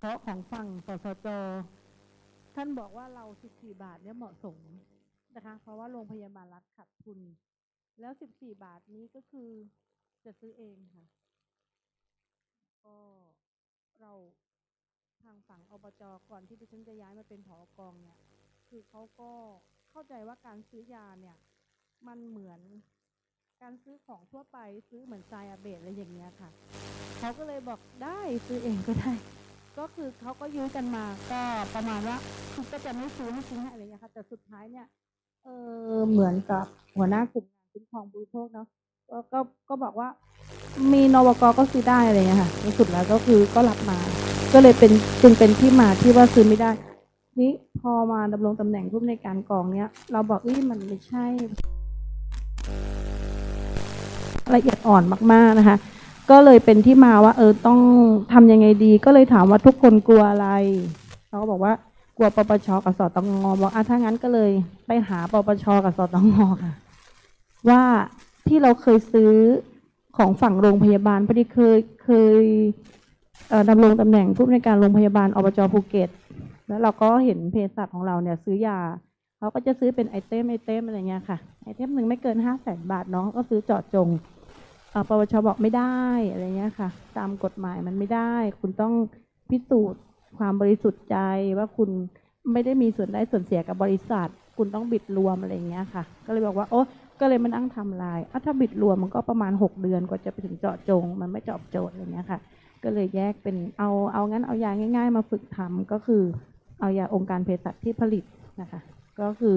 เพราะของฝั่งสสจท่านบอกว่าเรา14บาทเนี่ยเหมาะสมนะคะ เพราะว่าโรงพยาบาลรัฐขาดทุนแล้ว14บาทนี้ก็คือจะซื้อเองค่ะ ก็เราทางฝั่งอบจก่อนที่ดิฉันจะย้ายมาเป็นผอกองเนี่ย คือเขาก็เข้าใจว่าการซื้อยาเนี่ย มันเหมือน การซื้อของทั่วไป ซื้อเหมือนทรายอาเบดอะไรอย่างเงี้ยค่ะ เขาก็เลยบอกได้ซื้อเองก็ได้ก็คือเขาก็ยื้อกันมา ก็ประมาณว่าคือก็จะไม่ซื้อไม่ซื้อให้อะไรเงี้ยค่ะแต่สุดท้ายเนี่ย เออเหมือนกับหัวหน้ากลุ่มงานคุ้มครองบริโภคเนาะก็ก็ ก็บอกว่า มีนวกก็ซื้อได้อะไรเงี้ยค่ะในสุดแล้วก็คือก็รับมา ก็เลยเป็นจึงเป็นที่มาที่ว่าซื้อไม่ได้ นี้พอมาดำรงตำแหน่งผู้ในการกองเนี้ยเราบอกอุ้ยมันไม่ใช่ ละเอียดอ่อนมากๆนะคะก็เลยเป็นที่มาว่าเออต้องทำยังไงดี ก็เลยถามว่าทุกคนกลัวอะไรเขาก็บอกว่า กลัวปปชกับสตงงบอกอ่ะถ้างั้นก็เลยไปหาปปชกับสตงงค่ะ ว่าที่เราเคยซื้อของฝั่งโรงพยาบาลพอดีเคยเคยดำรงตำแหน่งผู้ในการโรงพยาบาลอบจภูเก็ต แล้วเราก็เห็นเภสัชของเราเนี่ยซื้อยาเขาก็จะซื้อเป็นไอเทมไอเทมอะไรเงี้ยค่ะไอเทมหนึ่งไม่เกินห้าแสนบาทเนาะก็ซื้อเจาะจงปปชบอกไม่ได้อะไรเงี้ยค่ะ ตามกฎหมายมันไม่ได้ คุณต้องพิสูจน์ความบริสุทธิ์ใจว่าคุณไม่ได้มีส่วนได้ส่วนเสียกับบริษัท คุณต้องบิดรวมอะไรเงี้ยค่ะ ก็เลยบอกว่า โอ้ก็เลยมันอั้งทำลายถ้าบิดรวมมันก็ประมาณ 6 เดือนกว่าจะไปถึงเจาะจง มันไม่เจาะโจทย์อะไรเงี้ยค่ะ ก็เลยแยกเป็นเอา เอางั้น เอายาง่าย ๆ มาฝึกทำก็คือ เอายาองค์การเภสัชที่ผลิตนะคะ ก็คือ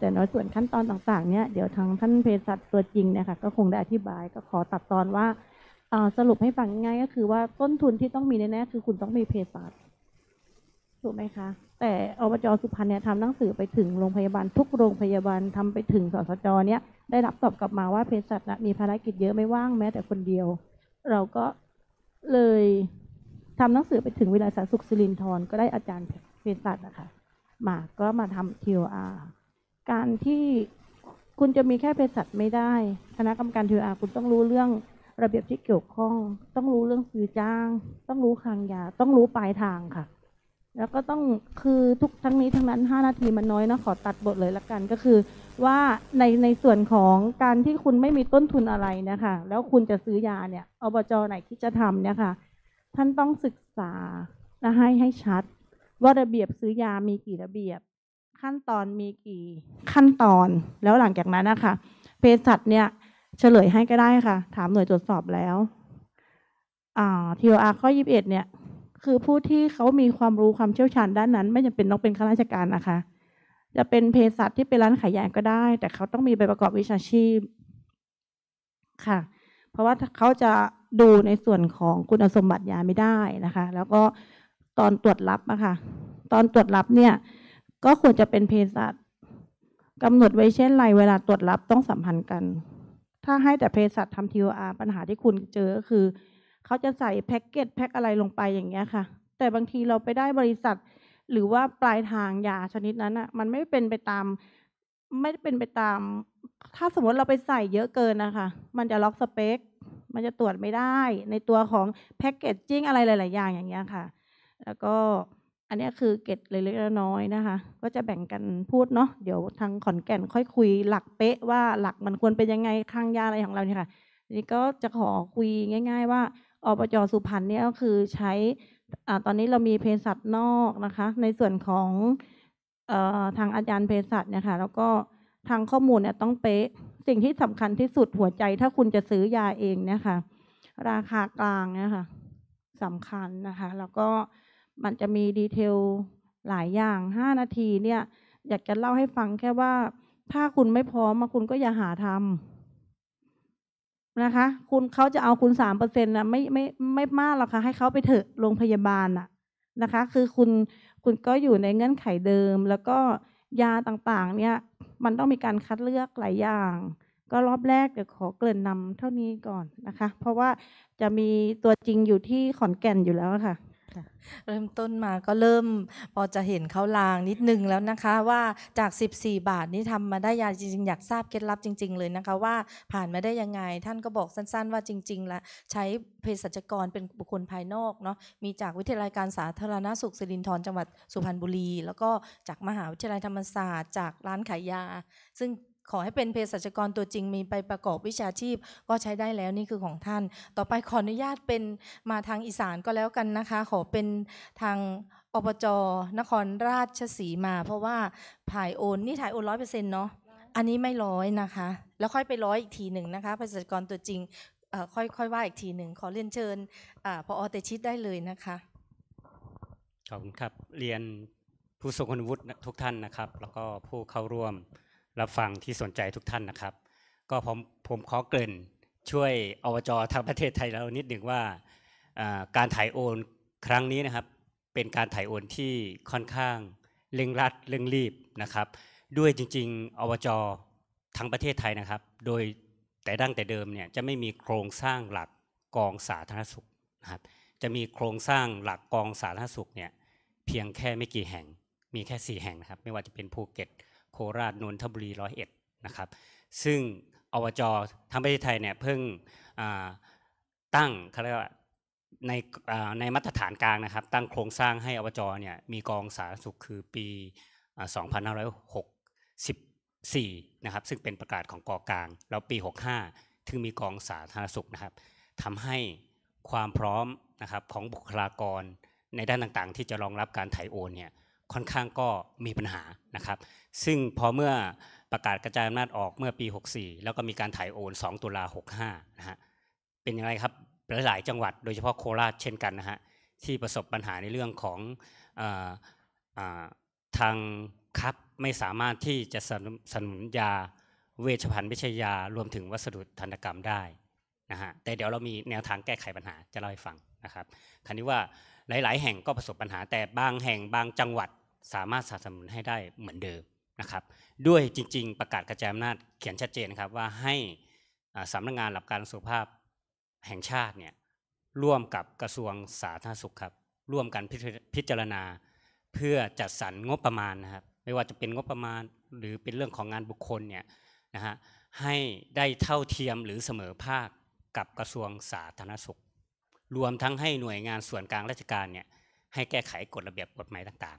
แต่นส่วนขั้นตอนต่างๆ เนี่ย เดี๋ยวทางท่านเภสัชตัวจริงเนี่ยค่ะ ก็คงได้อธิบายก็ขอตัดตอนว่าสรุปให้ฟังง่ายก็คือว่าต้นทุนที่ต้องมีแน่ๆ คือคุณต้องมีเภสัชถูกไหมคะแต่อบจสุพรรณเนี่ยทำหนังสือไปถึงโรงพยาบาลทุกโรงพยาบาลทำไปถึงสสจเนี่ย ได้รับตอบกลับมาว่าเภสัชนะมีภารกิจเยอะไม่ว่างแม้แต่คนเดียว เราก็เลยทำหนังสือไปถึงวิลาสาสุขสิรินทร์ก็ได้อาจารย์เภสัชนะคะมาก็มาทำ TOR การที่คุณจะมีแค่เภสัชไม่ได้ คณะกรรมการทีอาคุณต้องรู้เรื่องระเบียบที่เกี่ยวข้อง ต้องรู้เรื่องซื้อจ้าง ต้องรู้คลังยา ต้องรู้ปลายทางค่ะ แล้วก็ต้องคือทุกทั้งนี้ทั้งนั้น5นาทีมันน้อยนะขอตัดบทเลยละกันก็คือว่าในในส่วนของการที่คุณไม่มีต้นทุนอะไรนะคะแล้วคุณจะซื้อยาเนี่ยอบจอไหนที่จะทำเนี่ยค่ะ ท่านต้องศึกษาและให้ให้ชัด ว่าระเบียบซื้อยามีกี่ระเบียบขั้นตอนมีกี่ขั้นตอน แล้วหลังจากนั้นนะคะเภสัชเนี่ยเฉลยให้ก็ได้ค่ะ ถามหน่วยตรวจสอบแล้วทีโออาร์ข้อยี่สิบเอ็ดเนี่ย คือผู้ที่เขามีความรู้ความเชี่ยวชาญด้านนั้น ไม่จำเป็นต้องเป็นข้าราชการนะคะ จะเป็นเภสัชที่เป็นร้านขายยาก็ได้ แต่เขาต้องมีใบประกอบวิชาชีพค่ะ เพราะว่าเขาจะดูในส่วนของคุณสมบัติยาไม่ได้นะคะ แล้วก็ตอนตรวจรับอะค่ะตอนตรวจรับเนี่ยก็ควรจะเป็นเภสัชกำหนดไว้เช่นไรเวลาตรวจรับต้องสัมพันธ์กันถ้าให้แต่เภสัชทำ TOR ปัญหาที่คุณเจอก็คือเขาจะใส่แพ็กเกจแพ็กอะไรลงไปอย่างเงี้ยค่ะ แต่บางทีเราไปได้บริษัท หรือว่าปลายทางยาชนิดนั้นอ่ะมันไม่เป็นไปตาม ไม่เป็นไปตาม ถ้าสมมติเราไปใส่เยอะเกินนะคะ มันจะล็อกสเปคมันจะตรวจไม่ได้ในตัวของแพ็กเกจจิ้งอะไรหลาย ๆ อย่างอย่างเงี้ยค่ะ แล้วก็อันนี้คือเกตเล็กๆน้อยๆนะคะ ก็จะแบ่งกันพูดเนาะเดี๋ยวทางขอนแก่นค่อยคุยหลักเป๊ะว่าหลักมันควรเป็นยังไง้างยาอะไรของเราเนี่ยค่ะนี่ก็จะขอคุยง่ายๆว่าอบจสุพรรณเนี่ยก็คือใช้ ตอนนี้เรามีเภสัชนอกนะคะ ในส่วนของออทางอาจารย์เภสัชเนี่ยค่ะ แล้วก็ทางข้อมูลเนี่ยต้องเป๊ะสิ่งที่สำคัญที่สุดหัวใจถ้าคุณจะซื้อยาเองเนี่ยค่ะราคากลางเนี่ยค่ะสำคัญนะคะ แล้วก็มันจะมีดีเทลหลายอย่าง5นาทีเนี่ย อยากจะเล่าให้ฟังแค่ว่าถ้าคุณไม่พร้อมมาคุณก็อย่าหาทำนะคะ คุณเขาจะเอาคุณสามเปอร์เซ็นต์นะไม่ไม่ไม่มากหรอกค่ะให้เขาไปเถอะโรงพยาบาลอะนะคะ คือคุณคุณก็อยู่ในเงื่อนไขเดิมแล้วก็ยาต่างๆ เนี่ย มันต้องมีการคัดเลือกหลายอย่าง ก็รอบแรกเดี๋ยวขอเกริ่นนำเท่านี้ก่อนนะคะ เพราะว่าจะมีตัวจริงอยู่ที่ขอนแก่นอยู่แล้วค่ะเริ่มต้นมาก็เริ่มพอจะเห็นเขาลางนิดนึงแล้วนะคะว่าจาก 14 บาทนี้ทำมาได้ยาจริงๆ อยากทราบเคล็ดลับจริง ๆ เลยนะคะว่าผ่านมาได้ยังไงท่านก็บอกสั้นๆ ว่าจริงๆแล้วใช้เภสัชกรเป็นบุคคลภายนอกเนาะมีจากวิทยาลัยการสาธารณสุขสิรินธรจังหวัดสุพรรณบุรีแล้วก็จากมหาวิทยาลัยธรรมศาสตร์จากร้านขายยา ซึ่งขอให้เป็นเภสัชกรตัวจริงมีไปประกอบวิชาชีพก็ใช้ได้แล้วนี่คือของท่าน ต่อไปขออนุญาตเป็นมาทางอีสานก็แล้วกันนะคะ ขอเป็นทางอบจนครราชสีมา เพราะว่าถ่ายโอนนี่ถ่ายโอนร้อยเปอร์เซ็นต์เนาะอันนี้ไม่ร้อยนะคะ แล้วค่อยไปร้อยอีกทีหนึ่งนะคะเภสัชกรตัวจริงค่อยค่อยว่าอีกทีหนึ่งขอเรียนเชิญพออเตชิตได้เลยนะคะขอบคุณครับเรียนผู้ทรงคุณวุฒิทุกท่านนะครับ แล้วก็ผู้เข้าร่วมรับฟังที่สนใจทุกท่านนะครับ ก็ผมผมขอเกริ่นช่วยอวจทางประเทศไทยเรานิดหนึ่งว่าการถ่ายโอนครั้งนี้นะครับ เป็นการถ่ายโอนที่ค่อนข้างเร่งรัดเร่งรีบนะครับ ด้วยจริงๆ อวจทั้งประเทศไทยนะครับ โดยแต่ดั้งแต่เดิมเนี่ยจะไม่มีโครงสร้างหลักกองสาธารณสุขนะครับจะมีโครงสร้างหลักกองสาธารณสุขเนี่ยเพียงแค่ไม่กี่แห่งมีแค่4แห่งนะครับไม่ว่าจะเป็นภูเก็ตโคราชนนทบุรีร้อยเอ็ดนะครับซึ่งอบจทางประเทศไทยเนี่ยเพิ่งตั้งเขาเรียกว่าในในมาตรฐานกลางนะครับตั้งโครงสร้างให้อบจเนี่ยมีกองสาธารณสุขคือปี2564นะครับซึ่งเป็นประกาศของกอกลาง แล้วปี 65ถึงมีกองสาธารณสุขนะครับทำให้ความพร้อมนะครับของบุคลากรในด้านต่างๆ ที่จะรองรับการถ่ายโอนเนี่ยค่อนข้างก็มีปัญหานะครับ ซึ่งพอเมื่อประกาศกระจายอำนาจออกเมื่อปี 64 แล้วก็มีการถ่ายโอน 2ตุลา65นะฮะ เป็นยังไงครับหลายจังหวัดโดยเฉพาะโคราชเช่นกันนะฮะที่ประสบปัญหาในเรื่องของทางคับไม่สามารถที่จะสนุนยาเวชภัณฑ์ไม่ใช่ยารวมถึงวัสดุทนกรรมได้นะฮะแต่เดี๋ยวเรามีแนวทางแก้ไขปัญหาจะเล่าให้ฟังนะครับคันนี้ว่าหลายๆ แห่งก็ประสบปัญหา แต่บางแห่งบางจังหวัดสามารถสนับสนุนให้ได้เหมือนเดิมนะครับด้วยจริงๆ ประกาศกระจายอำนาจเขียนชัดเจนครับว่าให้สำนักงงานหลักการสุขภาพแห่งชาติเนี่ยร่วมกับกระทรวงสาธารณสุขครับร่วมกันพิจารณา เพื่อจัดสรรงบประมาณนะครับไม่ว่าจะเป็นงบประมาณหรือเป็นเรื่องของงานบุคคลเนี่ยนะฮะให้ได้เท่าเทียมหรือเสมอภาคกับกระทรวงสาธารณสุข รวมทั้งให้หน่วยงานส่วนกลางราชการเนี่ยให้แก้ไขกฎระเบียบกฎหมายต่าง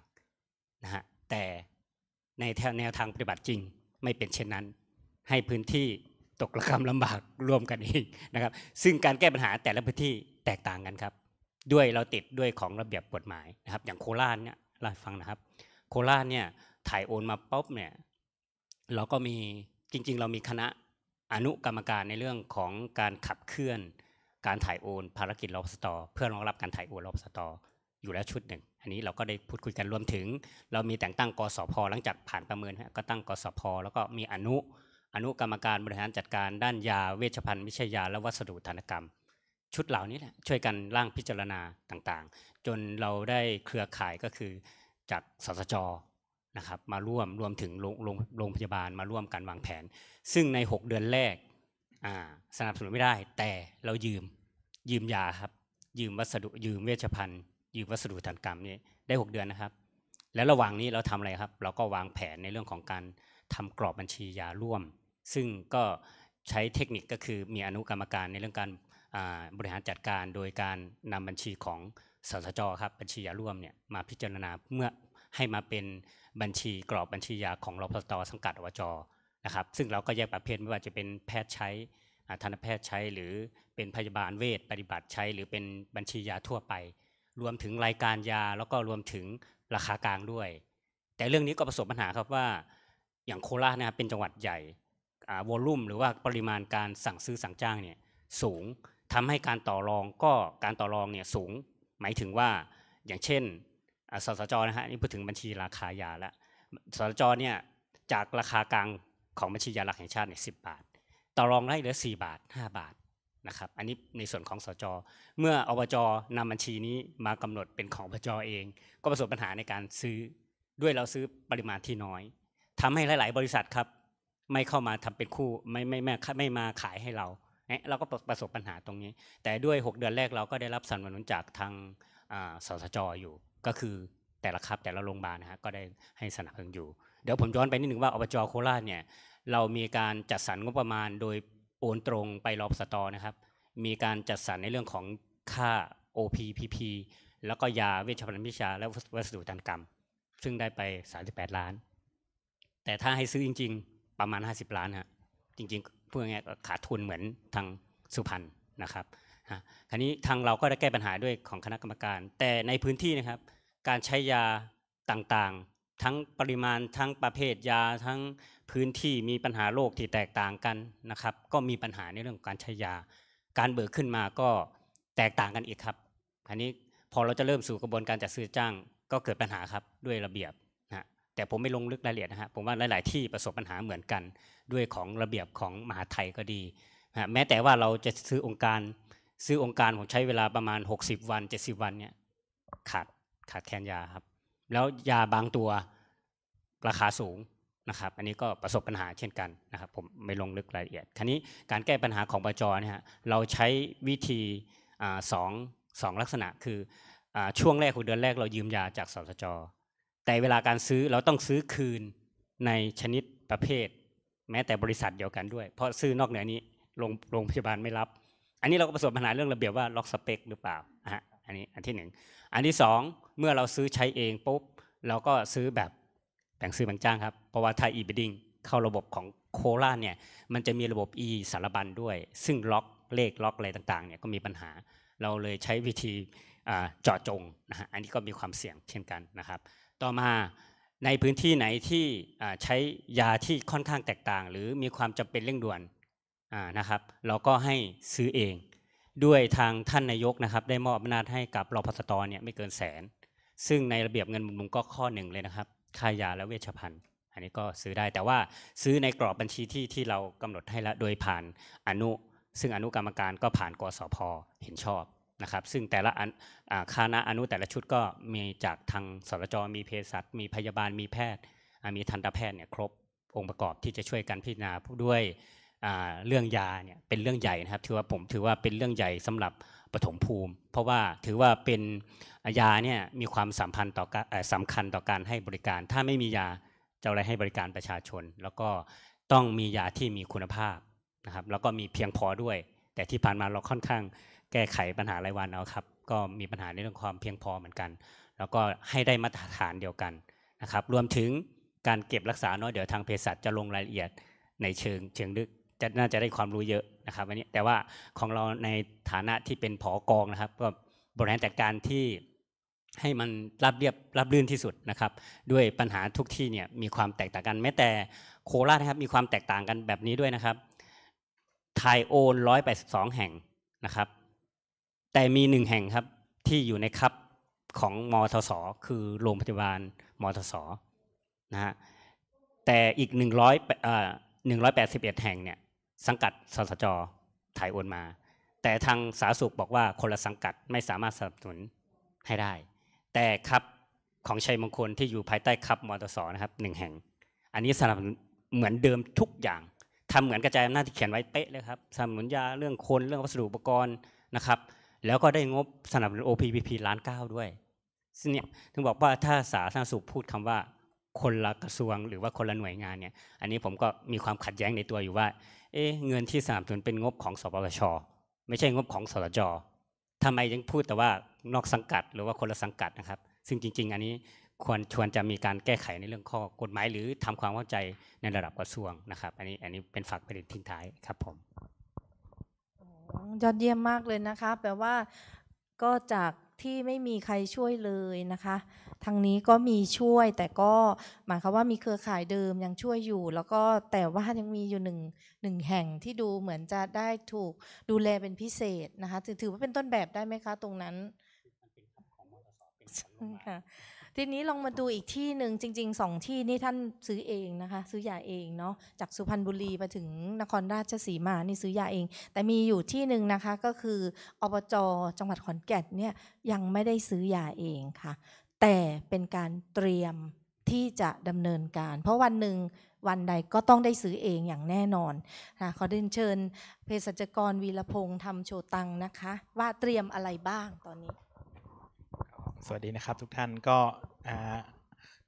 นะฮะแต่ในแนวทางปฏิบัติจริงไม่เป็นเช่นนั้น ให้พื้นที่ตกระกรรมลำบากร่วมกันเองนะครับซึ่งการแก้ปัญหาแต่ละพื้นที่แตกต่างกันครับด้วยเราติดด้วยของระเบียบกฎหมายนะครับอย่างโคราชเนี่ยเราฟังนะครับโคราชเนี่ยถ่ายโอนมาป๊อบเนี่ยเราก็มีจริงๆ เรามีคณะอนุกรรมการในเรื่องของการขับเคลื่อน การถ่ายโอนภารกิจล็อบสตอเพื่อรองรับการถ่ายโอนล็อบสตอ อยู่แล้วชุดหนึ่งอันนี้เราก็ได้พูดคุยกันรวมถึง เรามีแต่งตั้งกสพหลังจากผ่านประเมินก็ตั้งกสพแล้วก็มีอนุ อนุกรรมการบริหารจัดการด้านยาเวชภัณฑ์ วิชยาและวัสดุธนกรรม ชุดเหล่านี้แหละช่วยกันร่างพิจารณาต่างๆ จนเราได้เครือข่ายก็คือจากสสจนะครับมาร่วมรวมถึงโรงพยาบาลมาร่วมกันวางแผน ซึ่งใน 6 เดือนแรกสนับสนุนไม่ได้ แต่เรายืมยืมยาครับยืมวัสดุยืมเวชภัณฑ์ยืมวัสดุทางกรรมนี่ได้ 6 เดือนนะครับ แล้วระหว่างนี้เราทำอะไรครับ เราก็วางแผนในเรื่องของการทำกรอบบัญชียาร่วม ซึ่งก็ใช้เทคนิคก็คือมีอนุกรรมการในเรื่องการบริหารจัดการ โดยการนำบัญชีของสสจครับ บัญชียาร่วมเนี่ยมาพิจารณาเมื่อให้มาเป็นบัญชีกรอบบัญชียาของรพตสังกัดอวจนะครับ ซึ่งเราก็แยกประเภทไม่ว่าจะเป็นแพทย์ใช้ทันตแพทย์ใช้ หรือเป็นพยาบาลเวชปฏิบัติใช้ หรือเป็นบัญชียาทั่วไปรวมถึงรายการยาแล้วก็รวมถึงราคากลางด้วย แต่เรื่องนี้ก็ประสบปัญหาครับว่าอย่างโคราชนะครับเป็นจังหวัดใหญ่วอลลุ่มหรือว่าปริมาณการสั่งซื้อสั่งจ้างเนี่ยสูงทำให้การต่อรองก็การต่อรองเนี่ยสูง หมายถึงว่าอย่างเช่นสสจนะฮะนี่พูดถึงบัญชีราคายาละสสจเนี่ยจากราคากลางของบัญชียาหลักแห่งชาติเนี่ยสิบาทต่อรองได้เหลือ 4 บาท 5 บาทนะครับอันนี้ในส่วนของสจ เมื่ออบจนำบัญชีนี้มากำหนดเป็นของบจเอง ก็ประสบปัญหาในการซื้อด้วยเราซื้อปริมาณที่น้อย ทำให้หลาย ๆ บริษัทครับ ไม่เข้ามาทำเป็นคู่ไม่ไม่ไม่ไม่มาขายให้เราเราก็ประสบปัญหาตรงนี้ แต่ด้วย 6 เดือนแรกเราก็ได้รับสนับสนุนจากทางสสจอยู่ก็คือแต่ละครับแต่ละโรงพยาบาลนะฮะก็ได้ให้สนับสนุนอยู่เดี๋ยวผมย้อนไปนิดหนึ่งว่าอบจโคราชเนี่ยเรามีการจัดสรรงบประมาณโดยโอนตรงไปรอบสตอนะครับ มีการจัดสรรในเรื่องของค่า OPPP แล้วก็ยาเวชภัณฑ์พิชาและวัสดุทางกรรมซึ่งได้ไป 38 ล้าน แต่ถ้าให้ซื้อจริง ๆ ประมาณ 50 ล้านฮะจริงๆพูดง่ายๆขาดทุนเหมือนทางสุพรรณนะครับ คราวนี้ทางเราก็ได้แก้ปัญหาด้วยของคณะกรรมการ แต่ในพื้นที่นะครับ การใช้ยาต่างๆทั้งปริมาณทั้งประเภทยาทั้งพื้นที่มีปัญหาโรคที่แตกต่างกันนะครับ ก็มีปัญหาในเรื่องการใช้ยา การเบิกขึ้นมาก็แตกต่างกันอีกครับอันนี้พอเราจะเริ่มสู่กระบวนการจัดซื้อจ้าง ก็เกิดปัญหาครับด้วยระเบียบนะแต่ผมไม่ลงลึกรายละเอียดนะฮะผมว่าหลาย ๆ ที่ประสบปัญหาเหมือนกันด้วยของระเบียบของมหาไทยก็ดีนะแม้แต่ว่าเราจะซื้อองค์การ ซื้อองค์การผมใช้เวลาประมาณ 60 วัน70วันเนี่ยขาดขาดแคลนยาครับแล้วยาบางตัวราคาสูงนะครับอันนี้ก็ประสบปัญหาเช่นกันนะครับผมไม่ลงลึกรายละเอียดคราวนี้การแก้ปัญหาของปจเนี่ยเราใช้วิธีสองสองลักษณะ คืออช่วงแรกของเดือนแรกเรายืมยาจากสสจแต่เวลาการซื้อเราต้องซื้อคืนในชนิดประเภท แม้แต่บริษัทเดียวกันด้วย เพราะซื้อนอกเหนือนี้โรงงพยาบาลไม่รับ อันนี้เราก็ประสบปัญหาเรื่องระเบียบว่าล็อกสเปคหรือเปล่าอันนี้อันที่หนึ่งอันที่สองเมื่อเราซื้อใช้เองปุ๊บ เราก็ซื้อแบบแบ่งซื้อแบ่งจ้างครับ เพราะว่าถ้า e-bidding เข้าระบบของโคราเนี่ย มันจะมีระบบ e สารบัญด้วย ซึ่งล็อกเลขล็อกอะไรต่างๆเนี่ยก็มีปัญหา เราเลยใช้วิธีจอะจงนะฮะ อันนี้ก็มีความเสี่ยงเช่นกันนะครับ ต่อมาในพื้นที่ไหนที่ใช้ยาที่ค่อนข้างแตกต่าง หรือมีความจำเป็นเร่งด่วนนะครับ เราก็ให้ซื้อเองด้วยทางท่านนายกนะครับได้มอบอำนาจให้กับรอพสตอเนี่ยไม่เกินแสน ซึ่งในระเบียบเงินบญรุงก็ข้อหนึ่งเลยนะครับ ค่ายาและเวชภัณฑ์ อันนี้ก็ซื้อได้แต่ว่าซื้อในกรอบบัญชีที่ที่เรากำหนดให้ละโดยผ่านอนุ ซึ่งอนุกรรมการก็ผ่านกสพเห็นชอบนะครับ ซึ่งแต่ละคณะอนุแต่ละชุดก็มีจากทางสรจมีเภสัชมีพยาบาลมีแพทย์ มีทันตแพทย์เนี่ยครบองค์ประกอบที่จะช่วยกันพิจารณาด้วยเรื่องยาเนี่ยเป็นเรื่องใหญ่นะครับถือว่าผมถือว่าเป็นเรื่องใหญ่สำหรับปฐมภูมิ เพราะว่าถือว่าเป็นยาเนี่ยมีความสัมพันธ์ต่อสำคัญต่อการให้บริการ ถ้าไม่มียาจะอะไรให้บริการประชาชน แล้วก็ต้องมียาที่มีคุณภาพนะครับแล้วก็มีเพียงพอด้วย แต่ที่ผ่านมาเราค่อนข้าง แก้ไขปัญหารายวันเอาครับก็มีปัญหาในเรื่องความเพียงพอเหมือนกัน แล้วก็ให้ได้มาตรฐานเดียวกันนะครับรวมถึงการเก็บรักษาเนาะเดี๋ยวทางเภสัชจะลงรายละเอียดในเชิงเชิงลึกจะน่าจะได้ความรู้เยอะนะครับวันนี้แต่ว่าของเราในฐานะที่เป็นผอกองนะครับก็บริหารจัดการที่ให้มันรับเรียบรับรื่นที่สุดนะครับ ด้วยปัญหาทุกที่เนี่ย มีความแตกต่างกันแม้แต่โคราชนะครับ มีความแตกต่างกันแบบนี้ด้วยนะครับไทยโอนร้อยแปดสิบสองแห่งนะครับ แต่มีหนึ่งแห่งครับที่อยู่ในคับของมทศคือโรงพยาบาลมทศนะฮะแต่อีกหนึ่งร้อยหนึ่งร้อยแปดสิบเอ็ดแห่งเนี่ยสังกัดสสจถ่ายโอนมา แต่ทางสาสุขบอกว่าคนละสังกัดไม่สามารถสนับสนุนให้ได้ แต่ครับของชัยมงคลที่อยู่ภายใต้ครับมอตสนะครับหนึ่งแห่ง อันนี้สนับเหมือนเดิมทุกอย่าง ทำเหมือนกระจายอำนาจที่เขียนไว้เป๊ะเลยครับสนับสนุนยาเรื่องคนเรื่องวัสดุอุปกรณ์นะครับ แล้วก็ได้งบสนับสนุน OPPP ล้านเก้าด้วยซึ่งเนี่ยถึงบอกว่าถ้าสาธารณสุขพูดคำว่าคนละกระทรวงหรือว่าคนละหน่วยงานเนี่ย อันนี้ผมก็มีความขัดแย้งในตัวอยู่ว่าเอ๊เงินที่สามสนุนเป็นงบของสปสชไม่ใช่งบของสจทำไมยังพูดแต่ว่านอกสังกัด หรือว่าคนละสังกัดนะครับ ซึ่งจริง ๆ อันนี้ควรชวนจะมีการแก้ไขในเรื่องข้อกฎหมายหรือทำความเข้าใจในระดับกระทรวงนะครับ อันนี้อันนี้เป็นฝากประเด็นทิ้งท้ายครับผมยอดเยี่ยมมากเลยนะคะแปลว่าก็จากที่ไม่มีใครช่วยเลยนะคะทางนี้ก็มีช่วย แต่ก็ หมายความว่ามีเครือข่ายเดิมยังช่วยอยู่ แล้วก็แต่ว่ายังมีอยู่หนึ่งหนึ่งแห่งที่ดูเหมือนจะได้ถูกดูแลเป็นพิเศษนะคะถือว่าเป็นต้นแบบได้ไหมคะ ตรงนั้นค่ะทีนี้ลองมาดูอีกที่หนึ่งจริงๆสองที่นี่ท่านซื้อเองนะคะ ซื้อยาเองเนาะจากสุพรรณบุรีมาถึงนครราชสีมานี่ซื้อยาเอง แต่มีอยู่ที่หนึ่งนะคะก็คืออบจจังหวัดขอนแก่นเนี่ยยังไม่ได้ซื้อยาเองค่ะ แต่เป็นการเตรียมที่จะดำเนินการ เพราะวันหนึ่งวันใดก็ต้องได้ซื้อเองอย่างแน่นอนค่ะขอเดินเชิญ เภสัชกรวีรพงษ์ทำโชตังนะคะ ว่าเตรียมอะไรบ้างตอนนี้สวัสดีนะครับทุกท่านก็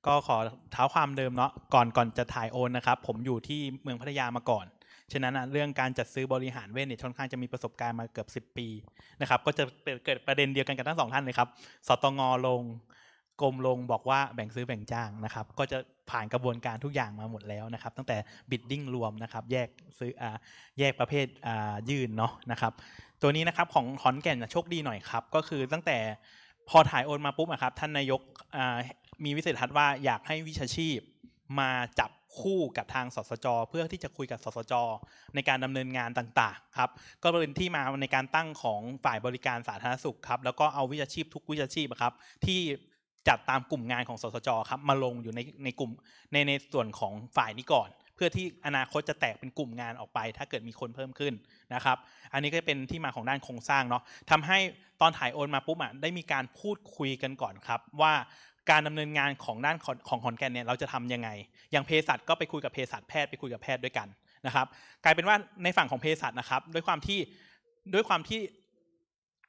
ก็ขอเท้าความเดิมเนาะก่อนก่อนจะถ่ายโอนนะครับผมอยู่ที่เมืองพัทยามาก่อน ฉะนั้นเรื่องการจัดซื้อบริหารเวทเนี่ยค่อนข้างจะมีประสบการณ์มาเกือบ 10 ปีนะครับก็จะเกิดประเด็นเดียวกันกับทั้งสองท่านเลยครับสตงลงกรมลงบอกว่าแบ่งซื้อแบ่งจ้างนะครับก็จะผ่านกระบวนการทุกอย่างมาหมดแล้วนะครับ ตั้งแต่บิดดิ้งรวมนะครับแยกซื้ออแยกประเภทยื่นเนาะนะครับตัวนี้นะครับของขอนแก่นโชคดีหน่อยครับ ก็คือตั้งแต่พอถ่ายโอนมาปุ๊บอะครับท่านนายกมีวิสัยทัศน์ว่าอยากให้วิชาชีพมาจับคู่กับทางสสจเพื่อที่จะคุยกับสสจในการดำเนินงานต่างๆครับก็เป็นที่มาในการตั้งของฝ่ายบริการสาธารณสุขครับแล้วก็เอาวิชาชีพทุกวิชาชีพครับที่จัดตามกลุ่มงานของสสจครับมาลงอยู่ในในกลุ่มในในส่วนของฝ่ายนี้ก่อนเพื่อที่อนาคตจะแตกเป็นกลุ่มงานออกไปถ้าเกิดมีคนเพิ่มขึ้นนะครับ อันนี้ก็เป็นที่มาของด้านโครงสร้างเนาะทำให้ตอนถ่ายโอนมาปุ๊บอ่ะได้มีการพูดคุยกันก่อนครับ ว่าการดำเนินงานของด้านของขอนแก่นเนี่ยเราจะทํำยังไงอย่างเภสัชก็ไปคุยกับเภสัชแพทย์ไปคุยกับแพทย์ด้วยกันนะครับ กลายเป็นว่าในฝั่งของเภสัชนะครับด้วยความที่ด้วยความที่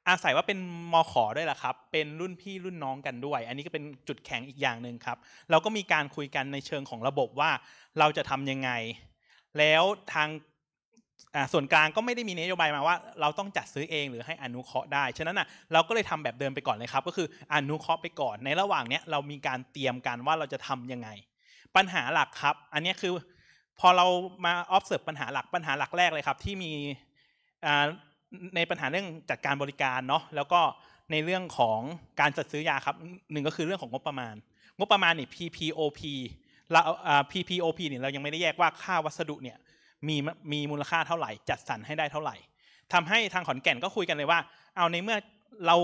อาศัยว่าเป็นมอขอด้วยล่ะครับ เป็นรุ่นพี่รุ่นน้องกันด้วย อันนี้ก็เป็นจุดแข็งอีกอย่างหนึ่งครับ เราก็มีการคุยกันในเชิงของระบบว่าเราจะทํำยังไง แล้วทางส่วนกลางก็ไม่ได้มีนโยบายมาว่าเราต้องจัดซื้อเองหรือให้อนุเคราะห์ได้ ฉะนั้นอ่ะเราก็เลยทำแบบเดิมไปก่อนเลยครับ ก็คืออนุเคราะห์ไปก่อน ในระหว่างเนี้ยเรามีการเตรียมการว่าเราจะทํำยังไง ปัญหาหลักครับอันนี้คือพอเรามา observe ปัญหาหลักปัญหาหลักแรกเลยครับ ที่มีในปัญหาเรื่องจัดการบริการเนาะแล้วก็ในเรื่องของการจัดซื้อยาครับหนึ่งก็คือเรื่องของงบประมาณ งบประมาณนี่ PPOP เรา PPOP เนี่ยเรายังไม่ได้แยกว่าค่าวัสดุเนี่ยมีมีมูลค่าเท่าไหร่ จัดสรรให้ได้เท่าไหร่ทำให้ทางขอนแก่นก็คุยกันเลยว่าเอาในเมื่อเรา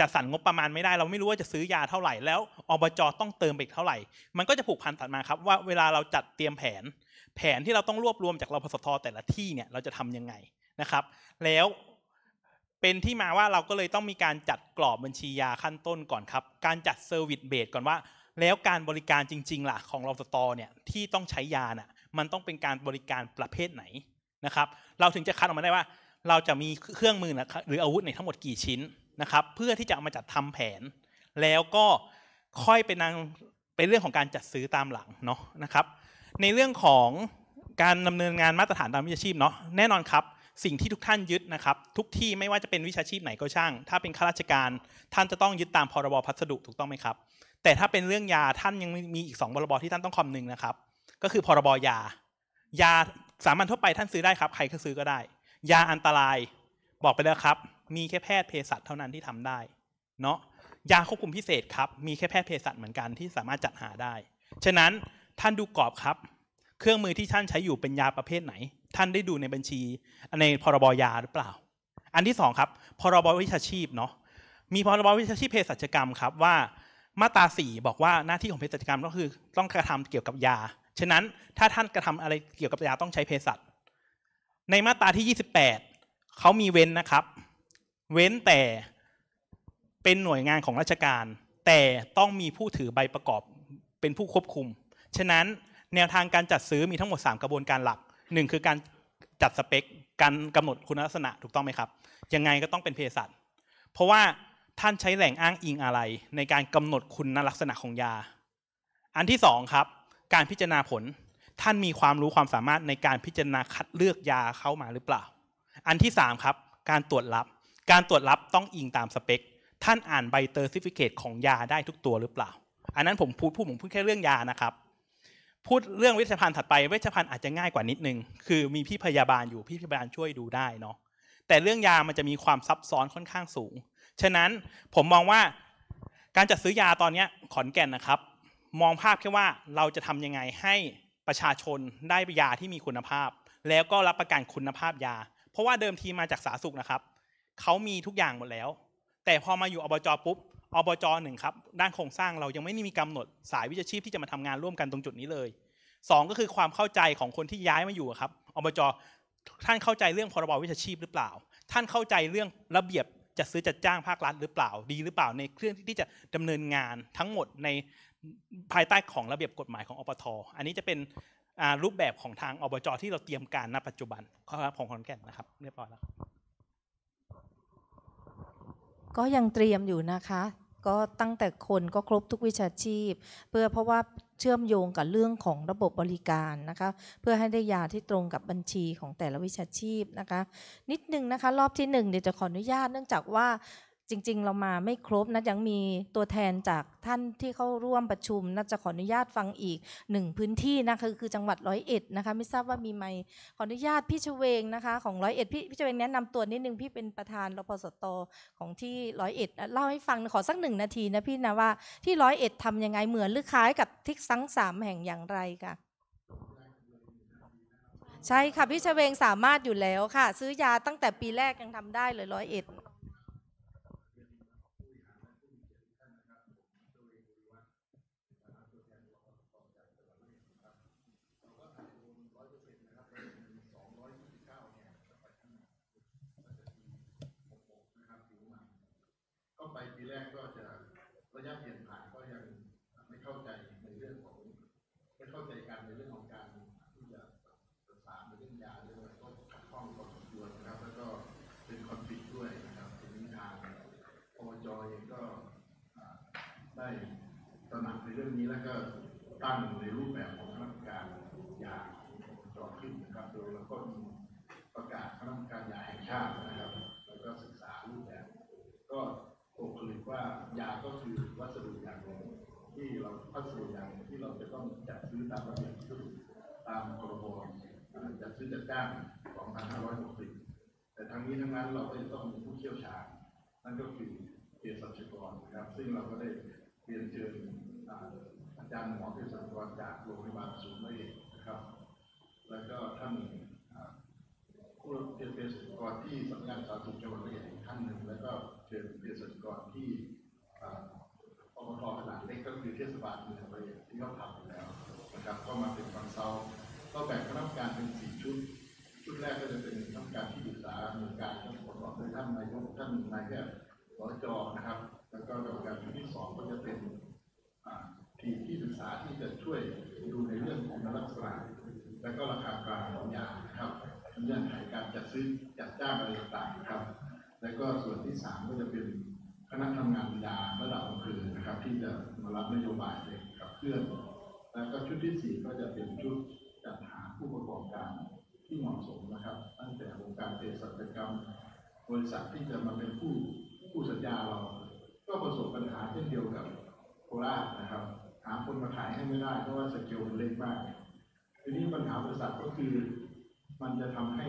จัดสรรงบประมาณไม่ได้เราไม่รู้ว่าจะซื้อยาเท่าไหร่แล้วอบจต้องเติมไปเท่าไหร่ มันก็จะผูกพันตัดมาครับ ว่าเวลาเราจัดเตรียมแผนแผนที่เราต้องรวบรวมจากเราพสทแต่ละที่เนี่ยเราจะทํำยังไงนะครับแล้วเป็นที่มาว่าเราก็เลยต้องมีการจัดกรอบบัญชียาขั้นต้นก่อนครับการจัดเซอร์วิสเบสก่อนว่า แล้วการบริการจริงๆล่ะของเราสตอเนี่ยที่ต้องใช้ยาน่ะมันต้องเป็นการบริการประเภทไหนนะครับเราถึงจะคัดออกมาได้ว่า เราจะมีเครื่องมือหรืออาวุธในทั้งหมดกี่ชิ้นนะครับเพื่อที่จะมาจัดทำแผน แล้วก็ค่อยเป็นนางเป็นเรื่องของการจัดซื้อตามหลังเนาะนะครับในเรื่องของการดำเนินงานมาตรฐานตามวิชาชีพเนาะแน่นอนครับสิ่งที่ทุกท่านยึดนะครับทุกที่ไม่ว่าจะเป็นวิชาชีพไหนก็ช่าง ถ้าเป็นข้าราชการท่านจะต้องยึดตามพรบพัสดุถูกต้องไหมครับ แต่ถ้าเป็นเรื่องยาท่านยังมีอีก2พรบที่ท่านต้องคำนึงนะครับ ก็คือพรบยา ยาสามัญทั่วไปท่านซื้อได้ครับใครก็ซื้อก็ได้ ยาอันตราย บอกไปแล้วครับ มีแค่แพทย์เภสัชเท่านั้นที่ทำได้เนาะยาควบคุมพิเศษครับมีแค่แพทย์เภสัชเหมือนกันที่สามารถจัดหาได้ฉะนั้นท่านดูกรอบครับ เครื่องมือที่ท่านใช้อยู่เป็นยาประเภทไหนท่านได้ดูในบัญชีในพรบยาหรือเปล่า อันที่2ครับพรบวิชาชีพเนาะ มีพรบวิชาชีพเภสัชกรรมครับว่ามาตรา 4 บอกว่าหน้าที่ของเภสัชกรรมก็คือ ต้องกระทำเกี่ยวกับยา ฉะนั้นถ้าท่านกระทำอะไรเกี่ยวกับยาต้องใช้เภสัช ในมาตราที่ 28เขามีเว้นนะครับ เว้นแต่เป็นหน่วยงานของราชการ แต่ต้องมีผู้ถือใบประกอบเป็นผู้ควบคุม ฉะนั้นแนวทางการจัดซื้อมีทั้งหมด 3 กระบวนการหลักหนึ่งคือการจัดสเปค การกำหนดคุณลักษณะถูกต้องไหมครับ ยังไงก็ต้องเป็นเภสัชเพราะว่าท่านใช้แหล่งอ้างอิงอะไร ในการกำหนดคุณลักษณะของยา อันที่สองครับ การพิจารณาผลท่านมีความรู้ความสามารถในการพิจารณาคัดเลือกยาเข้ามาหรือเปล่า อันที่สามครับ การตรวจรับ การตรวจรับต้องอิงตามสเปค ท่านอ่านใบเตอร์ซิฟิเคตของยาได้ทุกตัวหรือเปล่า อันนั้นผมพูดผู้ผมพูดแค่เรื่องยานะครับพูดเรื่องเวชภัณฑ์ถัดไปเวชภัณฑ์อาจจะง่ายกว่านิดนึงคือมีพี่พยาบาลอยู่พี่พยาบาลช่วยดูได้เนาะแต่เรื่องยามันจะมีความซับซ้อนค่อนข้างสูงฉะนั้นผมมองว่าการจัดซื้อยาตอนนี้ขอนแก่นนะครับ มองภาพแค่ว่าเราจะทำยังไงให้ประชาชนได้ยาที่มีคุณภาพ แล้วก็รับประกันคุณภาพยา เพราะว่าเดิมทีมาจากสาสุขนะครับเขามีทุกอย่างหมดแล้ว แต่พอมาอยู่อบจปุ๊บอบจหนึ่งครับด้านโครงสร้างเรายังไม่มีกำหนดสายวิชาชีพที่จะมาทำงานร่วมกันตรงจุดนี้เลย 2 ก็คือความเข้าใจของคนที่ย้ายมาอยู่ครับอบจท่านเข้าใจเรื่องพรบวิชาชีพหรือเปล่า ท่านเข้าใจเรื่องระเบียบจัดซื้อจัดจ้างภาครัฐหรือเปล่าดีหรือเปล่าในเครื่องที่จะดำเนินงาน ทั้งหมดในภายใต้ของระเบียบกฎหมายของอปทอันนี้จะเป็นรูปแบบของทางอบจที่เราเตรียมการณปัจจุบันของขอนแก่นนะครับ เรียบร้อยแล้วก็ยังเตรียมอยู่นะคะก็ตั้งแต่คนก็ครบทุกวิชาชีพ เพื่อเพราะว่าเชื่อมโยงกับเรื่องของระบบบริการนะคะเพื่อให้ได้ยาที่ตรงกับบัญชีของแต่ละวิชาชีพนะคะนิดนึงนะคะ รอบที่1เดี๋ยวจะขออนุญาต เนื่องจากว่าจริง ๆเรามาไม่ครบนะยังมีตัวแทนจากท่านที่เข้าร่วมประชุมนะจะขออนุญาตฟังอีกหนึ่งพื้นที่นะคะคือจังหวัดร้อยเอ็ดนะคะ ไม่ทราบว่ามีไหมขออนุญาตพี่ชเวงนะคะของร้อยเอ็ดพี่พี่ชเวงแนะนำตัวนิดนึงพี่เป็นประธานรพสตของที่ร้อยเอ็ดเล่าให้ฟังขอสักหนึ่งนาทีนะพี่นะว่าที่ร้อยเอ็ดทำยังไงเหมือนหรือคล้ายกับทิกซังสามแห่งอย่างไรคะใช่ค่ะพี่ชเวงสามารถอยู่แล้วค่ะ ซื้อยาตั้งแต่ปีแรกยังทำได้เลยร้อยเอ็ดและก็ตั้งในรูปแบบของคณะกรรมการ ยาต่อขึ้นนะครับ โดยเราก็มีประกาศคณะกรรมการยาแห่งชาตินะครับ แล้วก็ศึกษารูปแบบ ก็ตกผลึกว่า ยาก็คือวัสดุอย่างหนึ่งที่เราวัสดุอย่างที่เราจะต้องจัดซื้อตามระเบียบที่ตามกรบจัดซื้อจัดจ้างขอองพันหห้้ารยกสิบแต่ทั้งนี้ทั้งนั้นเราก็จะต้องมีผู้เชี่ยวชาญ นั่นก็คือเภสัชกรนะครับ ซึ่งเราก็ได้เรียนเชิญจารย์หมอที่สัตวจากโรงพยาบาลศูนย์เอกนะครับ แล้วก็ท่านผู้เป็นเภสัชกรที่สำนักงานสาธารณสุขจังหวัดระยองท่านหนึ่งแล้วก็เป็นเภสัชกรที่อบตขนาดเล็กก็คือเทศบาลเมืองระยองที่เขาทำอยู่แล้วนะครับก็มาเป็นฟังเซาก็แบ่งคณะกรรมการเป็นสี่ชุด ชุดแรกก็จะเป็นคณะการที่ปรึกษาหน่วยการทั้งหมดขอยท่านนายกท่านนายแพทย์สจนะครับ แล้วก็กรรมการชุดที่สองก็จะเป็นีที่ศึกษาที่จะช่วยดูในเรื่องของลักษณะและก็ราคากลางของยานะครับเงื่อนไขการจัดซื้อจัดจ้างอะไรต่างๆครับ และก็ส่วนที่3ก็จะเป็นคณะทำงานยาระดับอำเภอนะครับ ที่จะมารับนโยบายเลยกับเพื่อนแล้วก็ชุดที่4ก็จะเป็นชุดจัดหาผู้ประกอบการที่เหมาะสมนะครับ ตั้งแต่องค์การเกสัรกรรมบริษัทที่จะมาเป็นผู้ผู้สัญญาเรา ก็ประสบปัญหาเช่นเดียวกับโคราชนะครับหาคนมาขายให้ไม่ได้ เพราะว่าสเกลมันเล็กมากทีนี้ปัญหาบริษัทก็คือมันจะทำให้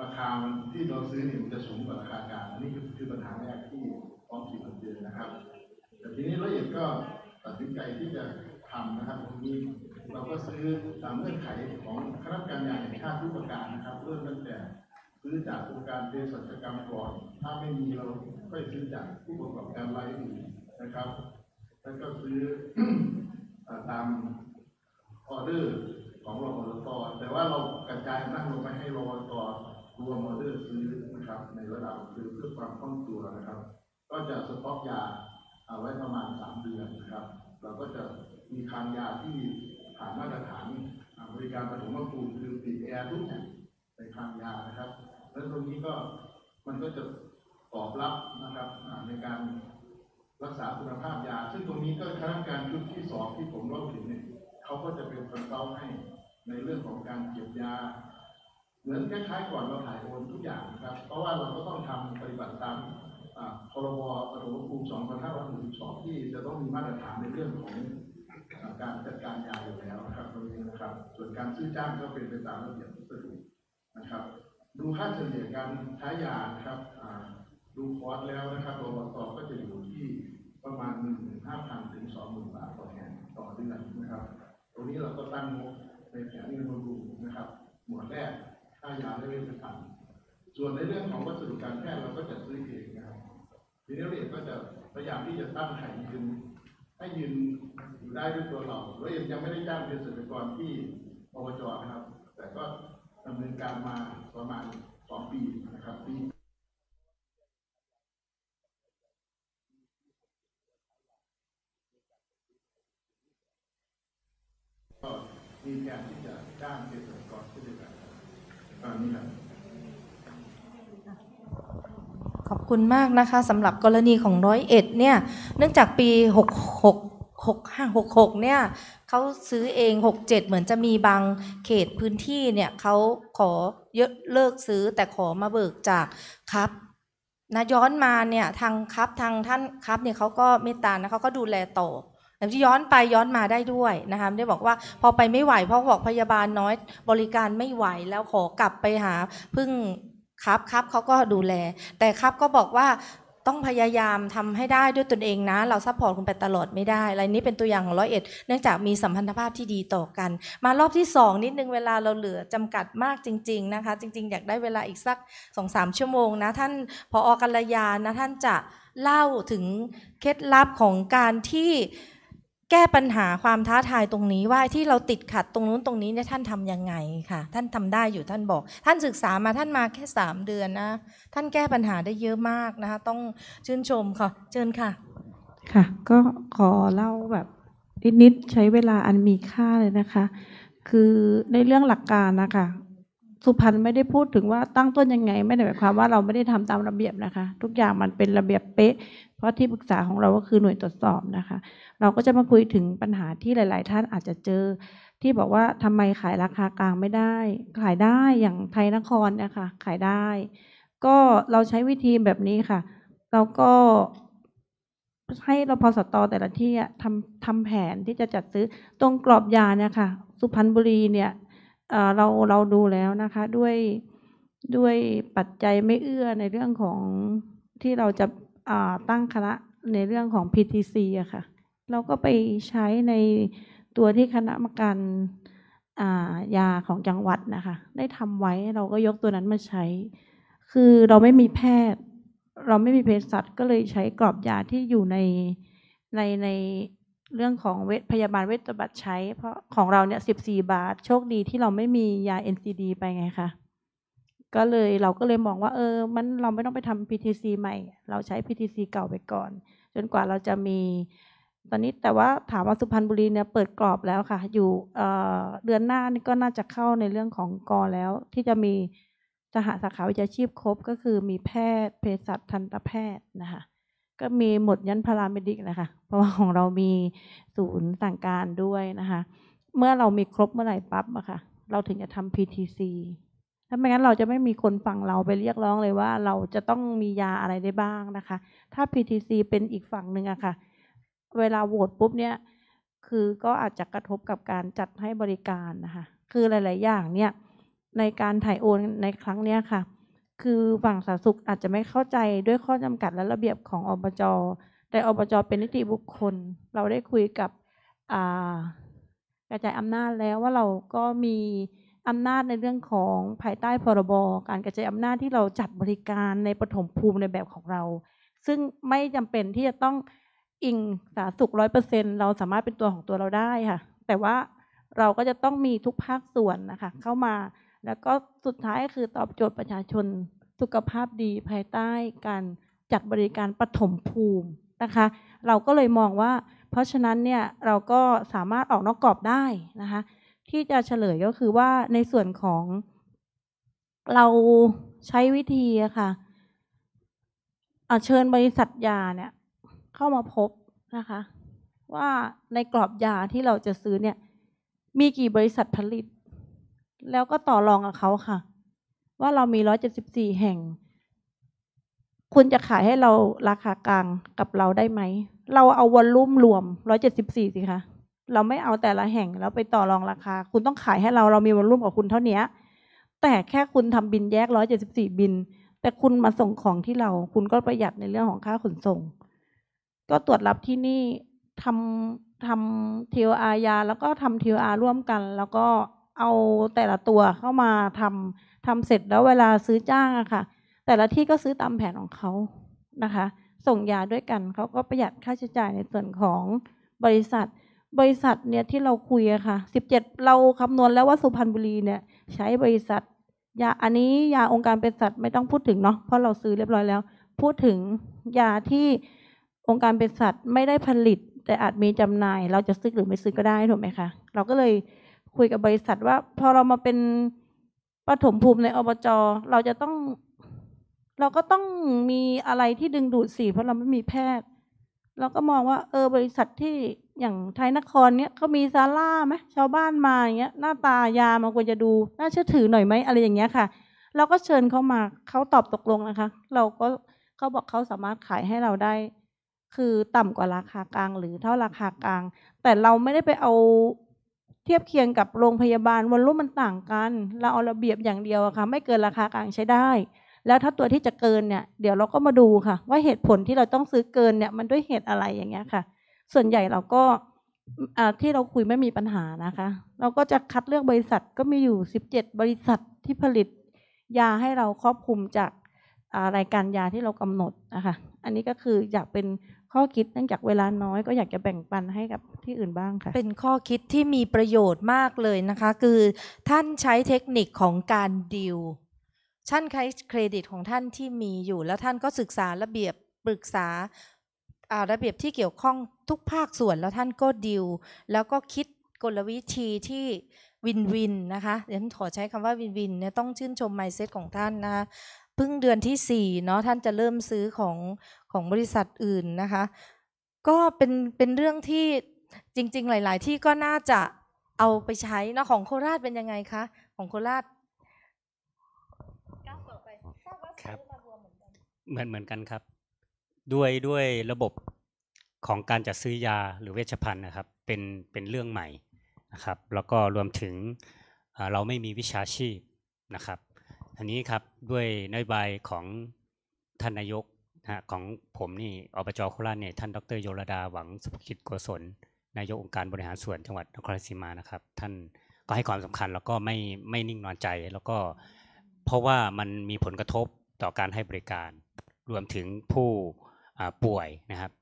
ราคามันที่เราซื้อเนี่ยมันจะสูงกว่าราคากลางนี่คือคือปัญหาแรกที่ท้องถิ่นมัเจอนะครับแต่ทีนี้ละเอียดก็ตัดสินใจที่จะทำนะครับตรงนี้เราก็ซื้อตามเงื่อนไขของคณะกรรมการให่ค่าติทุกประการนะครับ เริ่มตั้งแต่ซื้อจากองค์การเภสัจกรรมก่อน ถ้าไม่มีเราค่อยซื้อจากผู้ประกอบการรายอื่นนะครับแล้วก็ซื้อตามออเดอร์ของรอรตแต่ว่าเรากระจายนั่งลงไปให้รอมตรวมออเดอร์ซื้อนะครับในระดับซื้อเพื่อความคล่องตัวนะครับ ก็จะสต็อกยาเอาไว้ประมาณ3เดือนนะครับ เราก็จะมีคางยาที่ผ่านมาตรฐานบริการปฐมภูมิคือปิดแอร์ทุกแห่งในคางยานะครับ แล้วตรงนี้ก็มันก็จะตอบรับนะครับในการรักษาคุณภาพยา ซึ่งตรงนี้ก็คณะการชุดที่สองที่ผมรับผถึงเนี่ยเขาก็จะเป็นคนเต้าให้ในเรื่องของการเก็บยา เหมือนคล้ายๆก่อนเราถ่ายโอนทุกอย่างนะครับ เพราะว่าเราก็ต้องทำปฏิบัติตามพรบปฐมภูมิ2562ที่จะต้องมีมาตรฐานในเรื่องของการจัดการยาอยู่แล้วนะครับตรงนี้นะครับ ส่วนการซื้อจ้างก็เป็นไปตามระเบียบที่สะดวกนะครับ ดูค่าเฉลี่ยการใช้ยานะครับดูคอร์สแล้วนะครับรบตก็จะอยู่ที่ประมาณหนึ่งหมื่น้าพันถึงสองหมื่นบาทต่อแห่งต่อเดือนนะครับ ตรงนี้เราก็ตั้งงบในแผนเงินบำรุงนะครับ หมวดแรกค่ายาและเวชภัณฑ์ส่วนในเรื่องของวัสดุการแพทย์เราก็จะซื้อเองนะครับทีนี้เราเองก็จะพยายามที่จะตั้งไข่ยืน ให้ยืนอยู่ได้ด้วยตัวเราเราเองยังไม่ได้จ้างเกสตรกรที่อบจนะครับ แต่ก็ดำเนินการมาประมาณสองปีนะครับปีมีการที่จะจ้างเกษตรกรที่ดูแลตนนี้ครับขอบคุณมากนะคะสำหรับกรณีของร้อยเอ็ดเนี่ยเนื่องจากปี 66 6566เนี่ยเขาซื้อเอง 67 เหมือนจะมีบางเขตพื้นที่เนี่ยเขาขอยเลิกซื้อแต่ขอมาเบิกจากครับนะย้อนมาเนี่ยทางครับทางท่านครับเนี่ยเขาก็เมตตานะเขาก็ดูแลต่อแต่ที่ย้อนไปย้อนมาได้ด้วยนะคะได้บอกว่าพอไปไม่ไหวเพราะบอกพยาบาลน้อยบริการไม่ไหวแล้วขอกลับไปหาพึ่งครับครับเขาก็ดูแล แต่ครับก็บอกว่าต้องพยายามทำให้ได้ด้วยตนเองนะ เราซัพพอร์ตคุณไปตลอดไม่ได้อะไรนี้เป็นตัวอย่างของร้อยเอ็ดเนื่องจากมีสัมพันธภาพที่ดีต่อกัน มารอบที่ 2 นิดนึงเวลาเราเหลือจำกัดมากจริง ๆนะคะจริงๆ อยากได้เวลาอีกสักสองสามชั่วโมงนะท่านพออกัลยานะท่านจะเล่าถึงเคล็ดลับของการที่แก้ปัญหาความท้าทายตรงนี้ว่าที่เราติดขัดตรงนู้นตรงนี้เนี่ยท่านทํำยังไงค่ะ ท่านทำได้อยู่ท่านบอก ท่านศึกษามาท่านมาแค่สามเดือนนะท่านแก้ปัญหาได้เยอะมากนะคะ ต้องชื่นชมค่ะเชิญค่ะ ค่ะ ก็ขอเล่าแบบ นิดๆใช้เวลาอันมีค่าเลยนะคะ คือในเรื่องหลักการนะคะ สุพรรณไม่ได้พูดถึงว่าตั้งต้นยังไงไม่ได้หมายความว่าเราไม่ได้ทำตามระเบียบนะคะ ทุกอย่างมันเป็นระเบียบเป๊ะเพราะที่ปรึกษาของเราก็คือหน่วยตรวจสอบนะคะเราก็จะมาคุยถึงปัญหาที่หลาย ๆ ท่านอาจจะเจอ ที่บอกว่าทำไมขายราคากลางไม่ได้ ขายได้อย่างไทยนครนะคะขายได้ ก็เราใช้วิธีแบบนี้ค่ะ เราก็ ให้เราพอสตอแต่ละที่ทำทำแผนที่จะจัดซื้อตรงกรอบยาเนี่ยค่ะสุพรรณบุรีเนี่ยเราเราดูแล้วนะคะ ด้วยด้วยปัจจัยไม่เอื้อในเรื่องของที่เราจะตั้งคณะในเรื่องของ PTC อะค่ะเราก็ไปใช้ในตัวที่คณะกรรมการยาของจังหวัดนะคะ ได้ทำไว้เราก็ยกตัวนั้นมาใช้ คือเราไม่มีแพทย์ เราไม่มีเภสัชก็เลยใช้กรอบยาที่อยู่ในในในเรื่องของเวชพยาบาลเวชบัตรใช้เพราะของเราเนี่ยสิบสี่บาทโชคดีที่เราไม่มียา NCD ไปไงคะก็เลยเราก็เลยมองว่าเออมันเราไม่ต้องไปทำ PTC ใหม่ เราใช้ PTC เก่าไปก่อน จนกว่าเราจะมีตอนนี้แต่ว่าถามว่าสุพรรณบุรีเนี่ยเปิดกรอบแล้วค่ะ อยู่เดือนหน้านี่ก็น่าจะเข้าในเรื่องของกอแล้ว ที่จะมีจะหาสาขาวิชาชีพครบก็คือมีแพทย์เภสัชทันตแพทย์นะคะก็มีหมดยันพาราเมดิกนะคะเพราะว่าของเรามีศูนย์สั่งการด้วยนะคะ เมื่อเรามีครบเมื่อไหร่ปั๊บอะค่ะ เราถึงจะทำ PTC ถ้าไม่งั้นเราจะไม่มีคนฟังเราไปเรียกร้องเลยว่าเราจะต้องมียาอะไรได้บ้างนะคะ ถ้า PTC เป็นอีกฝั่งหนึ่งอะค่ะเวลาโหวตปุ๊บเนี่ย คือก็อาจจะกระทบกับการจัดให้บริการนะคะ คือหลาย ๆ อย่างเนี่ยในการถ่ายโอน ในครั้งเนี้ยค่ะ คือฝั่งสาธารณสุขอาจจะไม่เข้าใจด้วยข้อจำกัดและระเบียบของอบจแต่อบจเป็นนิติบุคคล เราได้คุยกับ กระจายอำนาจแล้วว่าเราก็มีอำนาจในเรื่องของภายใต้พรบ การกระจายอำนาจที่เราจัดบริการในปฐมภูมิในแบบของเรา ซึ่งไม่จำเป็นที่จะต้องอิงสาสุขร้อยเปอร์เซ็นเราสามารถเป็นตัวของตัวเราได้ค่ะ แต่ว่าเราก็จะต้องมีทุกภาคส่วนนะคะ เข้ามา แล้วก็สุดท้ายคือตอบโจทย์ประชาชน สุขภาพดีภายใต้การจัดบริการปฐมภูมินะคะ เราก็เลยมองว่า เพราะฉะนั้นเนี่ยเราก็สามารถออกนอกกรอบได้นะคะ ที่จะเฉลยก็คือว่าในส่วนของ เราใช้วิธีค่ะ เชิญบริษัทยาเนี่ยเข้ามาพบนะคะ ว่าในกรอบยาที่เราจะซื้อเนี่ย มีกี่บริษัทผลิต แล้วก็ต่อรองกับเขาค่ะ ว่าเรามี 174 แห่ง คุณจะขายให้เราราคากลางกับเราได้ไหมเราเอาวอลลุ่มรวม174สิคะเราไม่เอาแต่ละแห่งแล้วไปต่อรองราคา คุณต้องขายให้เราเรามีวอลลุ่มกับคุณเท่านี้แต่แค่คุณทำบินแยก 174บิน แต่คุณมาส่งของที่เรา คุณก็ประหยัดในเรื่องของค่าขนส่งก็ตรวจรับที่นี่ทำทำออายาแล้วก็ทำทออาร่วมกัน แล้วก็เอาแต่ละตัวเข้ามาทำทำเสร็จแล้วเวลาซื้อจ้างอะค่ะ แต่ละที่ก็ซื้อตามแผนของเขานะคะ ส่งยาด้วยกันเขาก็ประหยัดค่าใช้จ่ายในส่วนของบริษัท บริษัทเนี่ยที่เราคุยอะค่ะสิบเราคำนวณแล้วว่าสุพรรณบุรีเนี่ย ใช้บริษัทยาอันนี้ ยาองค์การเป็นสัตว์ไม่ต้องพูดถึงเนาะเพราะเราซื้อเรียบร้อยแล้ว พูดถึงยาที่องค์การเป็นสัตว์ไม่ได้ผลิต แต่อาจมีจำหน่าย เราจะซื้อหรือไม่ซื้อก็ได้ถูกไหมคะ เราก็เลยคุยกับบริษัทว่า พอเรามาเป็นปฐมภูมิในอบจเราจะต้อง เราก็ต้องมีอะไรที่ดึงดูดสีเพราะเราไม่มีแพทย์ เราก็มองว่าเออบริษัทที่อย่างไทยนครเนี้ยเขามีซาร่าไหมชาวบ้านมาอย่างเงี้ย หน้าตายามันควรจะดู น่าเชื่อถือหน่อยไหมอะไรอย่างเงี้ยค่ะ เราก็เชิญเขามาเขาตอบตกลงนะคะ เราก็เขาบอกเขาสามารถขายให้เราได้คือต่ำกว่าราคากลางหรือเท่าราคากลาง แต่เราไม่ได้ไปเอาเทียบเคียงกับโรงพยาบาลวันรุ่มมันต่างกัน เราเอาระเบียบอย่างเดียวค่ะไม่เกินราคากลางใช้ได้ แล้วถ้าตัวที่จะเกินเนี่ย เดี๋ยวเราก็มาดูค่ะ ว่าเหตุผลที่เราต้องซื้อเกินเนี่ยมันด้วยเหตุอะไรอย่างเงี้ยค่ะ ส่วนใหญ่เราก็ที่เราคุยไม่มีปัญหานะคะ เราก็จะคัดเลือกบริษัทก็มีอยู่ 17 บริษัทที่ผลิต ยาให้เราครอบคลุมจากรายการยาที่เรากำหนดนะคะอันนี้ก็คืออยากเป็นข้อคิดเนื่องจากเวลาน้อยก็อยากจะแบ่งปันให้กับที่อื่นบ้าง ค่ะ เป็นข้อคิดที่มีประโยชน์มากเลยนะคะ คือท่านใช้เทคนิคของการดิวท่านใช้เครดิต ของท่านที่มีอยู่แล้วท่านก็ศึกษาระเบียบปรึกษาระเบียบที่เกี่ยวข้องทุกภาคส่วนแล้วท่านก็ดิวแล้วก็คิดกลวิธีที่วินวินนะคะเดี๋ยวขอใช้คำว่าวินวินเนี่ยต้องชื่นชมไมเซ็ตของท่านนะคะพิ่งเดือนที่4เนาะท่านจะเริ่มซื้อของของบริษัทอื่นนะคะ ก็เป็นเป็นเรื่องที่จริงๆ หลาย ๆ ที่ก็น่าจะเอาไปใช้เนาะของโคราชเป็นยังไงคะของโคราชก้าไปครับเหมือนเหมือนกันครับ ด้วยด้วยระบบของการจัดซื้อยาหรือเวชภัณฑ์นะครับ เป็นเป็นเรื่องใหม่นะครับ แล้วก็รวมถึงเราไม่มีวิชาชีพนะครับอันนี้ครับด้วยนโยบายของท่านนายกนะของผมนี่อบจโคราชเนี่ยท่านดรโยรดาหวังสุภกิจโกศลนายกองค์การบริหารส่วนจังหวัดนครราชสีมานะครับ ท่านก็ให้ความสำคัญ แล้วก็ไม่ไม่นิ่งนอนใจ แล้วก็เพราะว่ามันมีผลกระทบต่อการให้บริการ รวมถึงผู้ป่วยนะครับ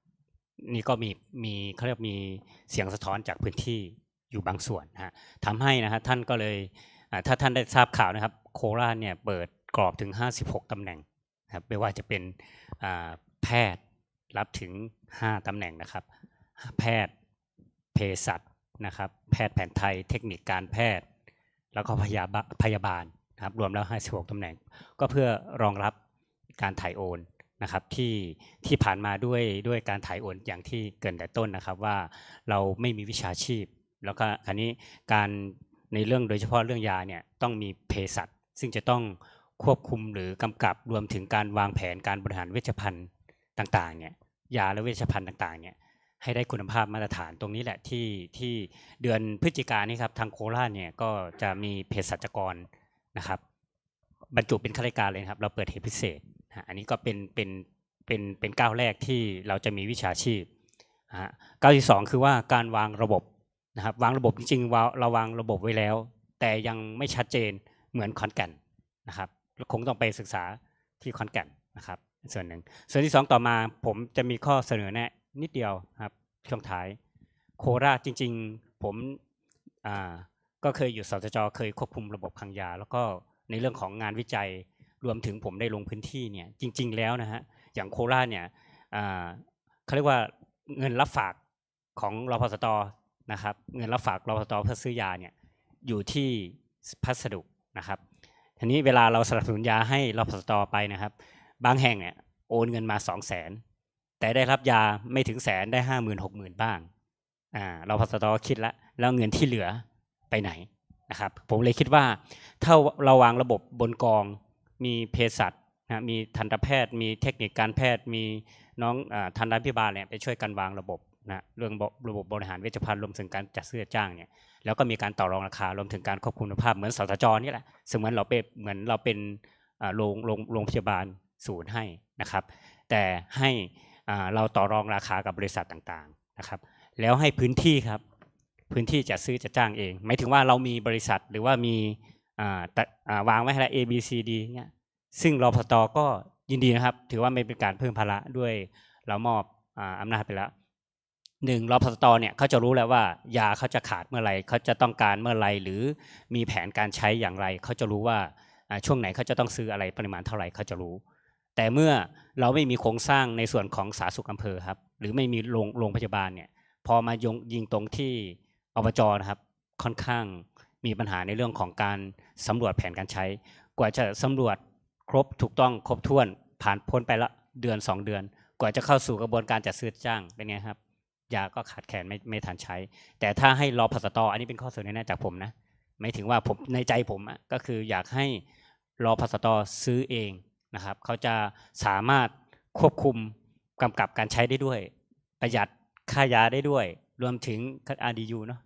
นี่ก็มีมีเขาเรียกมีเสียงสะท้อนจากพื้นที่อยู่บางส่วนนะฮะทำให้นะฮะท่านก็เลยถ้าท่านได้ทราบข่าวนะครับโคราชเนี่ยเปิดกรอบถึง 56ตำแหน่งครับไม่ว่าจะเป็นแพทย์รับถึง 5 ตำแหน่งนะครับ แพทย์เภสัชนะครับแพทย์แผนไทยเทคนิคการแพทย์แล้วก็พยาบาพยาบาลนะครับรวมแล้ว 56 ตำแหน่ง ก็เพื่อรองรับการถ่ายโอนนะครับที่ที่ผ่านมาด้วยด้วยการถ่ายโอนอย่างที่เกินแต่ต้นนะครับว่าเราไม่มีวิชาชีพ แล้วก็อันนี้การในเรื่องโดยเฉพาะเรื่องยาเนี่ยต้องมีเภสัชซึ่งจะต้องควบคุมหรือกำกับรวมถึงการวางแผนการบริหารเวชภัณฑ์ต่างๆเนี่ยยาและเวชภัณฑ์ต่างๆเนี่ยให้ได้คุณภาพมาตรฐานตรงนี้แหละที่ที่เดือนพฤศจิกายนนี้ครับทางโคราชเนี่ยก็จะมีเภสัชกรนะครับ บรรจุเป็นข้าราชการเลยครับเราเปิดเหตุพิเศษอันนี้ก็เป็นเป็นเป็นเป็นก้าวแรกที่เราจะมีวิชาชีพก้าวที่2คือว่าการวางระบบะครับวางระบบจริงๆเราวางระบบไว้แล้ว แต่ยังไม่ชัดเจนเหมือนคอนแก่นนะครับคงต้องไปศึกษาที่คอนแก่นนะครับส่วนหนึ่งส่วนที่ 2 ต่อมาผมจะมีข้อเสนอแนะนิดเดียว ครับช่วงท้าย โคราชจริง ๆ ผมก็เคยอยู่สตจเคยควบคุมระบบพังยา แล้วก็ในเรื่องของงานวิจัยรวมถึงผมได้ลงพื้นที่เนี่ยจริง ๆแล้วนะฮะอย่างโคราชเนี่ยเขาเรียกว่าเงินรับฝากของรพสตนะครับเงินเราฝากรพตอเพื่อซื้อยาเนี่ยอยู่ที่พัสดุนะครับ ทีนี้เวลาเราสนับสนุนยาให้รพตอไปนะครับ บางแห่งเนี่ยโอนเงินมา 2 0 0 0 0นแต่ได้รับยาไม่ถึงแสนได้ห้าหมื่นหกหมื่นบ้างอ่าเราพสตคิดแล้วแล้วเงินที่เหลือไปไหนนะครับ ผมเลยคิดว่าถ้าเราวางระบบบนกองมีเภสัชนะมีทันตแพทย์ มีเทคนิคการแพทย์ มีน้องอทันตพิบาลเนี่ยไปช่วยกันวางระบบนะเรื่องระบบบริหารเวชภัณฑ์รวมถึงการจัดซื้อจ้างเนี่ยแล้วก็มีการต่อรองราคารวมถึงการควบคุมคุณภาพเหมือนสตจนี่แหละเสมือนเราเป็นเหมือนเราเป็นโรงโรงโรงพยาบาลศูนย์ให้นะครับ แต่ให้เราต่อรองราคากับบริษัทต่างๆนะครับแล้วให้พื้นที่ครับพื้นที่จัดซื้อจัดจ้างเองหมายถึงว่าเรามีบริษัทหรือว่ามีวางไว้ให้ละ A B C D เนี่ยซึ่งรพตก็ยินดีนะครับถือว่าไม่เป็นการเพิ่มภาระด้วย เรามอบอำนาจไปแล้วหนึ่งรอพสตเนี่ยเขาจะรู้แล้วว่ายาเขาจะขาดเมื่อไรเขาจะต้องการเมื่อไรหรือมีแผนการใช้อย่างไรเขาจะรู้ว่าช่วงไหนเขาจะต้องซื้ออะไรปริมาณเท่าไหร่เขาจะรู้ แต่เมื่อเราไม่มีโครงสร้างในส่วนของสาธารณสุขอำเภอครับหรือไม่มีโรงงพยาบาลเนี่ยพอมายงยิงตรงที่อบจนะครับ ค่อนข้างมีปัญหาในเรื่องของการสำรวจแผนการใช้ กว่าจะสำรวจครบถูกต้องครบถ้วนผ่านพ้นไปละเดือน 2 เดือน กว่าจะเข้าสู่กระบวนการจัดซื้อจ้างเป็นไงครับยาก็ขาดแคลนไม่ไม่ทันใช้ แต่ถ้าให้รอพสตออันนี้เป็นข้อเสนอแนะจากผมนะไม่ถึงว่าผมในใจผมก็คืออยากให้รอพสตอซื้อเองนะครับเขาจะสามารถควบคุมกำกับการใช้ได้ด้วย ประหยัดค่ายาได้ด้วย รวมถึง RDU เนาะ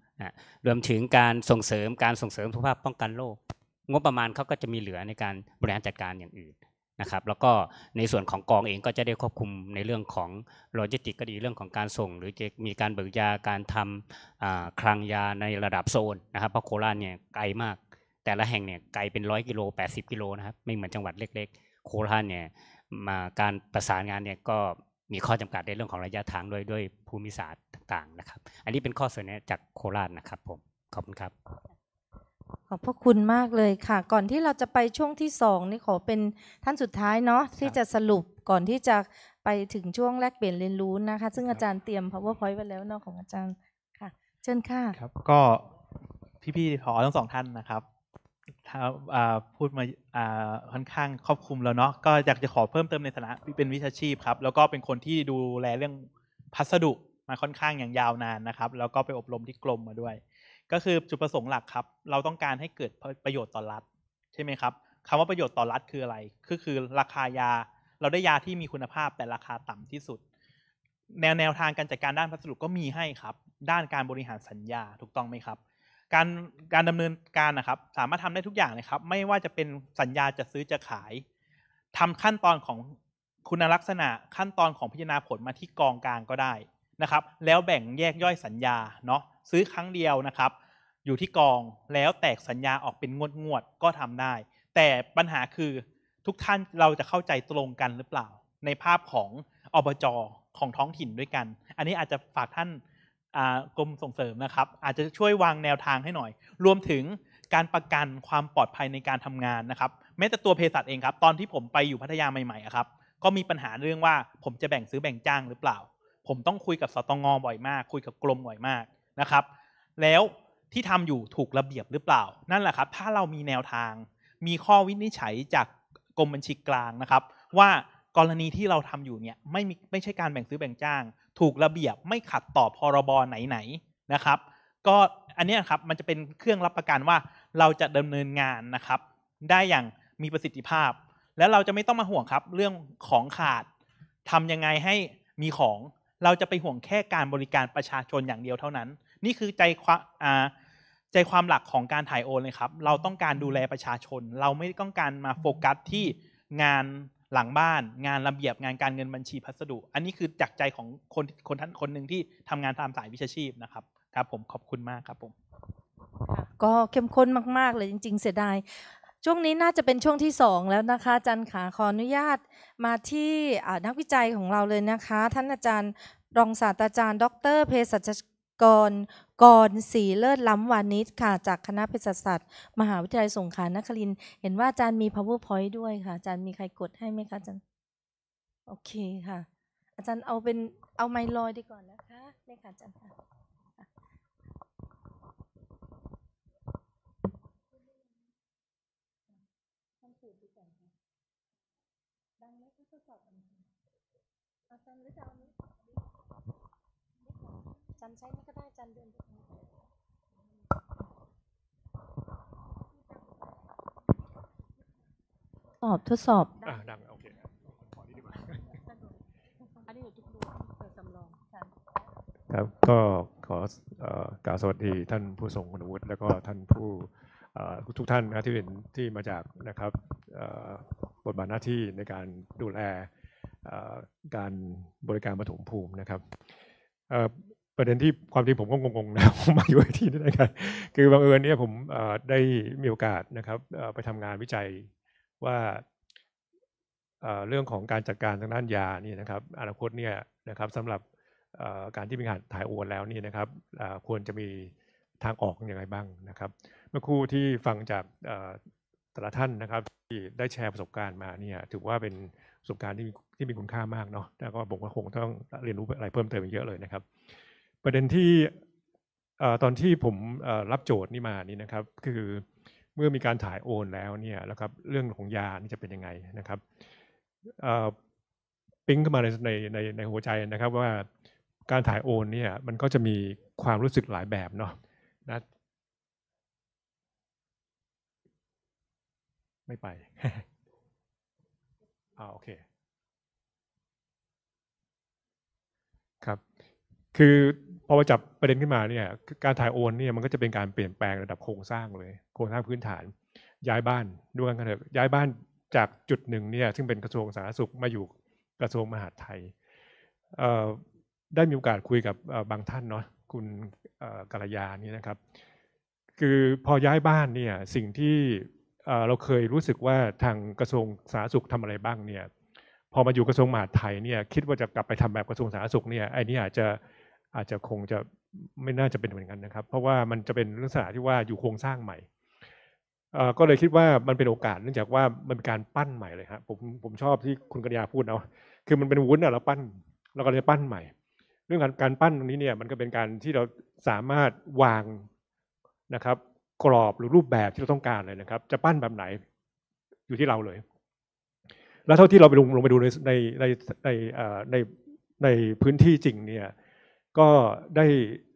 รวมถึงการส่งเสริมการส่งเสริมสุขภาพป้องกันโรคงบประมาณเขาก็จะมีเหลือในการบริหารจัดการอย่างอื่นนะครับแล้วก็ในส่วนของกองเองก็จะได้ควบคุมในเรื่องของโลจิสติกก็ดีเรื่องของการส่ง หรือจะมีการเบิกยาการทำคลังยาในระดับโซนนะครับ เพราะโคราชเนี่ยไกลมาก แต่ละแห่งเนี่ยไกลเป็นร้อยกิโล80กิโลนะครับไม่เหมือนจังหวัดเล็ก ๆ โคราชเนี่ยมาการประสานงานเนี่ยก็มีข้อจำกัดในเรื่องของระยะทางด้วยด้วยภูมิศาสตร์ต่าง ๆนะครับ อันนี้เป็นข้อเสนอจากโคราชนะครับผมขอบคุณครับขอบพระคุณมากเลยค่ะก่อนที่เราจะไปช่วงที่สองนี่ขอเป็นท่านสุดท้ายเนาะที่จะสรุปก่อนที่จะไปถึงช่วงแลกเปลี่ยนเรียนรู้นะคะซึ่งอาจารย์เตรียม powerpoint ไว้แล้วเนาะของอาจารย์ค่ะ เชิญค่ะครับก็พี่ๆขอทั้งสองท่านนะครับพูดมาค่อนข้างครอบคลุมแล้วเนาะก็อยากจะขอเพิ่มเติมในฐานะเป็นวิชาชีพครับ แล้วก็เป็นคนที่ดูแลเรื่องพัสดุมาค่อนข้างอย่างยาวนานนะครับ แล้วก็ไปอบรมที่กรมมาด้วยก็คือจุดประสงค์หลักครับ เราต้องการให้เกิดประโยชน์ต่อรัฐใช่ไหมครับคำว่าประโยชน์ต่อรัฐคืออะไร ก็คือราคายา เราได้ยาที่มีคุณภาพแต่ราคาต่ำที่สุด แนวแนวทางการจัดการด้านพัสดุก็มีให้ครับ ด้านการบริหารสัญญาถูกต้องไหมครับ การการดำเนินการนะครับ สามารถทำได้ทุกอย่างเลยครับ ไม่ว่าจะเป็นสัญญาจะซื้อจะขาย ทำขั้นตอนของคุณลักษณะ ขั้นตอนของพิจารณาผลมาที่กองกลางก็ได้นะครับ แล้วแบ่งแยกย่อยสัญญาเนาะซื้อครั้งเดียวนะครับ อยู่ที่กอง แล้วแตกสัญญาออกเป็นงวดงวดก็ทำได้ แต่ปัญหาคือทุกท่านเราจะเข้าใจตรงกันหรือเปล่า ในภาพของอบจของท้องถิ่นด้วยกัน อันนี้อาจจะฝากท่านกรมส่งเสริมนะครับ อาจจะช่วยวางแนวทางให้หน่อย รวมถึงการประกันความปลอดภัยในการทำงานนะครับ แม้แต่ตัวเภสัชเองครับ ตอนที่ผมไปอยู่พัทยาใหม่ๆครับ ก็มีปัญหาเรื่องว่าผมจะแบ่งซื้อแบ่งจ้างหรือเปล่า ผมต้องคุยกับสตงบ่อยมาก คุยกับกรมบ่อยมากนะครับแล้วที่ทำอยู่ถูกระเบียบหรือเปล่านั่นแหละครับถ้าเรามีแนวทาง มีข้อวินิจฉัยจากกรมบัญชีกลางนะครับว่ากรณีที่เราทำอยู่เนี่ยไม่ไม่ใช่การแบ่งซื้อแบ่งจ้าง ถูกระเบียบไม่ขัดต่อพรบไหนๆนะครับก็อันนี้ครับมันจะเป็นเครื่องรับประกันว่าเราจะดำเนินงานนะครับได้อย่างมีประสิทธิภาพ แล้วเราจะไม่ต้องมาห่วงครับเรื่องของขาด ทำยังไง ให้มีของเราจะไปห่วงแค่การบริการประชาชนอย่างเดียวเท่านั้นนี่คือใจความใจความหลักของการถ่ายโอนเลยครับ เราต้องการดูแลประชาชน เราไม่ต้องการมาโฟกัสที่งานหลังบ้าน งานระเบียบงานการเงินบัญชีพัสดุ อันนี้คือจากใจของคนคนท่านคนหนึ่งที่ทำงานตามสายวิชาชีพนะครับ ครับผมขอบคุณมากครับผมก็เข้มข้นมากๆเลยจริงๆเสียดาย ช่วงนี้น่าจะเป็นช่วงที่ 2 แล้วนะคะอาจารย์ขาขออนุญาตมาที่นักวิจัยของเราเลยนะคะ ท่านอาจารย์ รองศาสตราจารย์ ดรเพศัชกรกรสีเลิศล้ำวานิชค่ะ จากคณะเภสัชศาสตร์ มหาวิทยาลัยสงขลานครินทร์ เห็นว่าอาจารย์มี powerpoint ด้วยค่ะ อาจารย์มีใครกดให้ไหมคะอาจารย์ โอเคค่ะ อาจารย์เอาเป็นเอาไมลอยดีก่อนนะคะ ไม่ขาดอาจารย์ค่ะจันใช้ไม่ก็ได้จันเดือนเดตอบทดสอบ อ่ดังโอเค ขอนี่ดีกว่าอันนี้อยู่ทุกดวงเปิดำรองคครับ ก็ขอกล่าวสวัสดีท่านผู้ทรงคุณวุฒิแล้วก็ท่านผู้ทุกท่านนะที่เห็นที่มาจากนะครับบทบาทหน้าที่ในการดูแลการบริการปฐมภูมินะครับประเด็นที่ความจริงผมก็งงๆนะผมมาอยู่ที่นี่ได้ไงคือบางเอิญเนี่ยผมได้มีโอกาสนะครับไปทำงานวิจัยว่าเรื่องของการจัดการทางด้านยานี่นะครับอนาคตเนี่ยนะครับสำหรับการที่มีการถ่ายโอนแล้วนี่นะครับควรจะมีทางออกอย่างไรบ้างนะครับเมื่อครู่ที่ฟังจากแต่ละท่านนะครับ ที่ได้แชร์ประสบการณ์มาเนี่ยถือว่าเป็นประสบการณ์ที่มีที่มีคุณค่ามากเนาะแล้วก็ผมก็คงต้องเรียนรู้อะไรเพิ่มเติมเยอะเลยนะครับประเด็นที่ตอนที่ผมรับโจทย์นี่มานี่นะครับ คือเมื่อมีการถ่ายโอนแล้วเนี่ยนะครับเรื่องของยานี่จะเป็นยังไงนะครับปิ้งขึ้นมาในในในในหัวใจนะครับว่าการถ่ายโอนเนี่ยมันก็จะมีความรู้สึกหลายแบบเนาะนะไม่ไปอ่าโอเคครับคือพอมาจับประเด็นขึ้นมาเนี่ยการถ่ายโอนเนี่ยมันก็จะเป็นการเปลี่ยนแปลงระดับโครงสร้างเลยโครงสร้างพื้นฐาน ย้ายบ้านด้วยกันเถอะย้ายบ้านจากจุดหนึ่งเนี่ยซึ่งเป็นกระทรวงสาธารณสุขมาอยู่กระทรวงมหาดไทยได้มีโอกาสคุยกับบางท่านเนาะคุณกัลยานี่นะครับคือพอย้ายบ้านเนี่ยสิ่งที่เราเคยรู้สึกว่าทางกระทรวงสาธารณสุขทำอะไรบ้างเนี่ยพอมาอยู่กระทรวงมหาดไทยเนี่ยคิดว่าจะกลับไปทำแบบกระทรวงสาธารณสุขเนี่ยไอ้นี่อาจจะอาจจะคงจะไม่น่าจะเป็นเหมือนกันนะครับ เพราะว่ามันจะเป็นลักษณะที่ว่าอยู่โครงสร้างใหม่ก็เลยคิดว่ามันเป็นโอกาสเนื่องจากว่ามันเป็นการปั้นใหม่เลยครับผมผมชอบที่คุณกัญญาพูดเนาะคือมันเป็นวุ้นอะเราปั้นเราก็เลยปั้นใหม่ เรื่องการปั้นตรงนี้เนี่ยมันก็เป็นการที่เราสามารถวางนะครับ กรอบหรือรูปแบบที่เราต้องการเลยนะครับ จะปั้นแบบไหนอยู่ที่เราเลย แล้วเท่าที่เราไปลงลงไปดูในในในในในพื้นที่จริงเนี่ยก็ได้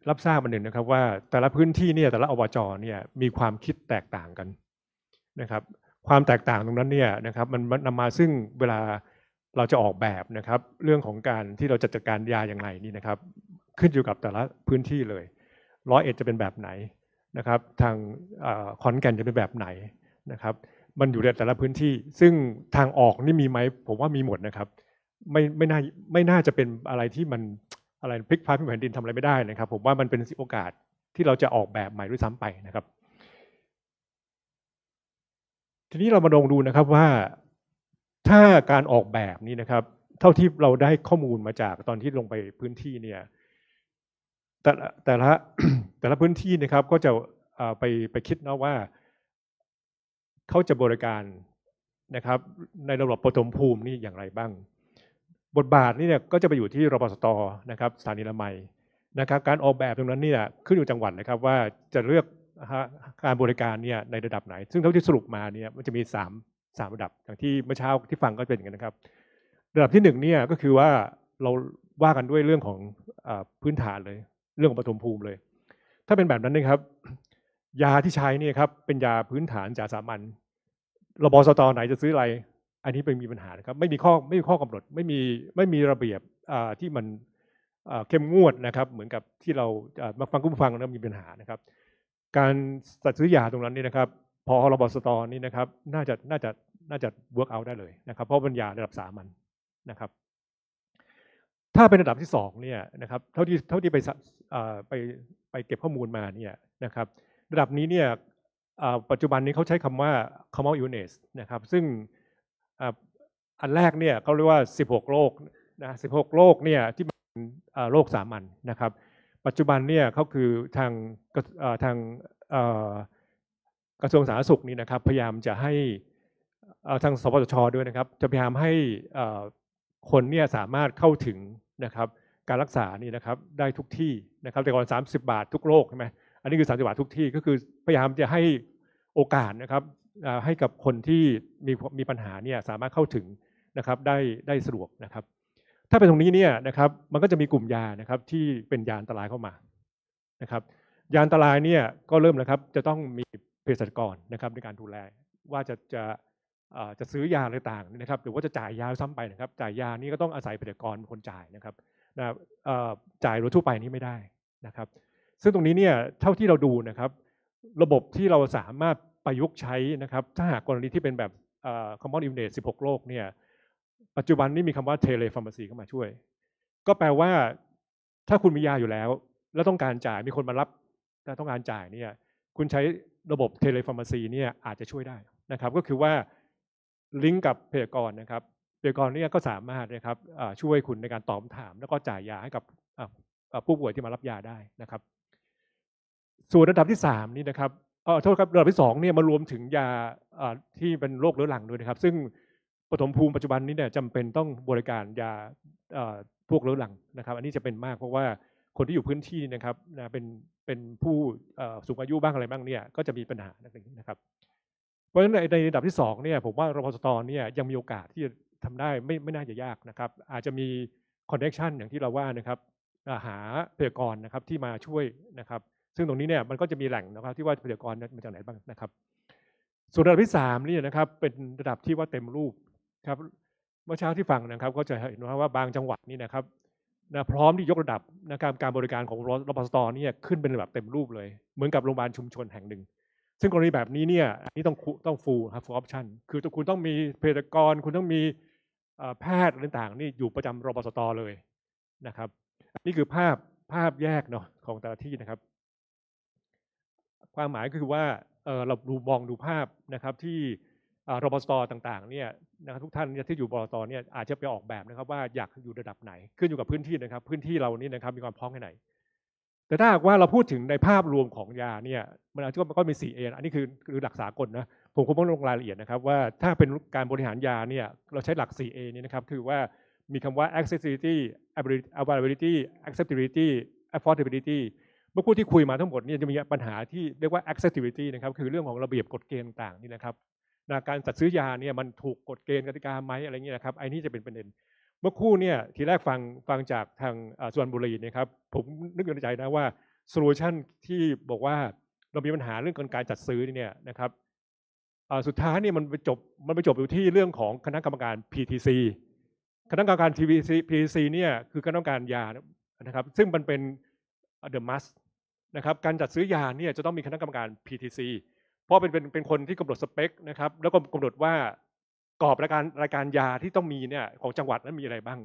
รับทราบมาหนึ่งนะครับว่าแต่ละพื้นที่เนี่ยแต่ละอบจเนี่ยมีความคิดแตกต่างกันนะครับ ความแตกต่างตรงนั้นเนี่ยนะครับมันนำมาซึ่งเวลาเราจะออกแบบนะครับ เรื่องของการที่เราจัดการยาอย่างไรนี่นะครับ ขึ้นอยู่กับแต่ละพื้นที่เลยร้อยเอ็ดจะเป็นแบบไหนนะครับ ทางคอนแกนจะเป็นแบบไหนนะครับ มันอยู่ในแต่ละพื้นที่ซึ่งทางออกนี่มีไหมผมว่ามีหมดนะครับไม่ไม่น่าไม่น่าจะเป็นอะไรที่มันอะไรพลิกพาพิมพ์แผ่นดินทำอะไรไม่ได้นะครับ ผมว่ามันเป็นโอกาสที่เราจะออกแบบใหม่ด้วยซ้ำไปนะครับ ทีนี้เรามาลองดูนะครับว่าถ้าการออกแบบนี้นะครับ เท่าที่เราได้ข้อมูลมาจากตอนที่ลงไปพื้นที่เนี่ย แต่แต่ละแต่ละพื้นที่นะครับ ก็จะไปไปคิดนะว่าเขาจะบริการนะครับ ในระบบปฐมภูมินี่อย่างไรบ้างบทบาทนี่เนี่ยก็จะไปอยู่ที่รปสตนะครับสถานีละไมนะครับ การออกแบบตรงนั้นนี่แหละขึ้นอยู่จังหวัดนะครับ ว่าจะเลือกการบริการเนี่ยในระดับไหน ซึ่งเท่าที่สรุปมาเนี่ยมันจะมี3 3ระดับอย่างที่เมื่อเช้าที่ฟังก็เป็นอย่างนั้นครับระดับที่1เนี่ยก็คือว่าเราว่ากันด้วยเรื่องของอพื้นฐานเลย เรื่องของปฐมภูมิเลย ถ้าเป็นแบบนั้นนะครับ ยาที่ใช้เนี่ยครับเป็นยาพื้นฐานจาสามัญรบสตไหนจะซื้ออะไรอันนี้เป็นมีปัญหานะครับไม่มีข้อไม่มีข้อกำหนดไม่มีไม่มีระเบียบที่มันเข้มงวดนะครับ เหมือนกับที่เรามาฟังกุณฟัง้วมีปัญหานะครับ การจัดซื้อยาตรงนั้นนี่นะครับ พอรบสตอนี่นะครับ น่าจะน่าจะน่าจะ work out ได้เลยนะครับ เพราะปัญญาระดับสามันนะครับ ถ้าเป็นระดับที่สองเนี่ยนะครับเท่าที่เท่าที่ไปไปไปเก็บข้อมูลมาเนี่ยนะครับ ระดับนี้เนี่ยปัจจุบันนี้เขาใช้คำว่า common illness นะครับ ซึ่งอันแรกเนี่ยเขาเรียกว่า 16 โรคนะ 16 โรคเนี่ยที่เป็นโรคสามัญนนะครับ ปัจจุบันเนี่ยเขาคือทางทางกระทรวงสาธารณสุขนี่นะครับ พยายามจะให้ทางสปสชด้วยนะครับ จะพยายามให้คนเนี่ยสามารถเข้าถึงนะครับการรักษานี่นะครับได้ทุกที่นะครับแต่ก่อน 30 บาททุกโรค ใช่ไหมอันนี้คือ 30 บาททุกที่ก็คือพยายามจะให้โอกาสนะครับให้กับคนที่มีมีปัญหาเนี่ยสามารถเข้าถึงนะครับได้ได้สะดวกนะครับ ถ้าเป็นตรงนี้เนี่ยนะครับ มันก็จะมีกลุ่มยานะครับ ที่เป็นยาอันตรายเข้ามานะครับ ยาอันตรายเนี่ยก็เริ่มแล้วครับ จะต้องมีเภสัชกรนะครับ ในการดูแลว่าจะจะจะซื้อยาอะไรต่างนะครับ หรือว่าจะจ่ายยาซ้ำไปนะครับ จ่ายยานี่ก็ต้องอาศัยเภสัชกรเป็นคนจ่ายนะครับนะจ่ายรถทั่วไปนี่ไม่ได้นะครับ ซึ่งตรงนี้เนี่ยเท่าที่เราดูนะครับ ระบบที่เราสามารถประยุกต์ใช้นะครับ ถ้าหากกรณีที่เป็นแบบ common illness 16โรคเนี่ยปัจจุบันนี้มีคำว่า telepharmacy เข้ามาช่วย ก็แปลว่าถ้าคุณมียาอยู่แล้ว แล้วต้องการจ่ายมีคนมารับแต่ต้องการจ่ายเนี่ยคุณใช้ระบบ telepharmacy เนี่ยอาจจะช่วยได้นะครับ ก็คือว่าลิงก์กับเพจากรนะครับเพยากรเนี่ยก็สามารถนะครับช่วยคุณในการตอบถาม แล้วก็จ่ายยาให้กับผู้ป่วยที่มารับยาได้นะครับ ส่วนระดับที่3นี่นะครับอโทษครับระดับที่สองเนี่ยมารวมถึงยาที่เป็นโรคเรื้อรังด้วยนะครับ ซึ่งปฐมภูมิปัจจุบันนี้เนี่ยจำเป็นต้องบริการยาพวกเรื้อรังนะครับ อันนี้จะเป็นมากเพราะว่าคนที่อยู่พื้นที่นะครับนะเป็นเป็นผู้สูงอายุบ้างอะไรบ้างเนี่ยก็จะมีปัญหาอะไรอย่างนี้นะครับ เพราะฉะนั้นในระดับที่สองเนี่ยผมว่ารพสตเนี่ยยังมีโอกาส ที่จะทำได้ไม่ไม่น่าจะยากนะครับ อาจจะมีคอนเน็ชันอย่างที่เราว่านะครับหาเพือนกรนะครับที่มาช่วยนะครับซึ่งตรงนี้เนี่ยมันก็จะมีแหล่งนะครับที่ว่าพยากรณ์มาจากไหนบ้างนะครับ ส่วนระดับที่3นี่นะครับเป็นระดับที่ว่าเต็มรูปครับเมื่อเช้าที่ฟังนะครับ ก็จะเห็นว่าบางจังหวัดนี่นะครับนะพร้อมที่ยกระดับนะครับการบริการของรรพสตเนี่ยขึ้นเป็นแบบเต็มรูปเลยเหมือนกับโรงพยาบาลชุมชนแห่งหนึ่ง ซึ่งกรณีแบบนี้เนี่ยอันนี้ต้องต้องฟูครับฟูออปชันคือคุณต้องมีเภสัชกรคุณต้องมีแพทย์ต่างๆ นี่อยู่ประจำรพสตเลยนะครับนี่คือภาพภาพแยกเนาะของแต่ละที่นะครับความหมายก็คือว่าเราดูมองดูภาพนะครับที่รบสตต่างๆเนี่ยนะครับทุกท่านที่อยู่บรตเนี่ยอาจจะไปออกแบบนะครับว่าอยากอยู่ระดับไหนขึ้นอยู่กับพื้นที่นะครับพื้นที่เรานี่นะครับมีความพร้อมแค่ไหน แต่ถ้าหากว่าเราพูดถึงในภาพรวมของยาเนี่ยมันอาจจะก็มี 4A อันนี้คือคือหลักสากลนะผมคงต้องลงรายละเอียดนะครับ ว่าถ้าเป็นการบริหารยาเนี่ยเราใช้หลัก 4A นี่นะครับคือว่ามีคำว่า accessibility availability acceptability affordability มื่อคู่ที่คุยมาทั้งหมดนี่จะมีปัญหาที่เรียกว่า accessibility นะครับ คือเรื่องของระเบียบกฎเกณฑ์ต่างนี่นะครับการจัดซื้อยาเนี่ยมันถูกกฎเกณฑ์กติกาไหมอะไรเงี้ยนะครับไอ้นี่จะเป็นประเด็น เมื่อคู่เนี่ยทีแรกฟังฟังจากทางส่วนบุรีนะครับผมนึกอยู่ในใจนะว่าโซลูชันที่บอกว่าเรามีปัญหาเรื่องการจัดซื้อเนี่ยนะครับสุดท้ายเนี่ยมันไปจบมันไปจบอยู่ที่เรื่องของคณะกรรมการ PTC คณะกรรมการ PTC เนี่ยคือคณะกรรมการยานะครับซึ่งมันเป็น the must นะครับการจัดซื้อยาเนี่ยจะต้องมีคณะกรรมการ PTC เพราะเป็นเป็นเป็นคนที่กำหนดสเปคนะครับ แล้วก็กำหนดว่ากรอบรายการรายการยาที่ต้องมีเนี่ยของจังหวัดนั้นมีอะไรบ้าง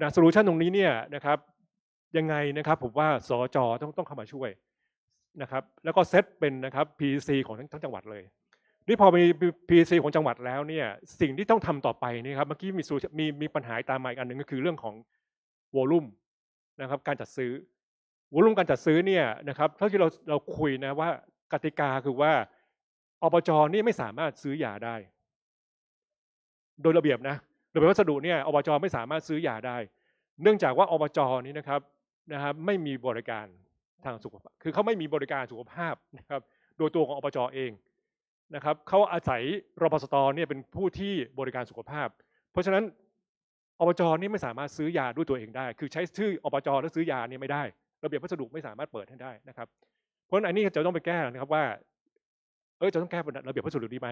นะโซลูชันตรงนี้เนี่ยนะครับยังไงนะครับผมว่าสจต้องต้องเข้ามาช่วยนะครับ แล้วก็เซตเป็นนะครับ PTC ของทั้งทั้งจังหวัดเลยนี่พอมี PTC ของจังหวัดแล้วเนี่ยสิ่งที่ต้องทำต่อไปนี่ครับ เมื่อกี้มีมีมีปัญหาตามมาอีกอันหนึ่งก็คือเรื่องของวอลุ่มนะครับการจัดซื้อวอลุ่มการจัดซื้อเนี่ยนะครับเท่าที่เราเราคุยนะว่ากติกาคือว่าอบจนี่ไม่สามารถซื้อยาได้ โดยระเบียบนะโดยวัสดุเนี่ยอบจไม่สามารถซื้อยาได้เนื่องจากว่าอบจนี้นะครับนะครับไม่มีบริการทางสุขภาพ คือเขาไม่มีบริการสุขภาพนะครับโดยตัวของอบจเองนะครับเขาอาศัยรพสตเนี่ยเป็นผู้ที่บริการสุขภาพเพราะฉะนั้นอบจนี่ไม่สามารถซื้อยาด้วยตัวเองได้คือใช้ชื่ออบจแล้วซื้อยาเนี่ยไม่ได้ระเบียบพัสดุไม่สามารถเปิดให้ได้นะครับ เพราะอันนี้จะต้องไปแก้นะครับว่าเออจะต้องแก้ระเบียบพัสดุดีไหม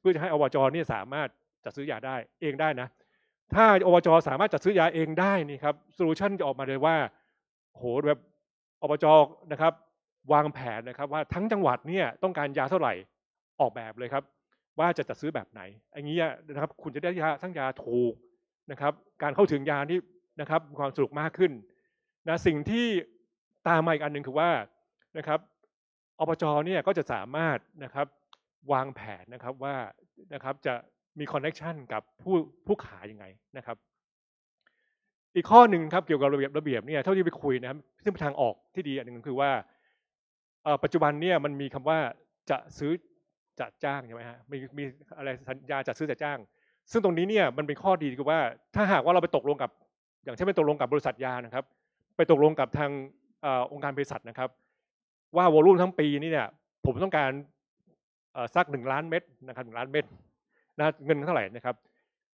เพื่อจะให้อวจนี่สามารถจัดซื้อยาได้เองได้นะ ถ้าอวจสามารถจัดซื้อยาเองได้นี่ครับโซลูชันจะออกมาเลยว่า โหแบบอบจนะครับ วางแผนนะครับ ว่าทั้งจังหวัดเนี่ยต้องการยาเท่าไหร่ออกแบบเลยครับ ว่าจะจัดซื้อแบบไหนอย่างนี้นะครับ คุณจะได้ยาทั้งยาถูกนะครับ การเข้าถึงยานี่นะครับความสะดวกมากขึ้นนะสิ่งที่ตามมาอีกอันหนึ่งคือว่านะครับอบจเนี่ยก็จะสามารถนะครับ วางแผนนะครับว่านะครับจะมีคอนเน็ชันกับผู้ผู้ขายยังไงนะครับอีกข้อหนึ่งครับเกี่ยวกับระเบียบระเบียบเนี่ยเท่าที่ไปคุยนะครับ ซึ่งทางออกที่ดีอันหนึ่งคือว่า ปัจจุบันเนี่ยมันมีคำว่าจะซื้อจะจ้างใช่ไหมฮะมีมีอะไรสัญญาจะซื้อจะจ้าง ซึ่งตรงนี้เนี่ยมันเป็นข้อดีคือว่าถ้าหากว่าเราไปตกลงกับ อย่างเช่นไปตกลงกับบริษัทยานะครับ ไปตกลงกับทางองค์การบริษัทนะครับ ว่าวอลุ่มทั้งปีนี่เนี่ย ผมต้องการสักหนึ่งล้านเม็ดนะครับหนึ่งล้านเม็ดนะเงินเท่าไหร่นะครับ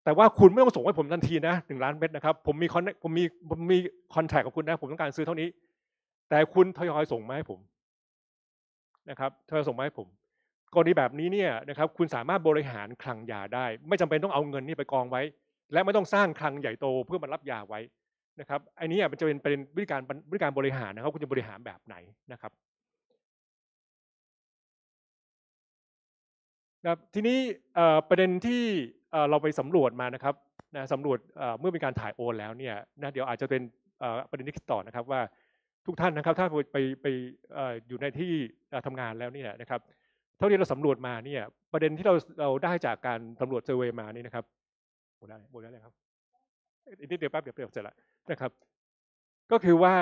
แต่ว่าคุณไม่ต้องส่งให้ผมทันทีนะหนึ่งล้านเม็ดนะครับ ผมมีคอนผมมีผมมีคอนแทคกับคุณนะผมต้องการซื้อเท่านี้ แต่คุณทยอยส่งมาให้ผมนะครับทยอยส่งมาให้ผมกรณีแบบนี้เนี่ยนะครับ คุณสามารถบริหารคลังยาได้ ไม่จำเป็นต้องเอาเงินนี่ไปกองไว้ และไม่ต้องสร้างคลังใหญ่โตเพื่อมารับยาไว้นะครับอันนี้มันจะเป็นเป็นวิธีการวิธีการบริหารนะครับคุณจะบริหารแบบไหนนะครับนะทีนี้ประเด็นที่เราไปสำรวจมานะครับนะสำรวจเมื่อเป็นการถ่ายโอนแล้วเนี่ยนะเดี๋ยวอาจจะเป็นประเด็นที่คิดต่อนะครับ ว่าทุกท่านนะครับ ถ้าไปไปอยู่ในที่ทำงานแล้วเนี่ยนะครับ เท่าที่เราสำรวจมาเนี่ยประเด็นที่เราเราได้จากการสำรวจเซอร์เวยมานี่นะครับหมดแล้วหมดแล้วครับอีกนิดเดียวแป๊บเดียวเดี๋ยวเสร็จละนะครับ ก็คือว่า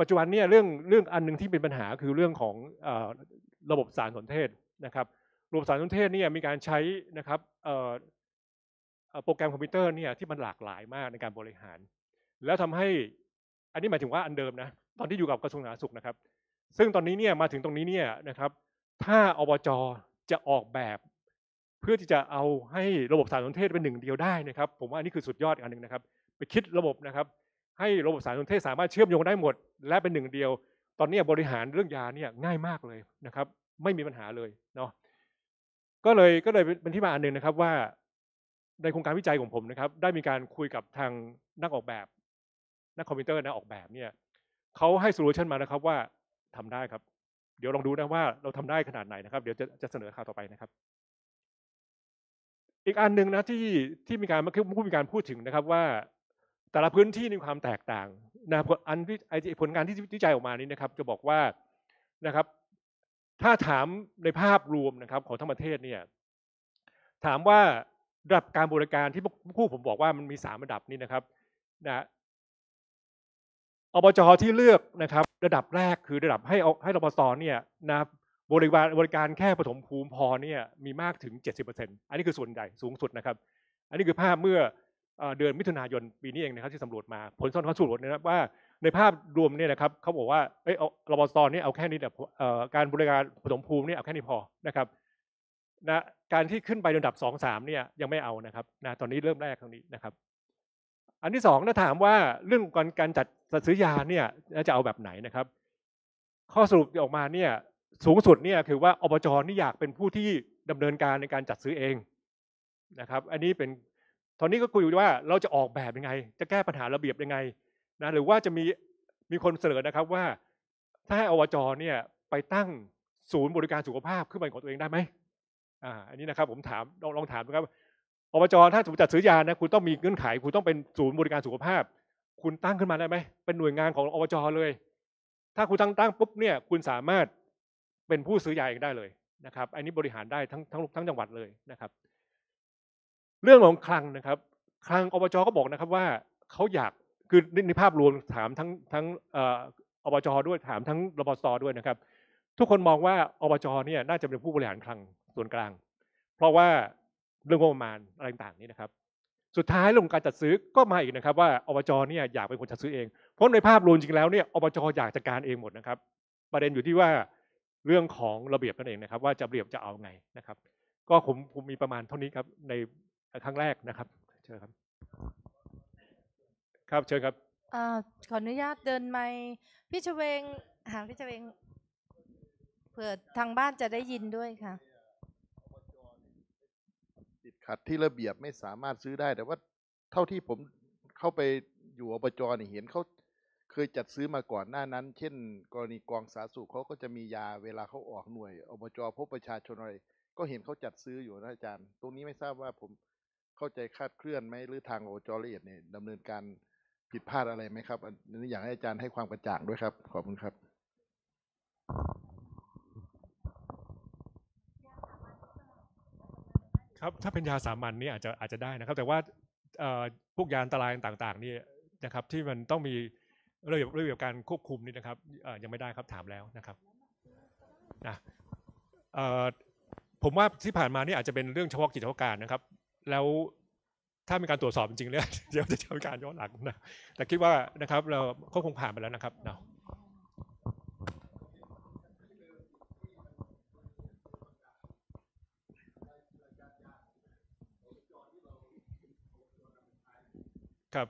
ปัจจุบันเนี่ยเรื่องเรื่องอันหนึ่งที่เป็นปัญหาคือเรื่องของระบบสารสนเทศนะครับระบบสารสนเทศเนี่ยมีการใช้นะครับโปรแกรมคอมพิวเตอร์เนี่ยที่มันหลากหลายมากในการบริหาร แล้วทำให้อันนี้หมายถึงว่าอันเดิมนะ ตอนที่อยู่กับกระทรวงสาธารณสุขนะครับ ซึ่งตอนนี้เนี่ยมาถึงตรงนี้เนี่ยนะครับ ถ้าอบจจะออกแบบเพื่อที่จะเอาให้ระบบสารสนเทศเป็นหนึ่งเดียวได้นะครับ ผมว่าอันนี้คือสุดยอดอันหนึ่งนะครับ ไปคิดระบบนะครับ ให้ระบบสารสนเทศสามารถเชื่อมโยงได้หมด และเป็นหนึ่งเดียว ตอนนี้บริหารเรื่องยาเนี่ยง่ายมากเลยนะครับ ไม่มีปัญหาเลยเนาะก็เลยก็เลยเป็นที่มาอันหนึ่งนะครับ ว่าในโครงการวิจัยของผมนะครับ ได้มีการคุยกับทางนักออกแบบ นักคอมพิวเตอร์นักออกแบบเนี่ยเขาให้โซลูชันมานะครับว่าทำได้ครับเดี๋ยวลองดูนะว่าเราทำได้ขนาดไหนนะครับเดี๋ยวจะจะเสนอข่าวต่อไปนะครับอีกอันหนึ่งนะที่ที่มีการือผู้มีการพูดถึงนะครับ ว่าแต่ละพื้นที่มีความแตกต่างนะครับอันที่ผลงานที่วิจัยออกมานี้นะครับ จะบอกว่านะครับ ถ้าถามในภาพรวมนะครับ ของทั้งประเทศเนี่ย ถามว่าระดับการบริการที่ผู้ผมบอกว่ามันมีสามระดับนี่นะครับ นะอบจที่เลือกนะครับ ระดับแรกคือระดับให้ให้รปสเนี่ยนะบริการบริการแค่ปฐมภูมิพอเนี่ยมีมากถึง 70%อันนี้คือส่วนใหญ่สูงสุดนะครับ อันนี้คือภาพเมื่อเดือนมิถุนายน ปีนี้เองนะครับ ที่สำรวจมา ผลสอนเขาสำรนะครับว่าในภาพรวมเนี่ยนะครับเขาบอกว่าเออระบสตอนนี่เอาแค่นี้แต่การบริการผสมภูมิเนี่ยเอาแค่นี้พอนะครับนะการที่ขึ้นไประดับสองสามเนี่ยยังไม่เอานะครับนะตอนนี้เริ่มแรกตรงนี้นะครับ อันที่สองนะถามว่าเรื่องการการจัดซื้อยาเนี่ยจะเอาแบบไหนนะครับ ข้อสรุปออกมาเนี่ยสูงสุดเนี่ย คือว่าอบจนี่อยากเป็นผู้ที่ดำเนินการในการจัดซื้อเองนะครับ อันนี้เป็นตอนนี้ก็คุยว่าเราจะออกแบบยังไง จะแก้ปัญหาระเบียบยังไง นะ หรือว่าจะมีมีคนเสนอนะครับว่า ถ้าให้อบจเนี่ย ไปตั้งศูนย์บริการสุขภาพขึ้นมาของตัวเองได้ไหมอ่า อันนี้นะครับ ผมถาม ลองลองถามนะครับอบจถ้าสมมติจัดซื้อยานะ คุณต้องมีเงื่อนไข คุณต้องเป็นศูนย์บริการสุขภาพ คุณตั้งขึ้นมาได้ไหมเป็นหน่วยงานของอบจเลย ถ้าคุณตั้งตั้งปุ๊บเนี่ย คุณสามารถเป็นผู้ซื้อยาเองได้เลยนะครับ อันนี้บริหารได้ทั้งทั้งทั้งจังหวัดเลยนะครับเรื่องของคลังนะครับคลังอบจก็บอกนะครับ ว่าเขาอยากคือในภาพรวมถามทั้งทั้งอบจด้วยถามทั้งรบสด้วยนะครับ ทุกคนมองว่าอบจเนี่ย น่าจะเป็นผู้บริหารคลังส่วนกลาง เพราะว่าเรื่องงบประมาณอะไรต่างๆนี่นะครับ สุดท้ายเรื่องการจัดซื้อก็มาอีกนะครับว่าอบจเนี่ยอยากเป็นคนจัดซื้อเองเพราะในภาพรวมจริงแล้วเนี่ยอบจอยากจัดการเองหมดนะครับ ประเด็นอยู่ที่ว่าเรื่องของระเบียบนั่นเองนะครับว่าจะเรียบจะเอาไงนะครับ ก็ผมผมมีประมาณเท่านี้ครับในครั้งแรกนะครับ เชิญครับ ครับเชิญครับอขออนุญาตเดินไมพี่ชเวง หาพี่ชเวงเผื่อทางบ้านจะได้ยินด้วยค่ะ ติดขัดที่ระเบียบไม่สามารถซื้อได้แต่ว่าเท่าที่ผมเข้าไปอยู่อบจเห็นเขาเคยจัดซื้อมาก่อนหน้านั้นเช่นกรณีกองสาธารณสุขเขาก็จะมียาเวลาเขาออกหน่วยอบจพบประชาชนอะไร ก็เห็นเขาจัดซื้ออยู่นะอาจารย์ ตรงนี้ไม่ทราบว่าผมเข้าใจคาดเคลื่อนไหมหรือทางอบจละเอียดเนี่ยดำเนินการผิดพลาดอะไรไหมครับอันนี้อยากให้อาจารย์ให้ความกระจ่างด้วยครับ ขอบคุณครับ ครับถ้าเป็นยาสามัญนนี่อาจจะอาจจะได้นะครับ แต่ว่าพวกยาอันตรายต่างๆนี่นะครับ ที่มันต้องมีระเบียบระเบียบการควบคุมนี่นะครับยังไม่ได้ครับถามแล้วนะครับนะผมว่าที่ผ่านมานี่อาจจะเป็นเรื่องเฉพาะกิจเฉพาะการนะครับ แล้วถ้ามีการตรวจสอบจริงๆเนี่ยเดี๋ยวจะทำการย้อนหลังนะ แต่คิดว่านะครับ เราก็คงผ่านไปแล้วนะครับ เนาะครับ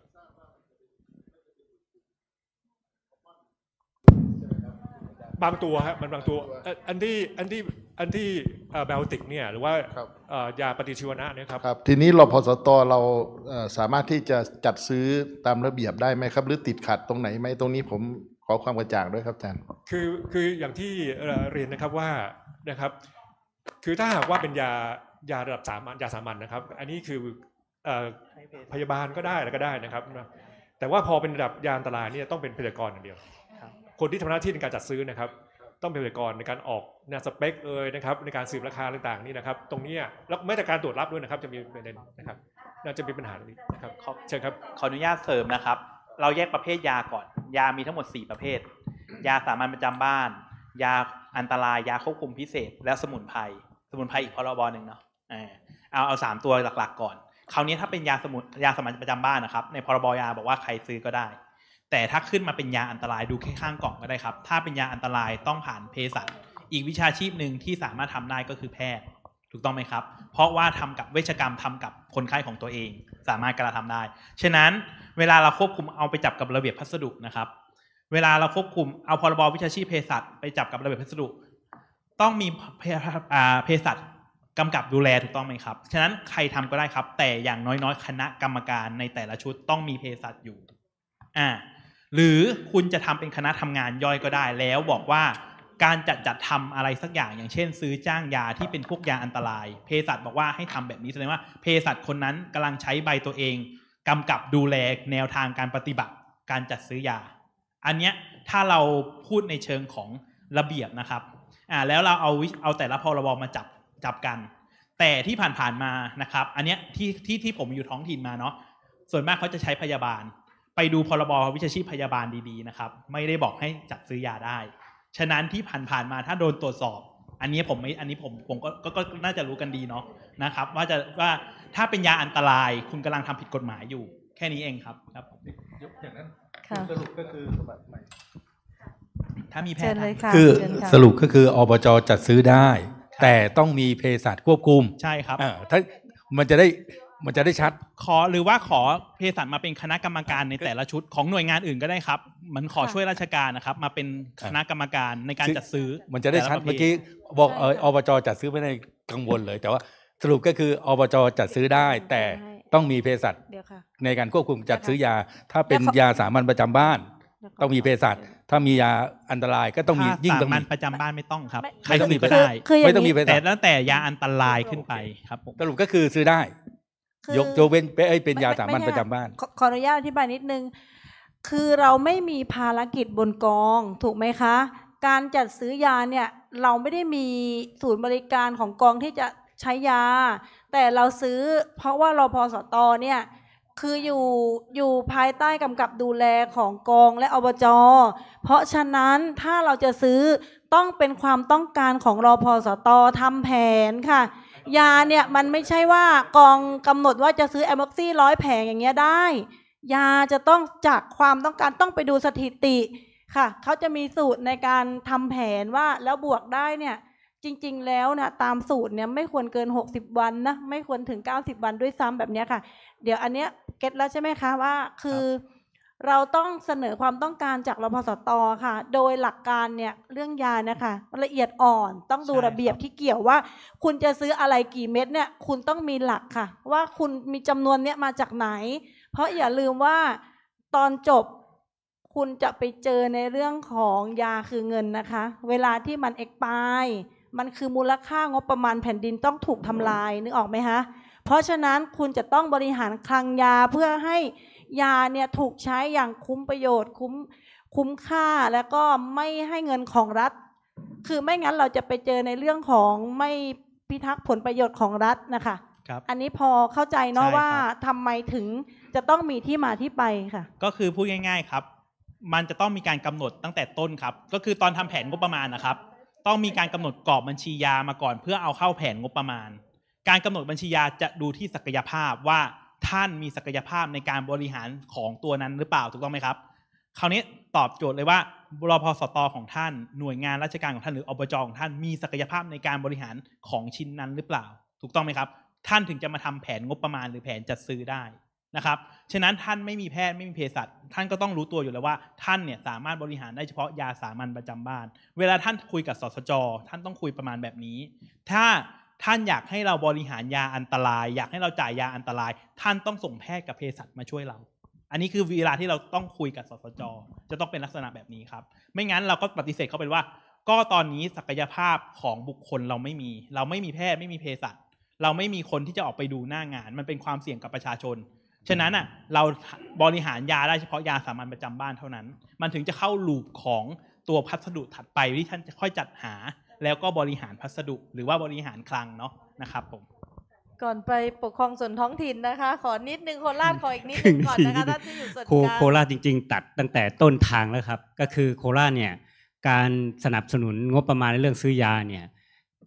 บางตัวฮะมันบางตัวอันที่อันที่อันที่แบลติกเนี่ยหรือว่ายาปฏิชีวนะเนี่ยครับทีนี้เราพสตเราสามารถที่จะจัดซื้อตามระเบียบได้ไหมครับ หรือติดขัดตรงไหนไหมตรงนี้ผมขอความกระจ่างด้วยครับอาจารย์คือคืออย่างที่เรียนนะครับว่านะครับคือถ้าหากว่าเป็นยายาระดับสามยาสามัญนะครับ อันนี้คืออพยาบาลก็ได้แล้วก็ได้นะครับแต่ว่าพอเป็นระดับยาอันตรายนี่ต้องเป็นพยากรอย่างเดียวคนที่ทำหน้าที่ในการจัดซื้อนะครับ ต้องเป็นเกษตรกรในการออกนสเปคเอ่ยนะครับในการสืบราคาต่างๆนี่นะครับ ตรงนี้แล้วแม้แต่การตรวจรับด้วยนะครับจะมีประเด็นนะครับน่าจะมีปัญหาตรงนี้นะครับขเชิญครับขออนุญาตเสริมนะครับ เราแยกประเภทยาก่อน ยามีทั้งหมด 4 ประเภท ยาสามัญประจำบ้าน ยาอันตรายยาควบคุมพิเศษ และสมุนไพรสมุนไพรอีกพรบหนึ่งเนาะเอเอาเอาสามตัวหลักๆก่อนคราวนี้ถ้าเป็นยาสมุนยาสามัญประจำบ้านนะครับในพรบยาบอกว่าใครซื้อก็ได้แต่ถ้าขึ้นมาเป็นยาอันตรายดูแค่ข้างกล่องก็ได้ครับ ถ้าเป็นยาอันตรายต้องผ่านเภสัชอีกวิชาชีพหนึ่งที่สามารถทำได้ก็คือแพทย์ถูกต้องไหมครับ เพราะว่าทำกับเวชกรรมทำกับคนไข้ของตัวเอง สามารถกระทำได้ฉะนั้น เวลาเราควบคุมเอาไปจับกับระเบียบพัสดุนะครับ เวลาเราควบคุมเอาพรบวิชาชีพเภสัชไปจับกับระเบียบพัสดุ ต้องมีเภสัชกำกับดูแลถูกต้องไหมครับฉะนั้นใครทำก็ได้ครับ แต่อย่างน้อยๆ คณะกรรมการในแต่ละชุดต้องมีเภสัชอยู่อ่าหรือคุณจะทำเป็นคณะทำงานย่อยก็ได้แล้วบอกว่าการจัดจัดทำอะไรสักอย่าง อย่างเช่นซื้อจ้างยาที่เป็นพวกยาอันตรายเภสัชบอกว่าให้ทำแบบนี้แสดงว่าเภสัชคนนั้นกำลังใช้ใบตัวเอง กำกับดูแลแนวทางการปฏิบัติการจัดซื้อยา อันเนี้ยถ้าเราพูดในเชิงของระเบียบนะครับอ่าแล้วเราเอาเอาแต่ละพรบมาจับจับกัน แต่ที่ผ่านๆมานะครับ อันเนี้ยที่ที่ที่ผมอยู่ท้องถิ่นมาเนาะส่วนมากเขาจะใช้พยาบาลไปดูพรบวิชาชีพพยาบาลดี ๆ นะครับ ไม่ได้บอกให้จัดซื้อยาได้ ฉะนั้นที่ผ่านๆมาถ้าโดนตรวจสอบ อันนี้ผมไม่อันนี้ผมผมก็กก็น่าจะรู้กันดีเนาะนะครับ ว่าจะว่าถ้าเป็นยาอันตราย คุณกำลังทำผิดกฎหมายอยู่ แค่นี้เองครับครับยกอย่างนั้นสรุปก็คือสมบัติใหม่ถ้ามีแพทย์คือสรุปก็คืออบจจัดซื้อได้ แต่ต้องมีเภสัชควบคุมใช่ครับถ้ามันจะได้มันจะได้ชัด ขอหรือว่าขอเภสัชมาเป็นคณะกรรมการในแต่ละชุด ของหน่วยงานอื่นก็ได้ครับ มันขอช่วยราชการนะครับ มาเป็นคณะกรรมการในการจัดซื้อ มันจะได้ชัด เมื่อกี้บอกเอออบจจัดซื้อไม่ได้กังวลเลย แต่ว่าสรุปก็คืออบจจัดซื้อได้ แต่ต้องมีเภสัชในการควบคุมจัดซื้อยา ถ้าเป็นยาสามัญประจำบ้าน ต้องมีเภสัชถ้ามียาอันตราย ก็ต้องมียิ่งต้องมันประจำบ้านไม่ต้องครับ ใครต้องมีก็ได้ไม่ต้องมีแต่ตั้งแต่ยาอันตรายขึ้นไปครับผมสรุปก็คือซื้อได้ยกโยเว้นไอ้เป็นยาสามัญประจำบ้านขออนุญาตอธิบายนิดนึง คือเราไม่มีภารกิจบนกองถูกไหมคะ การจัดซื้อยาเนี่ย เราไม่ได้มีศูนย์บริการของกองที่จะใช้ยา แต่เราซื้อเพราะว่าเราพอสตอเนี่ยคืออยู่อยู่ภายใต้กำกับดูแลของกองและอบจเพราะฉะนั้นถ้าเราจะซื้อต้องเป็นความต้องการของรอพอสตทำแผนค่ะยาเนี่ยมันไม่ใช่ว่ากองกำหนดว่าจะซื้อแอมบ็อกซี่ร้อยแผงอย่างเงี้ยได้ ยาจะต้องจากความต้องการต้องไปดูสถิติค่ะเขาจะมีสูตรในการทำแผนว่าแล้วบวกได้เนี่ย จริงๆแล้วนะตามสูตรเนี่ยไม่ควรเกิน 60 วันนะ ไม่ควรถึง 90 วันด้วยซ้ำแบบนี้ค่ะ เดี๋ยวอันเนี้ยเก็ตแล้วใช่ไหมคะว่าคือคเราต้องเสนอความต้องการจากรพสตค่ะ โดยหลักการเนี่ยเรื่องยานะคะละเอียดอ่อนต้องดูระเบียบที่เกี่ยวว่า คุณจะซื้ออะไรกี่เม็ดเนี่ยคุณต้องมีหลักค่ะ ว่าคุณมีจำนวนเนี่ยมาจากไหน เพราะอย่าลืมว่าตอนจบคุณจะไปเจอในเรื่องของยาคือเงินนะคะ เวลาที่มันเอ็กปายมันคือมูลค่างบประมาณแผ่นดินต้องถูกทำลายนึกออกไหมคะเพราะฉะนั้นคุณจะต้องบริหารคลังยาเพื่อให้ยาเนี่ยถูกใช้อย่างคุ้มประโยชน์คุ้มคุ้มค่าแล้วก็ไม่ให้เงินของรัฐ คือไม่งั้นเราจะไปเจอในเรื่องของไม่พิทักษ์ผลประโยชน์ของรัฐนะคะครับ อันนี้พอเข้าใจเนาะว่าทำไมถึงจะต้องมีที่มาที่ไปค่ะ ก็คือพูดง่าย ๆครับ มันจะต้องมีการกำหนดตั้งแต่ต้นครับ ก็คือตอนทำแผนงบประมาณนะครับ ต้องมีการกำหนดกรอบบัญชียามาก่อนเพื่อเอาเข้าแผนงบประมาณ การกำหนดบัญชียาจะดูที่ศักยภาพว่าท่านมีศักยภาพในการบริหารของตัวนั้นหรือเปล่าถูกต้องไหมครับ คราวนี้ตอบโจทย์เลยว่ารพสตของท่าน หน่วยงานราชการของท่านหรืออบจของ ท่านมีศักยภาพในการบริหารของชิ้นนั้นหรือเปล่า ถูกต้องไหมครับ ท่านถึงจะมาทำแผนงบประมาณหรือแผนจัดซื้อได้นะครับฉะนั้นท่านไม่มีแพทย์ไม่มีเภสัชท่านก็ต้องรู้ตัวอยู่แล้วว่าท่านเนี่ยสามารถบริหารได้เฉพาะยาสามัญประจำบ้าน เวลาท่านคุยกับสสจท่านต้องคุยประมาณแบบนี้ ถ้าท่านอยากให้เราบริหารยาอันตราย อยากให้เราจ่ายยาอันตราย ท่านต้องส่งแพทย์กับเภสัชมาช่วยเรา อันนี้คือเวลาที่เราต้องคุยกับสสจจะต้องเป็นลักษณะแบบนี้ครับไม่งั้นเราก็ปฏิเสธเขาไปว่า ก็ตอนนี้ศักยภาพของบุคคลเราไม่มี เราไม่มีแพทย์ไม่มีเภสัชเราไม่มีคนที่จะออกไปดูหน้างาน มันเป็นความเสี่ยงกับประชาชนฉะนั้นอ่ะเราบริหารยาได้เฉพาะยาสามัญประจำบ้านเท่านั้น มันถึงจะเข้าลูปของตัวพัสดุถัดไปที่ท่านจะค่อยจัดหาแล้วก็บริหารพัสดุหรือว่าบริหารคลังเนาะนะครับผมก่อนไปปกครองส่วนท้องถิ่นนะคะขอนิดนึงโคราชขออีกนิดนึงก่อนนะคะท่านที่อยู่ส่วนกลางโคราชจริง ๆ ตัดตั้งแต่ต้นทางแล้วครับ ก็คือโคราชเนี่ย การสนับสนุนงบประมาณในเรื่องซื้อยาเนี่ย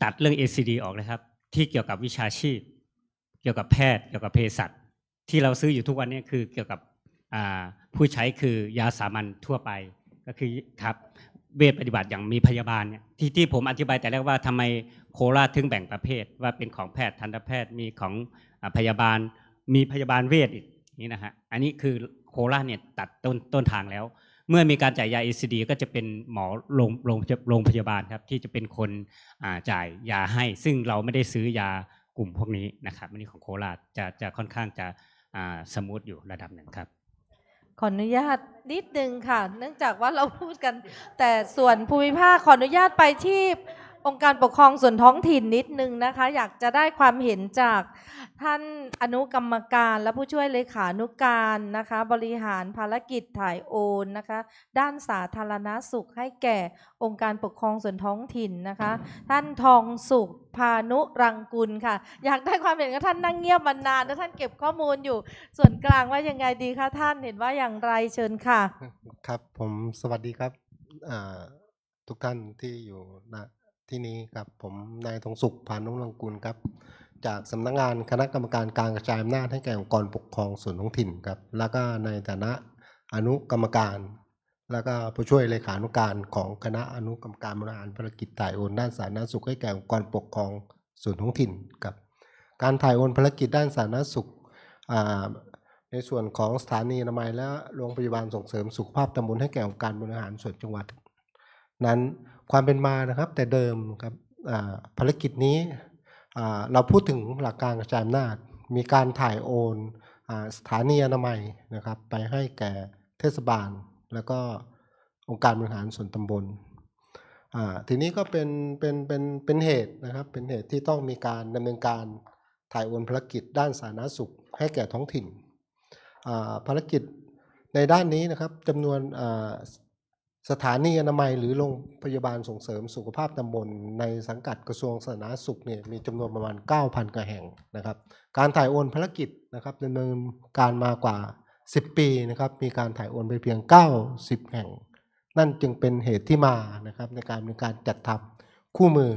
ตัดเรื่อง ACD ออกเลยครับ ที่เกี่ยวกับวิชาชีพ เกี่ยวกับแพทย์เกี่ยวกับเภสัชที่เราซื้ออยู่ทุกวันนี้คือเกี่ยวกับผู้ใช้คือยาสามัญทั่วไปก็คือครับเวทปฏิบัติอย่างมีพยาบาลเนี่ยที่ที่ผมอธิบายแต่แรกว่าทำไมโคราชถึงแบ่งประเภทว่าเป็นของแพทย์ทันตแพทย์มีของพยาบาลมีพยาบาลเวทอีกนี่นะฮะอันนี้คือโคราชเนี่ยตัดต้นต้นทางแล้ว เมื่อมีการจ่ายยาเอซดีก็จะเป็นหมอโรงโรงโรงพยาบาลครับที่จะเป็นคนจ่ายยาให้ ซึ่งเราไม่ได้ซื้อยากลุ่มพวกนี้นะครับอันนี้ของโคราชจะจะค่อนข้างจะสมูทอยู่ระดับหนึ่งครับขออนุญาตนิดนึงค่ะเนื่องจากว่าเราพูดกัน แต่ส่วนภูมิภาคขออนุญาตไปที่องค์การปกครองส่วนท้องถิ่นนิดนึงนะคะ อยากจะได้ความเห็นจากท่านอนุกรรมการและผู้ช่วยเลขานุการนะคะ บริหารภารกิจถ่ายโอนนะคะ ด้านสาธารณาสุขให้แก่องค์การปกครองส่วนท้องถิ่นนะคะ ท่านทองสุขพานุรังกุลค่ะ อยากได้ความเห็นกับท่านนั่งเงียบมานานและท่านเก็บข้อมูลอยู่ส่วนกลางว่ายังไงดีคะท่านเห็นว่าอย่างไรเชิญค่ะครับ ผมสวัสดีครับทุกท่านที่อยู่นะที่นี้ครับผมนายธงสุขพานุลังกูลครับจากสำนักงงานคณะกรรมการการกระจายอำนาจให้แก่องค์กรปกครองส่วนท้องถิ่นครับแล้วก็ในฐานะอนุกรรมการ แล้วก็ผู้ช่วยเลขานุการ ของคณะอนุกรรมการบริหารภารกิจถ่ายโอนด้านสาธารณสุขให้แก่องค์กรปกครองส่วนท้องถิ่นครับการถ่ายโอนภารกิจด้านสาธารณสุขในส่วนของสถานีนามัยและโรงพยาบาลส่งเสริมสุขภาพตำบลให้แก่องค์การบริหารส่วนจังหวัดนั้นความเป็นมานะครับแต่เดิมครับภารกิจนี้เราพูดถึงหลักการกระจายอำนาจ มีการถ่ายโอนสถานีอนามัยนะครับไปให้แก่เทศบาลแล้วก็องค์การบริหารส่วนตำบลทีนี้ก็เป็นเป็นเป็นเป็นเหตุนะครับเป็นเหตุที่ต้องมีการดำเนินการถ่ายโอนภารกิจด้านสาธารณสุขให้แก่ท้องถิ่นภารกิจในด้านนี้นะครับจำนวนสถานีอนามัยหรือโรงพยาบาลส่งเสริมสุขภาพตำบลในสังกัดกระทรวงสาธารณสุขเนี่ยมีจำนวนประมาณ 9,000กว่าแห่งนะครับการถ่ายโอนภารกิจนะครับดำเนินการมากว่า 10 ปีนะครับมีการถ่ายโอนไปเพียง 90 แห่ง นั่นจึงเป็นเหตุที่มานะครับในการในการจัดทำคู่มือ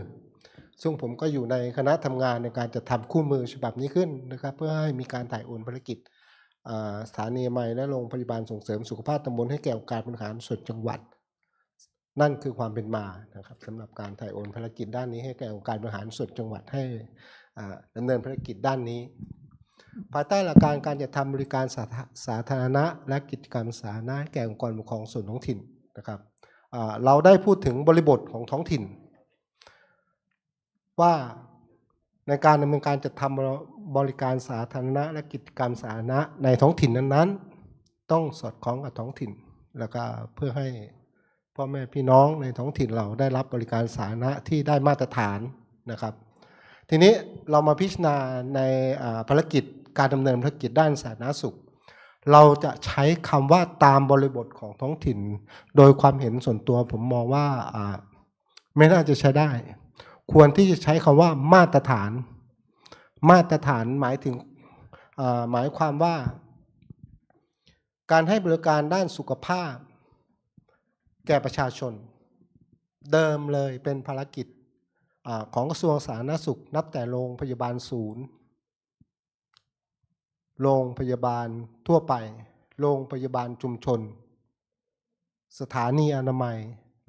ซึ่งผมก็อยู่ในคณะทำงานในการจัดทำคู่มือฉบับนี้ขึ้นนะครับเพื่อให้มีการถ่ายโอนภารกิจสถานีใหม่และโรงพยาบาลส่งเสริมสุขภาพตำบลให้แก่องค์การบริหารส่วนจังหวัดนั่นคือความเป็นมานะครับสำหรับการถ่ายโอนภารกิจด้านนี้ให้แก่องค์การบริหารส่วนจังหวัดให้ดำเนินภารกิจด้านนี้ ภายใต้หลักการการจัดทาบริการสาสาธารณะและกิจกรรมสาธารณะแก่องค์กรปกครองส่วนท้องถิ่นนะครับเราได้พูดถึงบริบทของท้องถิ่น ว่าในการดำเนินการจัดทำบริการสาธารณะและกิจกรรมสาธารณะในท้องถิ่นนั้น ๆ ต้องสอดคล้องกับท้องถิ่นแล้วก็เพื่อให้พ่อแม่พี่น้องในท้องถิ่นเราได้รับบริการสาธารณะที่ได้มาตรฐานนะครับ ทีนี้เรามาพิจารณาในภารกิจการดำเนินภารกิจด้านสาธารณสุข เราจะใช้คำว่าตามบริบทของท้องถิ่น โดยความเห็นส่วนตัวผมมองว่าไม่น่าจะใช้ได้ ควรที่จะใช้คำว่ามาตรฐาน มาตรฐานหมายถึงหมายความว่า การให้บริการด้านสุขภาพแก่ประชาชนเดิมเลยเป็นภารกิจอของกระทรวงสาธารณสุข นับแต่โรงพยาบาลศูนย์ โรงพยาบาลทั่วไปโรงพยาบาลชุมชน สถานีอนามัย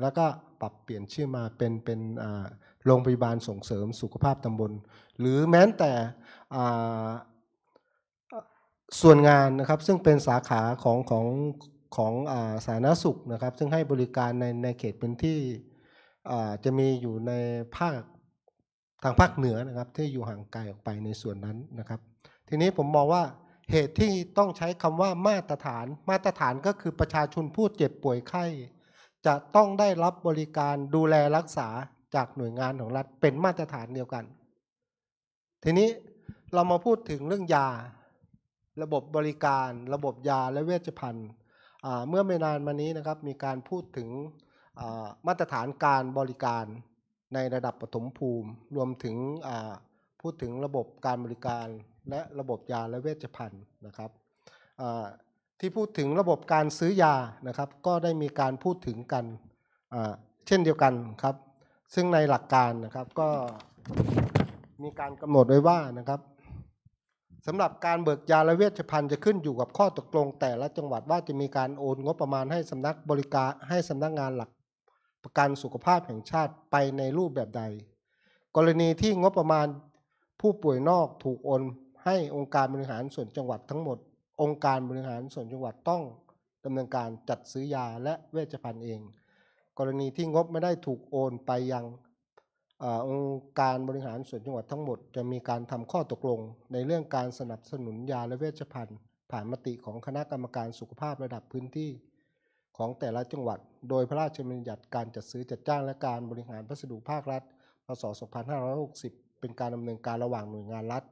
แล้วก็ปรับเปลี่ยนชื่อมาเป็นเป็นโรงพยาบาลส่งเสริมสุขภาพตำบล หรือแม้แต่ส่วนงานนะครับซึ่งเป็นสาขาของของของอสาธารณสุขนะครับ ซึ่งให้บริการในในเขตพื้นที่จะมีอยู่ในภาคทางภาคเหนือนะครับ ที่อยู่ห่างไกลออกไปในส่วนนั้นนะครับ ทีนี้ผมมองว่าเหตุที่ต้องใช้คำว่ามาตรฐาน มาตรฐานก็คือประชาชนผู้เจ็บป่วยไข้ จะต้องได้รับบริการดูแลรักษาจากหน่วยงานของรัฐเป็นมาตรฐานเดียวกัน ทีนี้เรามาพูดถึงเรื่องยา ระบบบริการระบบยาและเวชภัณฑ์เมื่อไม่นานมานี้นะครับมีการพูดถึงมาตรฐานการบริการในระดับปฐมภูมิ รวมถึงพูดถึงระบบการบริการ และระบบยาและเวชภัณฑ์นะครับที่พูดถึงระบบการซื้อยานะครับ ก็ได้มีการพูดถึงกันเช่นเดียวกันครับ ซึ่งในหลักการนะครับก็มีการกำหนดไว้ว่านะครับสำหรับการเบิกยาและเวชภัณฑ์จะขึ้นอยู่กับข้อตกลง แต่ละจังหวัดว่าจะมีการโอนงบประมาณให้สำนักบริการให้สำนักงานหลัก ประกันสุขภาพแห่งชาติไปในรูปแบบใด กรณีที่งบประมาณ ผู้ป่วยนอกถูกโอนให้องค์การบริหารส่วนจังหวัดทั้งหมด องค์การบริหารส่วนจังหวัดต้องดำเนินการจัดซื้อยาและเวชภัณฑ์เอง กรณีที่งบไม่ได้ถูกโอนไปยังองค์การบริหารส่วนจังหวัดทั้งหมดจะมีการทำข้อตกลง ในเรื่องการสนับสนุนยาและเวชภัณฑ์ ผ่านมติของคณะกรรมการสุขภาพระดับพื้นที่ ของแต่ละจังหวัด โดยพระราชบัญญัติการจัดซื้อจัดจ้างและการบริหารพัสดุภาครัฐพศ2560 เป็นการดำเนินการระหว่างหน่วยงานรัฐ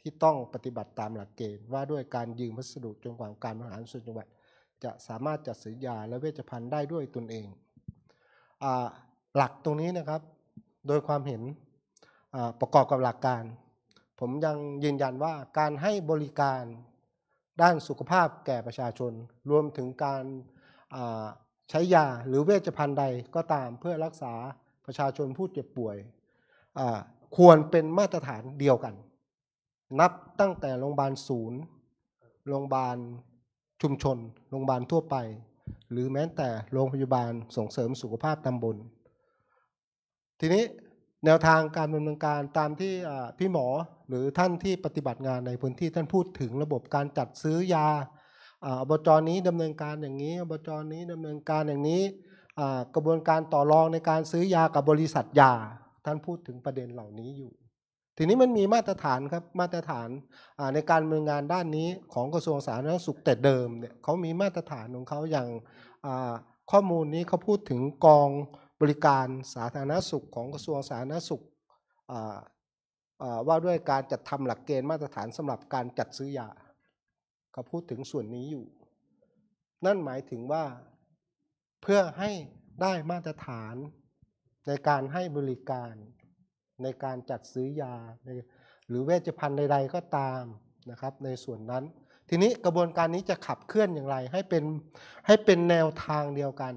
ที่ต้องปฏิบัติตามหลักเกณฑ์ว่าด้วยการยืมพัสดุจนกว่าการบริหารส่วนจังหวัด จะสามารถจัดซื้อยาและเวชภัณฑ์ได้ด้วยตนเองอหลักตรงนี้นะครับโดยความเห็นประกอบกับหลักการ ผมยังยืนยันว่าการให้บริการด้านสุขภาพแก่ประชาชน รวมถึงการใช้ยาหรือเวชภัณฑ์ใดก็ตามเพื่อรักษาประชาชนผู้เจ็บป่วยควรเป็นมาตรฐานเดียวกัน นับตั้งแต่โรงพยาบาลศูนย์โรงพยาบาลชุมชนโรงพยาบาลทั่วไป หรือแม้แต่โรงพยาบาลส่งเสริมสุขภาพตำบลทีนี้แนวทางการดำเนินการตามที่พี่หมอหรือท่านที่ปฏิบัติงานในพื้นที่ท่านพูดถึงระบบการจัดซื้อยาอบจนี้ดำเนินการอย่างนี้อบจนี้ดำเนินการอย่างนี้กระบวนการต่อรองในการซื้อยากับบริษัทยาท่านพูดถึงประเด็นเหล่านี้อยู่ ทีนี้มันมีมาตรฐานครับมาตรฐานในการดำเนินงานด้านนี้ของกระทรวงสาธารณสุขแต่เดิมเนี่ยเขามีมาตรฐานของเขาอย่างข้อมูลนี้เขาพูดถึงกองบริการสาธารณสุขของกระทรวงสาธารณสุขว่าด้วยการจัดทำหลักเกณฑ์มาตรฐานสำหรับการจัดซื้อยาก็พูดถึงส่วนนี้อยู่ นั่นหมายถึงว่า เพื่อให้ได้มาตรฐาน ในการให้บริการในการจัดซื้อยา หรือเวชภัณฑ์ใด ๆ ก็ตามนะครับ ในส่วนนั้น ทีนี้กระบวนการนี้จะขับเคลื่อนอย่างไรให้เป็นให้เป็นแนวทางเดียวกัน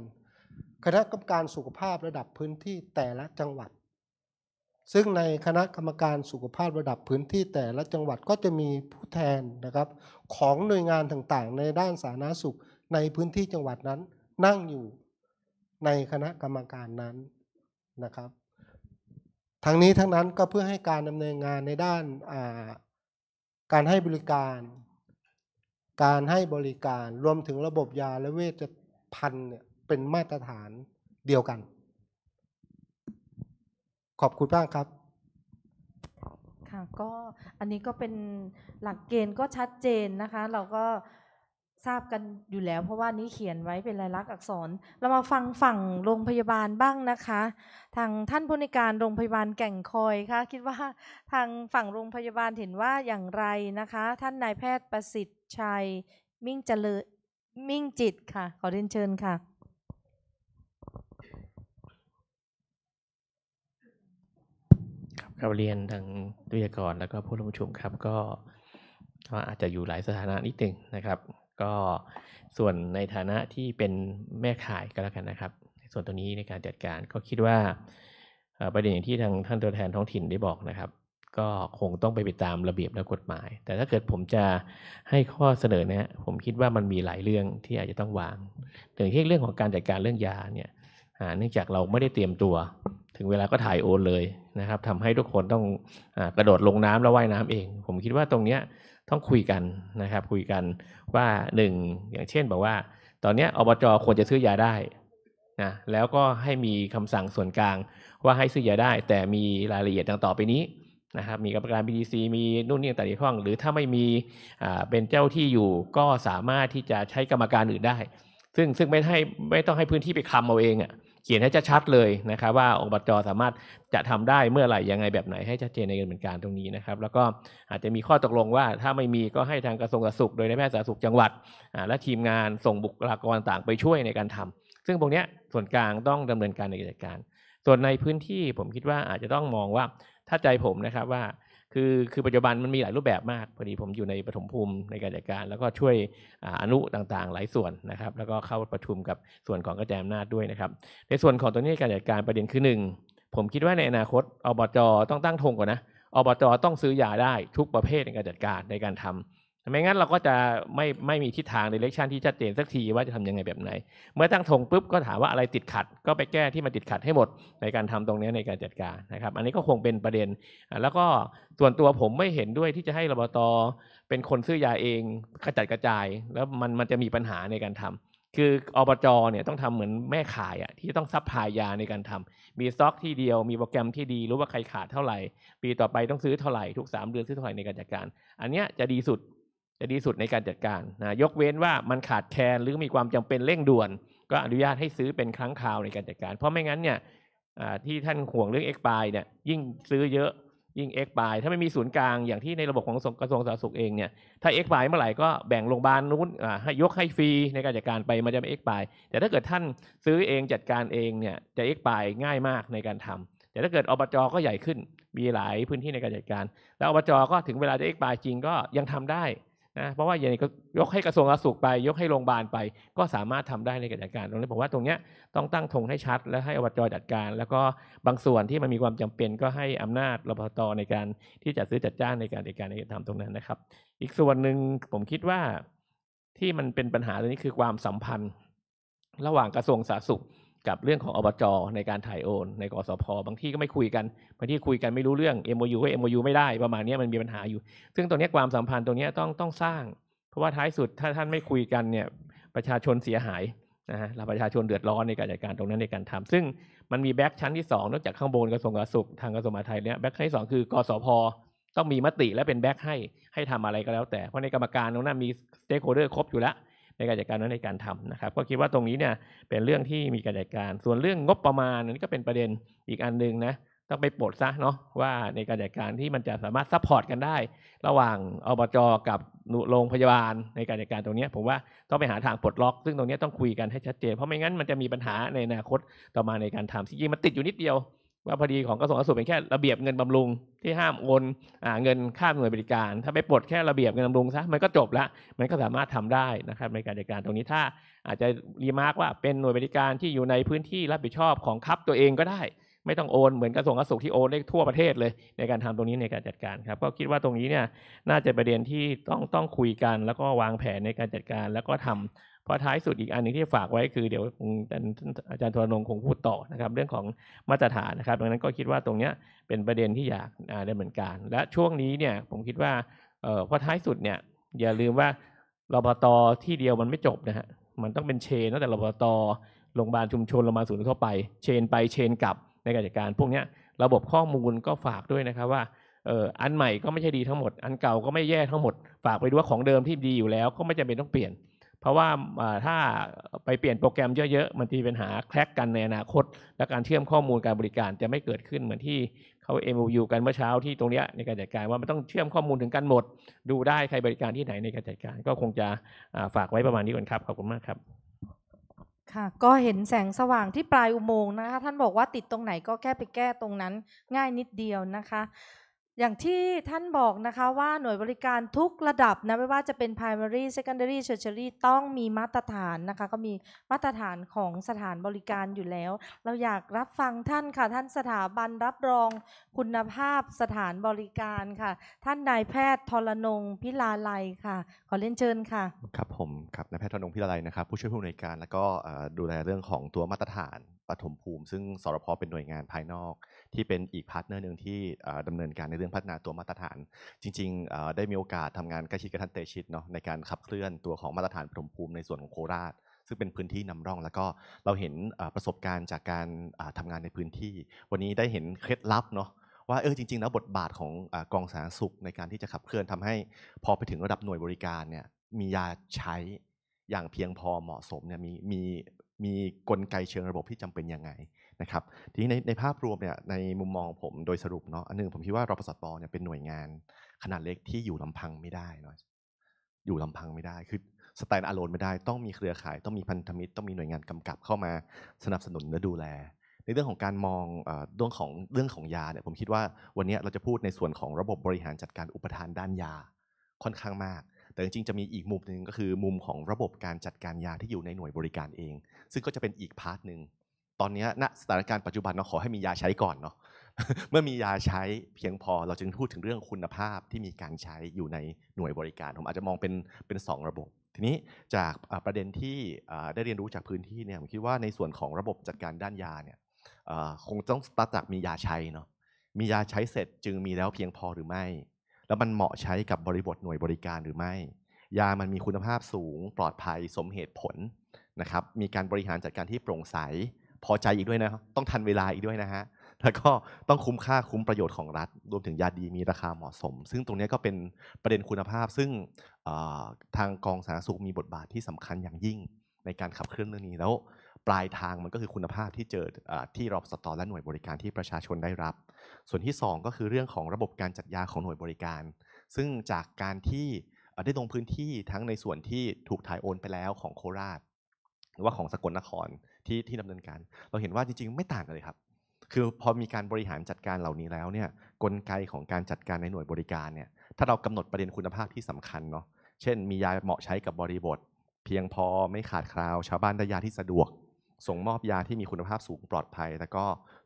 คณะกรรมการสุขภาพระดับพื้นที่แต่ละจังหวัด ซึ่งในคณะกรรมการสุขภาพระดับพื้นที่แต่ละจังหวัดก็จะมีผู้แทนนะครับของหน่วยงานต่างๆ ในด้านสาธารณสุขในพื้นที่จังหวัดนั้น นั่งอยู่ในคณะกรรมการนั้นนะครับ ทั้งนี้ทั้งนั้นก็เพื่อให้การดำเนินงานในด้านการให้บริการ การให้บริการรวมถึงระบบยาและเวชภัณฑ์เนี่ยเป็นมาตรฐานเดียวกัน ขอบคุณมากครับ ค่ะ ก็อันนี้ก็เป็นหลักเกณฑ์ก็ชัดเจนนะคะ เราก็ทราบกันอยู่แล้ว เพราะว่านี้เขียนไว้เป็นลายลักษณ์อักษร เรามาฟังฝั่งโรงพยาบาลบ้างนะคะ ทางท่านผู้ในการโรงพยาบาลแก่งคอยค่ะ คิดว่า ทางฝั่งโรงพยาบาลเห็นว่าอย่างไรนะคะ ท่านนายแพทย์ประสิทธิ์ชัยมิ่งเจริญมิ่งจิต ค่ะขอเรียนเชิญค่ะกาบเรียนทางวิทยากรแล้วก็ผู้ร่วมชุมครับก็ อาจจะอยู่หลายสถานะนิดหนึ่งนะครับ ก็ส่วนในฐานะที่เป็นแม่ขายก็แล้วกันนะครับส่วนตัวนี้ในการจัดการก็คิดว่าประเด็นอย่างที่ทางท่านตัวแทนท้องถิ่นได้บอกนะครับ ก็คงต้องไปไปตามระเบียบและกฎหมาย แต่ถ้าเกิดผมจะให้ข้อเสนอเนี่ยผมคิดว่ามันมีหลายเรื่องที่อาจจะต้องวางถึงเรื่องของการจัดการเรื่องยาเนี่ยเนื่องจากเราไม่ได้เตรียมตัวถึงเวลาก็ถ่ายโอนเลยนะครับทำให้ทุกคนต้องอกระโดดลงน้ำแล้วว่ายน้ำเอง ผมคิดว่าตรงเนี้ต้องคุยกันนะครับคุยกันว่าหนึ่งอย่างเช่น บอกว่า ตอนนี้อบจควรจะซื้อยาได้นะแล้วก็ให้มีคำสั่งส่วนกลางว่าให้ซื้อยาได้ แต่มีรายละเอียดดังต่อไปนี้นะครับมีกรรมการ BDC มีนู่นนี่ต่างๆข้อง หรือถ้าไม่มีเป็นเจ้าที่อยู่ก็สามารถที่จะใช้กรรมการอื่นได้ ซึ่งซึ่งไม่ให้ไม่ต้องให้พื้นที่ไปคลำเอาเองอะ่ะเขียนให้ชัดเลยนะครับ ว่าองค์ประจอสามารถจะทำได้เมื่อไหร่ยังไงแบบไหนให้ชัดเจนในกระบเนนการตรงนี้นะครับ แล้วก็อาจจะมีข้อตกลงว่า ถ้าไม่มีก็ให้ทางกระทรวงสาธารณสุข โดยในแพทย์สาธารณสุขจังหวัด และทีมงานส่งบุคลากรต่างไปช่วยในการทำ ซึ่งตรงนี้ส่วนกลางต้องดำเนินการในกิจการ ส่วนในพื้นที่ผมคิดว่าอาจจะต้องมองว่าถ้าใจผมนะครับว่าคือ คือปัจจุบันมันมีหลายรูปแบบมาก พอดีผมอยู่ในปฐมภูมิในการจัดการ แล้วก็ช่วยอนุต่างๆ หลายส่วนนะครับ แล้วก็เข้าประชุมกับส่วนของกระจายอำนาจด้วยนะครับ ในส่วนของตัวนี้การจัดการประเด็นคือหนึ่งผมคิดว่าในอนาคตอบจ ต้องตั้งธงก่อนนะ อบจต้องซื้อยาได้ทุกประเภทในการจัดการในการทำไม่งั้นเราก็จะไม่ไม่มีทิศทางดิเรกชันที่ชัดเจนสักทีว่าจะทำยังไงแบบไหนเมื่อตั้งธงปุ๊บก็ถามว่าอะไรติดขัด ก็ไปแก้ที่มันติดขัดให้หมดในการทำตรงนี้ในการจัดการนะครับอันนี้ก็คงเป็นประเด็น แล้วก็ส่วนตัวผมไม่เห็นด้วยที่จะให้รบตเป็นคนซื้อยาเอง กระจัดกระจาย แล้วมันมันจะมีปัญหาในการทำ คืออบจเนี่ยต้องทำเหมือนแม่ขายอ่ะที่ต้องซัพพลายยาในการทำ มีสต็อกที่เดียวมีโปรแกรมที่ดีรู้ว่าใครขาดเท่าไหร่ ปีต่อไปต้องซื้อเท่าไหร่ทุก 3เดือนซื้อเท่าไหร่ในการจัดการ อันเนี้ยจะดีสุดจะดีสุดในการจัดการนะยกเว้นว่ามันขาดแคลนหรือมีความจำเป็นเร่งด่วน ก็อนุญาตให้ซื้อเป็นครั้งคราวในการจัดการ เพราะไม่งั้นเนี่ยที่ท่านห่วงเรื่องเอ็กปายเนี่ยยิ่งซื้อเยอะยิ่งเอ็กปายถ้าไม่มีศูนย์กลาง อย่างที่ในระบบของกระทรวงสาธารณสุขเองเนี่ยถ้าเอ็กปายเมื่อไหร่ก็แบ่งโรงพยาบาลนู้นให้ยกให้ฟรีในการจัดการไปมันจะไม่เอ็กปายแต่ถ้าเกิดท่านซื้อเองจัดการเองเนี่ยจะเอ็กปายง่ายมากในการทำ แต่ถ้าเกิดอบจก็ใหญ่ขึ้นมีหลายพื้นที่ในการจัดการแล้วอบจก็ถึงเวลาจะเอ็กปายจริงก็ยังทำได้นะเพราะว่าอย่างนี้ก็ยกให้กระทรวงสาธารณสุขไป ยกให้โรงพยาบาลไปก็สามารถทำได้ในกิจการตรงนี้ผมว่าตรงนี้ต้องตั้งธงให้ชัดและให้อวจจัดการ แล้วก็บางส่วนที่มันมีความจำเป็นก็ให้อำนาจรพตในการที่จัดซื้อจัดจ้างในการในการในการทำตรงนั้นนะครับ อีกส่วนหนึ่งผมคิดว่าที่มันเป็นปัญหาตรงนี้คือความสัมพันธ์ ระหว่างกระทรวงสาธารณสุขกับเรื่องของอบจในการถ่ายโอน ในกสพบางที่ก็ไม่คุยกันบางที่คุยกันไม่รู้เรื่อง MOU ก็ MOU ไม่ได้ประมาณนี้มันมีปัญหาอยู่ ซึ่งตรงนี้ความสัมพันธ์ตรงนี้ต้องต้องสร้าง เพราะว่าท้ายสุดถ้าท่านไม่คุยกันเนี่ยประชาชนเสียหายนะฮะเราประชาชนเดือดร้อนในการจัดการตรงนั้นในการทำ ซึ่งมันมีแบ็กชั้นที่2นอกจากข้างบนกระทรวงสาธารณสุขทางกระทรวงมหาดไทยเนี่ยแบ็กชั้นที่ 2 คือกสพต้องมีมติและเป็นแบ็กให้ให้ทำอะไรก็แล้ว แต่เพราะในกรรมการตรงนั้นมีสเต็กโฮเดอร์ครบอยู่แล้วในการจัดการนั้นในการทำนะครับก็คิดว่าตรงนี้เนี่ยเป็นเรื่องที่มีการจัดการ ส่วนเรื่องงบประมาณนี่ก็เป็นประเด็นอีกอันหนึ่งนะต้องไปโปรดซะเนาะว่าในการจัดการที่มันจะสามารถซัพพอร์ตกันได้ ระหว่างอบจกับโรงพยาบาลในการจัดการตรงนี้ผมว่าต้องไปหาทางปลดล็อก ซึ่งตรงนี้ต้องคุยกันให้ชัดเจนเพราะไม่งั้นมันจะมีปัญหาในอนาคตต่อมาในการทำจริงๆมันติดอยู่นิดเดียวว่าพอดีของกระทรวงสาธารณสุขเป็นแค่ระเบียบเงินบำรุงที่ห้ามโอนเงินค่าหน่วยบริการ ถ้าไปปลดแค่ระเบียบเงินบำรุงซะมันก็จบละมันก็สามารถทำได้นะครับ ในการจัดการตรงนี้ถ้า อาจจะรีมาร์กว่าเป็นหน่วยบริการที่อยู่ในพื้นที่รับผิดชอบของคับตัวเองก็ได้ ไม่ต้องโอนเหมือนกระทรวงสาธารณสุขที่โอนได้ทั่วประเทศเลย ในการทำตรงนี้ในการจัดการครับก็คิดว่าตรงนี้เนี่ย น่าจะประเด็นที่ต้องต้องคุยกันแล้วก็วางแผนในการจัดการแล้วก็ทำพอท้ายสุดอีกอันนึงที่ฝากไว้คือเดี๋ยวอาจารย์ธนรงคงพูดต่อนะครับเรื่องของมาตรฐานนะครับดังนั้นก็คิดว่าตรงนี้เป็นประเด็นที่อยากด้เหมือนกัน และช่วงนี้เนี่ยผมคิดว่าพอท้ายสุดเนี่ยอย่าลืมว่ารบตที่เดียวมันไม่จบนะฮะมันต้องเป็นเชนตั้งแต่รบตโรงพยาบาลชุมชนโรงพยาบาลศูนย์ทั่วไป เชนไปเชนกลับในการจัดการ พวกนี้ระบบข้อมูลก็ฝากด้วยนะครับว่าอันใหม่ก็ไม่ใช่ดีทั้งหมดอันเก่าก็ไม่แย่ทั้งหมด ฝากไปด้วยว่าของเดิมที่ดีอยู่แล้วก็ไม่จำเป็นต้องเปลี่ยนเพราะว่าถ้าไปเปลี่ยนโปรแกรมเยอะๆมันมีปัญหาแคลกกันในอนาคต และการเชื่อมข้อมูลการบริการจะไม่เกิดขึ้นเหมือนที่เขา MOU กันเมื่อเช้าที่ตรงนี้ในการจัดการว่ามันต้องเชื่อมข้อมูลถึงกันหมด ดูได้ใครบริการที่ไหนในการจัดการ ก็คงจะฝากไว้ประมาณนี้ก่อนครับขอบคุณมากครับ ค่ะก็เห็นแสงสว่างที่ปลายอุโมงค์นะคะ ท่านบอกว่าติดตรงไหนก็แค่ไปแก้ตรงนั้น ง่ายนิดเดียวนะคะอย่างที่ท่านบอกนะคะว่าหน่วยบริการทุกระดับนะไม่ว่าจะเป็น primary secondary tertiary ต้องมีมาตรฐานนะคะก็มีมาตรฐานของสถานบริการอยู่แล้ว เราอยากรับฟังท่านค่ะท่านสถาบันรับรองคุณภาพสถานบริการค่ะ ท่านนายแพทย์ทรนงพิลาลัยค่ะ ขอเล่นเชิญค่ะครับผมครับนายแพทย์ทรนงพิลาลัยนะครับผู้ช่วยผู้อำนวยการแล้วก็ดูแลเรื่องของตัวมาตรฐานปฐมภูมิ ซึ่งสรพเป็นหน่วยงานภายนอก ที่เป็นอีกพาร์ทเนอร์หนึ่งที่ดำเนินการในรื่องพัฒนาตัวมาตรฐานจริงๆได้มีโอกาสทำงานใกล้ชิดกับท่านเตชิตเนาะในการขับเคลื่อนตัวของมาตรฐานปฐมภูมิในส่วนของโคราช ซึ่งเป็นพื้นที่นำร่อง แล้วก็เราเห็นประสบการณ์จากการทำงานในพื้นที่ วันนี้ได้เห็นเคล็ดลับเนาะว่าเออจริงๆ แล้วบทบาทของกองสาธารณสุขในการที่จะขับเคลื่อนทำให้ พอไปถึงระดับหน่วยบริการเนี่ยมียาใช้อย่างเพียงพอเหมาะสมเนี่ยมีมีมีกลไกเชิงระบบที่จำเป็นยังไงะครับทีนี้ในในภาพรวมเนี่ย ในมุมมองผมโดยสรุปเนาะอันนึงผมคิดว่ารปสตเนี่ยเป็นหน่วยงานขนาดเล็กที่อยู่ลำพังไม่ได้เนาะอยู่ลำพังไม่ได้คือสแตนอะโลนไม่ได้ต้องมีเครือข่าย ต้องมีพันธมิตร ต้องมีหน่วยงานกำกับเข้ามา สนับสนุนและดูแล ในเรื่องของการมองเรื่องของเรื่องของยาเนี่ยผมคิดว่าวันนี้เราจะพูดในส่วนของระบบบริหารจัดการอุปทานด้านยาค่อนข้างมาก แต่จริงๆจะมีอีกมุมหนึ่งก็คือมุมของระบบการจัดการยาที่อยู่ในหน่วยบริการเอง ซึ่งก็จะเป็นอีกพาร์ทหนึ่งตอนนี้ณสถานการณ์ปัจจุบันเราขอให้มียาใช้ก่อนเนาะ เมื่อมียาใช้เพียงพอเราจึงพูดถึงเรื่องคุณภาพที่มีการใช้อยู่ในหน่วยบริการผมอาจจะมองเป็นเป็น 2 ระบบ ทีนี้จากประเด็นที่ได้เรียนรู้จากพื้นที่เนี่ยผมคิดว่าในส่วนของระบบจัดการด้านยาเนี่ยคงต้องตัดจากมียาใช้เนาะมียาใช้เสร็จจึงมีแล้วเพียงพอหรือไม่ แล้วมันเหมาะใช้กับบริบทหน่วยบริการหรือไม่ ยามันมีคุณภาพสูงปลอดภัยสมเหตุผลนะครับมีการบริหารจัดการที่โปร่งใสพอใจอีกด้วยนะต้องทันเวลาอีกด้วยนะฮะ แล้วก็ต้องคุ้มค่าคุ้มประโยชน์ของรัฐ รวมถึงยาดีมีราคาเหมาะสม ซึ่งตรงนี้ก็เป็นประเด็นคุณภาพ ซึ่งทางกองสาธารณสุขมีบทบาทที่สำคัญอย่างยิ่งในการขับเคลื่อนเรื่องนี้ แล้วปลายทางมันก็คือคุณภาพที่เจอที่รอบสตอและหน่วยบริการที่ประชาชนได้รับ ส่วนที่2ก็คือเรื่องของระบบการจัดยาของหน่วยบริการ ซึ่งจากการที่ได้ลงพื้นที่ทั้งในส่วนที่ถูกถ่ายโอนไปแล้วของโคราช หรือว่าของสกลนครที่ที่ดำเนินการ เราเห็นว่าจริงๆไม่ต่างกันเลยครับ คือพอมีการบริหารจัดการเหล่านี้แล้วเนี่ยกลไกของการจัดการในหน่วยบริการเนี่ย ถ้าเรากำหนดประเด็นคุณภาพที่สำคัญเนาะเช่นมียาเหมาะใช้กับบริบท เพียงพอไม่ขาดคราว ชาวบ้านได้ยาที่สะดวก ส่งมอบยาที่มีคุณภาพสูงปลอดภัยแล้วก็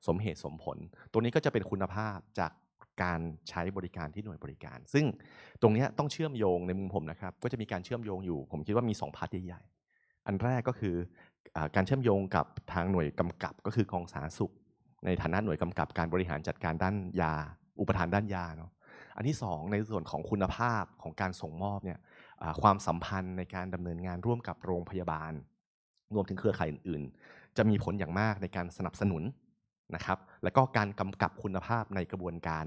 สมเหตุสมผลตัวนี้ก็จะเป็นคุณภาพจากการใช้บริการที่หน่วยบริการ ซึ่งตรงนี้ต้องเชื่อมโยงในมุมผมนะครับก็จะมีการเชื่อมโยงอยู่ ผมคิดว่ามี2พาร์ทใหญ่ๆอันแรกก็คือการเชื่อมโยงกับทางหน่วยกำกับก็คือกองสาธารณสุข ในฐานะหน่วยกำกับการบริหารจัดการด้านยา อุปทานด้านยาเนาะอันที่ 2 ในส่วนของคุณภาพของการส่งมอบเนี่ยความสัมพันธ์ในการดำเนินงานร่วมกับโรงพยาบาล รวมถึงเครือข่ายอื่น ๆ จะมีผลอย่างมากในการสนับสนุนนะครับ และก็การกำกับคุณภาพในกระบวนการ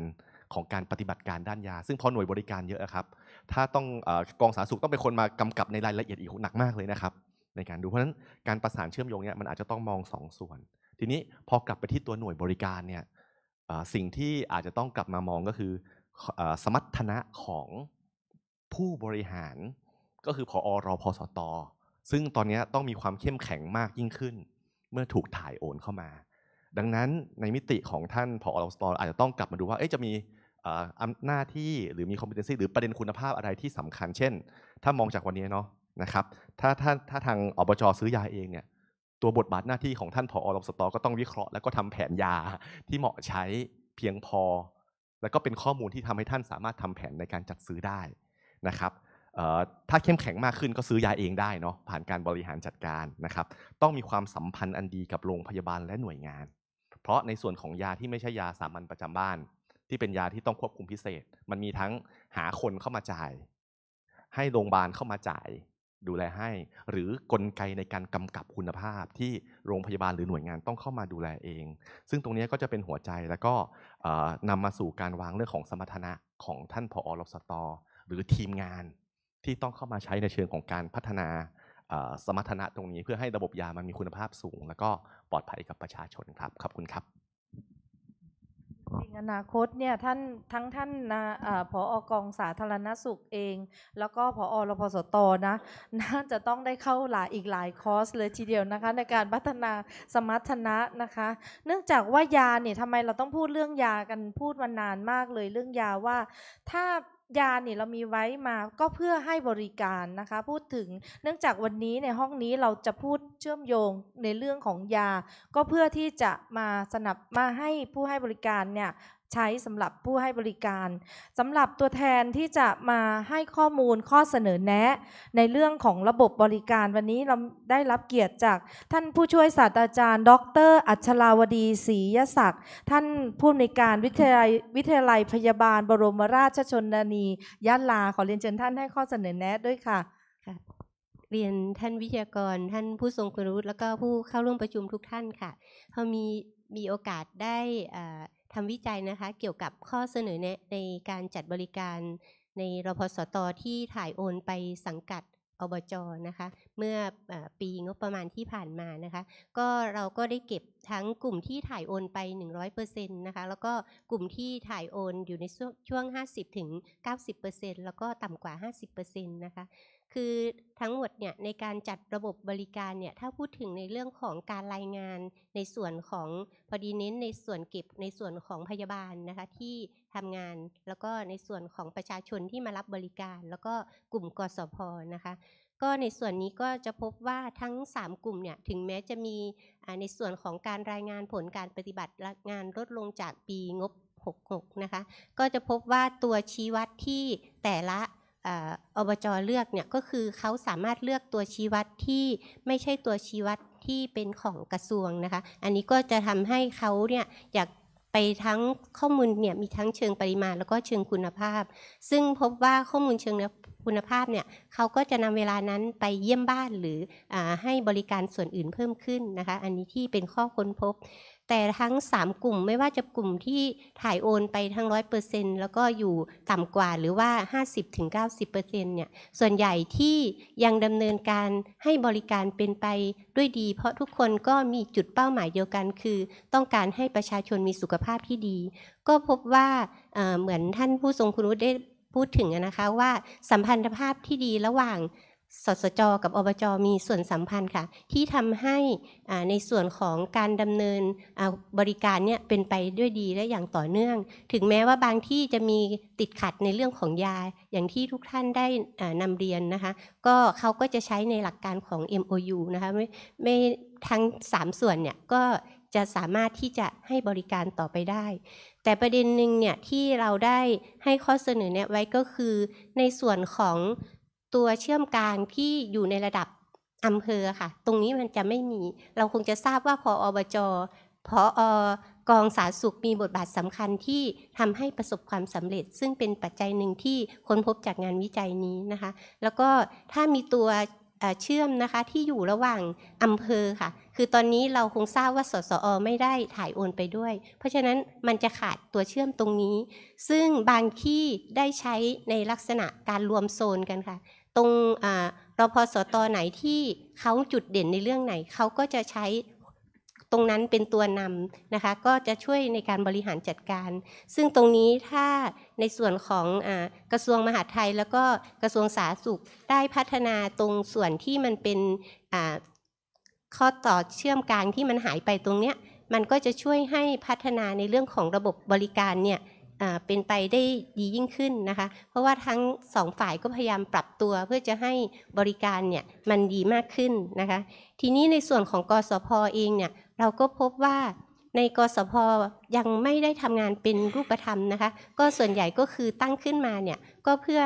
ของการปฏิบัติการด้านยา ซึ่งพอหน่วยบริการเยอะครับ ถ้าต้องกองสาธารณสุขต้องเป็นคนมากำกับในรายละเอียดอีกหนักมากเลยนะครับในการดูเพราะฉะนั้น การประสานเชื่อมโยงเนี่ยมันอาจจะต้องมอง2สส่วน ทีนี้พอกลับไปที่ตัวหน่วยบริการเนี่ยสิ่งที่อาจจะต้องกลับมามองก็คือ สมรรถนะของผู้บริหารก็คือพอรอพอสตอซึ่งตอนนี้ต้องมีความเข้มแข็งมากยิ่งขึ้น เมื่อถูกถ่ายโอนเข้ามา ดังนั้นในมิติของท่านพอรอสตออาจจะต้องกลับมาดูว่าจะมีอหน้าที่หรือมี competency หรือประเด็นคุณภาพอะไรที่สำคัญเช่น ถ้ามองจากวันนี้เนาะนะครับถ้าถ้าถ้าทางอบจซื้อยาเองเนี่ย ตัวบทบาทหน้าที่ของท่านผอรองสตอ ก็ต้องวิเคราะห์แล้วก็ทำแผนยาที่เหมาะใช้เพียงพอ แล้วก็เป็นข้อมูลที่ทำให้ท่านสามารถทำแผนในการจัดซื้อได้นะครับถ้าเข้มแข็งมากขึ้นก็ซื้อยาเองได้เนาะผ่านการบริหารจัดการนะครับ ต้องมีความสัมพันธ์อันดีกับโรงพยาบาลและหน่วยงาน เพราะในส่วนของยาที่ไม่ใช่ยาสามัญประจำบ้าน ที่เป็นยาที่ต้องควบคุมพิเศษ มันมีทั้งหาคนเข้ามาจ่าย ให้โรงพยาบาลเข้ามาจ่ายดูแลให้หรือกลไกในการกำกับคุณภาพ ที่โรงพยาบาลหรือหน่วยงานต้องเข้ามาดูแลเองซึ่งตรงนี้ก็จะเป็นหัวใจแล้วก็นำมาสู่การวางเรื่องของสมรรถนะของท่านผอรสตหรือทีมงานที่ต้องเข้ามาใช้ในเชิงของการพัฒนาสมรรถนะตรงนี้ เพื่อให้ระบบยามันมีคุณภาพสูง แล้วก็ปลอดภัยกับประชาชนครับขอบคุณครับจริงอนาคตเนี่ยท่านทั้งท่านนะผออกองสาธารณสุขเอง แล้วก็ผอรพสตนะน่าจะต้องได้เข้าหลายอีกหลายคอร์สเลยทีเดียวนะคะ ในการพัฒนาสมรรถนะนะคะ เนื่องจากว่ายาเนี่ยทำไมเราต้องพูดเรื่องยากันพูดมานานมากเลยเรื่องยาว่าถ้ายาเนี่ยเรามีไว้มาก็เพื่อให้บริการนะคะพูดถึงเนื่องจากวันนี้ในห้องนี้เราจะพูดเชื่อมโยงในเรื่องของยา ก็เพื่อที่จะมาสนับมาให้ผู้ให้บริการเนี่ยใช้สำหรับผู้ให้บริการสำหรับตัวแทนที่จะมาให้ข้อมูลข้อเสนอแนะ ในเรื่องของระบบบริการ วันนี้เราได้รับเกียรติจากท่านผู้ช่วยศาสตราจารย์ ดรอัชราวดีศรียศักดิ์ท่านผู้ในการวิทยาลัยวิทยาลัยพยาบาล บรมราชชนนียะลาขอเรียนเชิญท่านให้ข้อเสนอแนะด้วยค่ะ เรียนท่านวิทยากร ท่านผู้ทรงคุณวุฒิแล้วก็ผู้เข้าร่วมประชุมทุกท่านค่ะเรามีมีโอกาสได้ทำวิจัยนะคะเกี่ยวกับข้อเสนอแนะในการจัดบริการ ในรพสตที่ถ่ายโอนไปสังกัดอบจนะคะ เมื่อปีงบประมาณที่ผ่านมานะคะ ก็เราก็ได้เก็บทั้งกลุ่มที่ถ่ายโอนไป 100%นะคะ แล้วก็กลุ่มที่ถ่ายโอนอยู่ในช่วง50-90%แล้วก็ต่ำกว่า 50%นะคะคือทั้งหมดเนี่ยในการจัดระบบบริการเนี่ยถ้าพูดถึงในเรื่องของการรายงาน ในส่วนของพอดีเน้น ในส่วนเก็บในส่วนของพยาบาลนะคะที่ทำงานแล้วก็ในส่วนของประชาชนที่มารับบริการ แล้วก็กลุ่มกสพนะคะก็ในส่วนนี้ก็จะพบว่าทั้ง 3 กลุ่มเนี่ยถึงแม้จะมีในส่วนของการรายงานผลการปฏิบัติงานลดลงจากปีงบ 66 นะคะก็จะพบว่าตัวชี้วัดที่แต่ละอบจเลือกเนี่ยก็คือเขาสามารถเลือกตัวชี้วัดที่ไม่ใช่ตัวชี้วัดที่เป็นของกระทรวงนะคะ อันนี้ก็จะทำให้เขาเนี่ยอยากไปทั้งข้อมูลเนี่ยมีทั้งเชิงปริมาณแล้วก็เชิงคุณภาพ ซึ่งพบว่าข้อมูลเชิงคุณภาพเนี่ยเขาก็จะนำเวลานั้นไปเยี่ยมบ้านหรืออให้บริการส่วนอื่นเพิ่มขึ้นนะคะ อันนี้ที่เป็นข้อค้นพบแต่ทั้ง 3 กลุ่มไม่ว่าจะกลุ่มที่ถ่ายโอนไปทั้งร้อยเปอร์เซแล้วก็อยู่ต่ำกว่าหรือว่า 50-90%เนี่ยส่วนใหญ่ที่ยังดำเนินการให้บริการเป็นไปด้วยดีเพราะทุกคนก็มีจุดเป้าหมายเดียวกัน คือต้องการให้ประชาชนมีสุขภาพที่ดี ก็พบว่าเหมือนท่านผู้ทรงคุณวุฒิได้พูดถึงนะคะว่าสัมพันธภาพที่ดีระหว่างสสจกับอบจมีส่วนสัมพันธ์ค่ะที่ทำให้ในส่วนของการดำเนินบริการเนี่ยเป็นไปด้วยดีและอย่างต่อเนื่อง ถึงแม้ว่าบางที่จะมีติดขัดในเรื่องของยาอย่างที่ทุกท่านได้นำเรียนนะคะก็เขาก็จะใช้ในหลักการของ MOU นะคะไม่ไม่ทั้ง 3 ส่วนเนี่ยก็จะสามารถที่จะให้บริการต่อไปได้ แต่ประเด็นหนึ่งเนี่ยที่เราได้ให้ข้อเสนอเนี่ยไว้ก็คือในส่วนของตัวเชื่อมกลางที่อยู่ในระดับอำเภอค่ะ ตรงนี้มันจะไม่มี เราคงจะทราบว่าพออบจพออกองสาธารณสุขมีบทบาทสำคัญที่ทำให้ประสบความสำเร็จ ซึ่งเป็นปัจจัยหนึ่งที่ค้นพบจากงานวิจัยนี้นะคะ แล้วก็ถ้ามีตัวเชื่อมนะคะที่อยู่ระหว่างอำเภอค่ะ คือตอนนี้เราคงทราบว่าสสอไม่ได้ถ่ายโอนไปด้วย เพราะฉะนั้นมันจะขาดตัวเชื่อมตรงนี้ ซึ่งบางที่ได้ใช้ในลักษณะการรวมโซนกันค่ะตรงรอพสตอไหนที่เขาจุดเด่นในเรื่องไหนเขาก็จะใช้ตรงนั้นเป็นตัวนำนะคะก็จะช่วยในการบริหารจัดการ ซึ่งตรงนี้ถ้าในส่วนของอกระทรวงมหาดไทยแล้วก็กระทรวงสาธารณสุขได้พัฒนาตรงส่วนที่มันเป็นข้อต่อเชื่อมกลางที่มันหายไปตรงเนี้ยมันก็จะช่วยให้พัฒนาในเรื่องของระบบบริการเนี่ยเป็นไปได้ดียิ่งขึ้นนะคะ เพราะว่าทั้งสองฝ่ายก็พยายามปรับตัว เพื่อจะให้บริการเนี่ยมันดีมากขึ้นนะคะ ทีนี้ในส่วนของกสพอเองเนี่ยเราก็พบว่าในกสพยังไม่ได้ทำงานเป็นรูปธรรมนะคะ ก็ส่วนใหญ่ก็คือตั้งขึ้นมาเนี่ยก็เพื่อ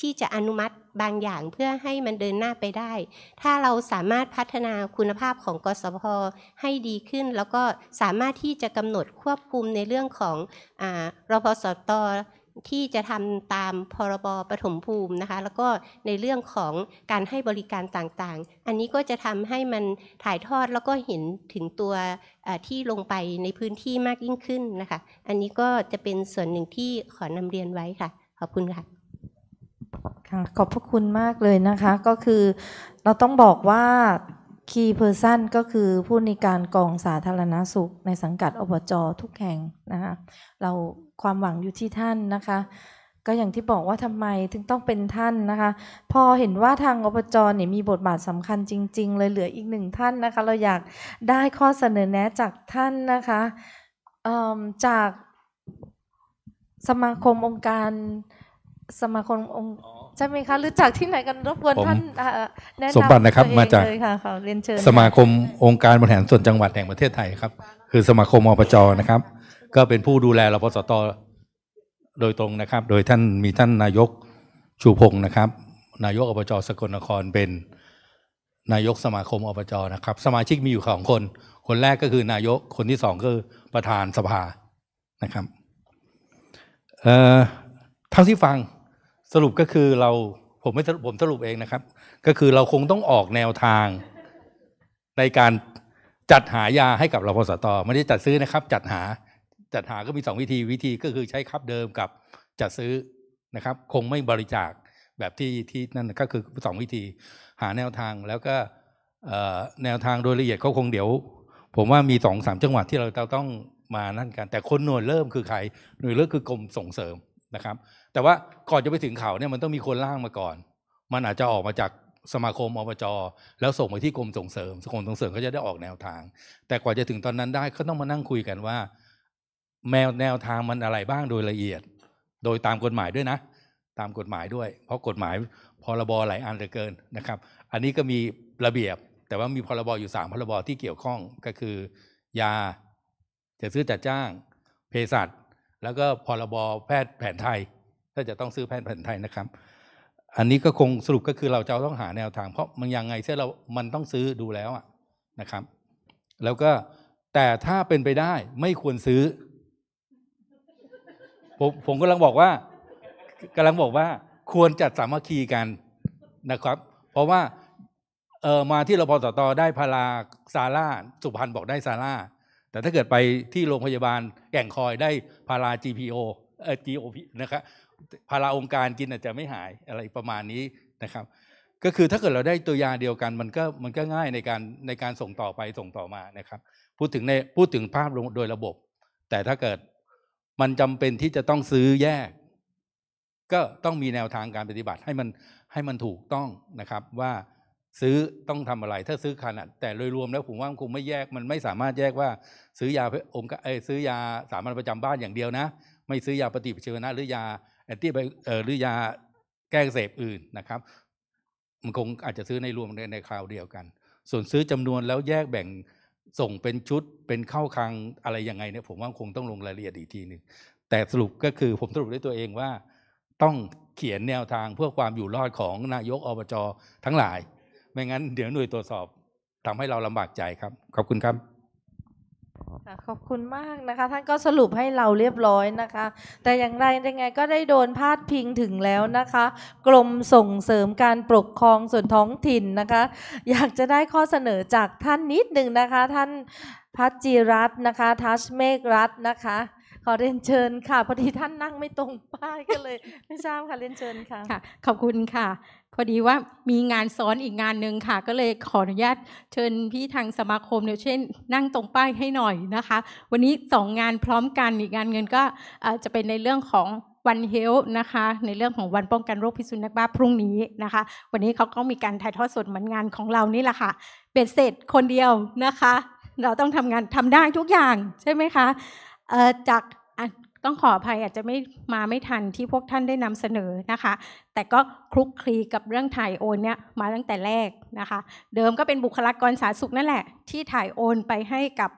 ที่จะอนุมัติบางอย่างเพื่อให้มันเดินหน้าไปได้ ถ้าเราสามารถพัฒนาคุณภาพของกสพให้ดีขึ้น แล้วก็สามารถที่จะกำหนดควบคุมในเรื่องของอรพสตที่จะทำตามพรบปฐมภูมินะคะ แล้วก็ในเรื่องของการให้บริการต่างๆ อันนี้ก็จะทำให้มันถ่ายทอดแล้วก็เห็นถึงตัวที่ลงไปในพื้นที่มากยิ่งขึ้นนะคะ อันนี้ก็จะเป็นส่วนหนึ่งที่ขอนำเรียนไว้ค่ะ ขอบคุณค่ะค่ะขอบพระคุณมากเลยนะคะ ก็คือเราต้องบอกว่าคีย์เพอร์ซันก็คือผู้ในการกองสาธารณาสุข ในสังกัดอบจทุกแห่งนะคะเราความหวังอยู่ที่ท่านนะคะก็อย่างที่บอกว่าทำไมถึงต้องเป็นท่านนะคะพอเห็นว่าทางอบจเนี่ยมีบทบาทสำคัญจริง ๆ เลยเหลืออีกหนึ่งท่านนะคะเราอยากได้ข้อเสนอแนะจากท่านนะคะจากสมาคมองค์การสมาคมองค์ใช่ไหมคะรู้จักที่ไหนกันรบกวนท่านสมบัตินะครับมาจากสมาคมองค์การบริหารส่วนจังหวัดแห่งประเทศไทยครับ คือสมาคมอปจนะครับ ก็เป็นผู้ดูแลรพสตโดยตรงนะครับ โดยท่านมีท่านนายกชูพงศ์นะครับ นายกอปจสกลนครเป็น นายกสมาคมอปจนะครับ สมาชิกมีอยู่สองคน คนแรกก็คือนายกคนที่สองก็คือประธานสภานะครับเออ่เท่าที่ฟังสรุปก็คือเราผมไม่ผมสรุปเองนะครับ ก็คือเราคงต้องออกแนวทาง ในการจัดหายาให้กับรพสตไม่ได้จัดซื้อนะครับ จัดหาจัดหาก็มี2วิธีวิธีก็คือใช้ครับเดิมกับจัดซื้อนะครับ คงไม่บริจาคแบบที่ที่นั่นก็คือ2วิธี หาแนวทางแล้วก็แนวทางโดยละเอียดเขาคงเดี๋ยว ผมว่ามี2อสจังหวัดที่เราต้องมานั่นกัน แต่คนหน่วยเริ่มคือใครหน่วยเริ่มคือกรมส่งเสริมนะครับแต่ว่าก่อนจะไปถึงเขาเนี่ยมันต้องมีคนล่างมาก่อน มันอาจจะออกมาจากสมาคมอบจแล้วส่งไปที่กรมส่งเสริมกรมส่งเสริมก็จะได้ออกแนวทาง แต่กว่าจะถึงตอนนั้นได้ก็ต้องมานั่งคุยกันว่า แมวแนวทางมันอะไรบ้างโดยละเอียด โดยตามกฎหมายด้วยนะ ตามกฎหมายด้วย เพราะกฎหมายพรบหลายอันเหลือเกินนะครับ อันนี้ก็มีระเบียบ แต่ว่ามีพรบอยู่3พรบที่เกี่ยวข้องก็คือ ยา จะซื้อจัดจ้างเภสัชแล้วก็พรบแพทย์แผนไทยถ้าจะต้องซื้อแผ่นแผ่นไทยนะครับ อันนี้ก็คงสรุปก็คือเราจะต้องหาแนวทาง เพราะมันยังไง เสียเรามันต้องซื้อดูแล้วนะครับ แล้วก็แต่ถ้าเป็นไปได้ไม่ควรซื้อ ผมผมกำลังบอกว่ากำลังบอกว่า ควรจัดสามัคคีกันนะครับ เพราะว่าเออมาที่รพสตได้พาราซาร่าสุพรรณบอกได้ซาร่า แต่ถ้าเกิดไปที่โรงพยาบาลแก่งคอยได้พารา GPO เออ GOP นะครับพาราองค์การกินอาจจะไม่หายอะไรประมาณนี้นะครับ ก็คือถ้าเกิดเราได้ตัวยาเดียวกันมันก็มันก็ง่ายในการในการส่งต่อไปส่งต่อมานะครับ พูดถึงในพูดถึงภาพโดยระบบ แต่ถ้าเกิดมันจำเป็นที่จะต้องซื้อแยก ก็ต้องมีแนวทางการปฏิบัติให้มันให้มันถูกต้องนะครับ ว่าซื้อต้องทำอะไร ถ้าซื้อขนาดแต่โดยรวมแล้วผมว่าคงไม่แยกมันไม่สามารถแยกว่า ซื้อยาองค์ซื้อยาสามัญประจำบ้านอย่างเดียวนะ ไม่ซื้อยาปฏิชีวนะหรือยาแอนตี้ไบหรือยาแก้เสพอื่นนะครับ มันคงอาจจะซื้อในรวมในในคราวเดียวกัน ส่วนซื้อจำนวนแล้วแยกแบ่งส่งเป็นชุดเป็นเข้าคลังอะไรยังไงเนี่ยผมว่าคงต้องลงรายละเอียดอีกทีหนึ่งแต่สรุปก็คือผมสรุปด้วยตัวเองว่า ต้องเขียนแนวทางเพื่อความอยู่รอดของนายกอบจทั้งหลาย ไม่งั้นเดี๋ยวหน่วยตรวจสอบทำให้เราลำบากใจครับ ขอบคุณครับขอบคุณมากนะคะ ท่านก็สรุปให้เราเรียบร้อยนะคะ แต่อย่างไรยังไงก็ได้โดนพาดพิงถึงแล้วนะคะกรมส่งเสริมการปกครองส่วนท้องถิ่นนะคะ อยากจะได้ข้อเสนอจากท่านนิดหนึ่งนะคะ ท่านพัชจีรัตน์นะคะทัชเมฆรัตน์นะคะขอเรียนเชิญค่ะพอดีท่านนั่งไม่ตรงป้ายกันเลยไม่ทราบค่ะเรียนเชิญค่ะขอบคุณค่ะพอดีว่ามีงานซ้อนอีกงานหนึ่งค่ะ ก็เลยขออนุญาตเชิญพี่ทางสมาคมเนี่ยเช่น นั่งตรงป้ายให้หน่อยนะคะ วันนี้สองงานพร้อมกันอีกงานเงินก็จะเป็นในเรื่องของวันเฮลนะคะ ในเรื่องของวันป้องกันโรคพิษสุนัขบ้าพรุ่งนี้นะคะ วันนี้เขาก็มีการถ่ายทอดสดเหมือนงานของเรานี่แหละค่ะเป็นเสร็จคนเดียวนะคะ เราต้องทำงานทำได้ทุกอย่างใช่ไหมคะจากต้องขออภัยอาจจะไม่มาไม่ทันที่พวกท่านได้นำเสนอนะคะ แต่ก็คลุกคลี กับเรื่องถ่ายโอนเนี่ยมาตั้งแต่แรกนะคะ เดิมก็เป็นบุคลากรสาธารณสุขนั่นแหละที่ถ่ายโอนไปให้กับ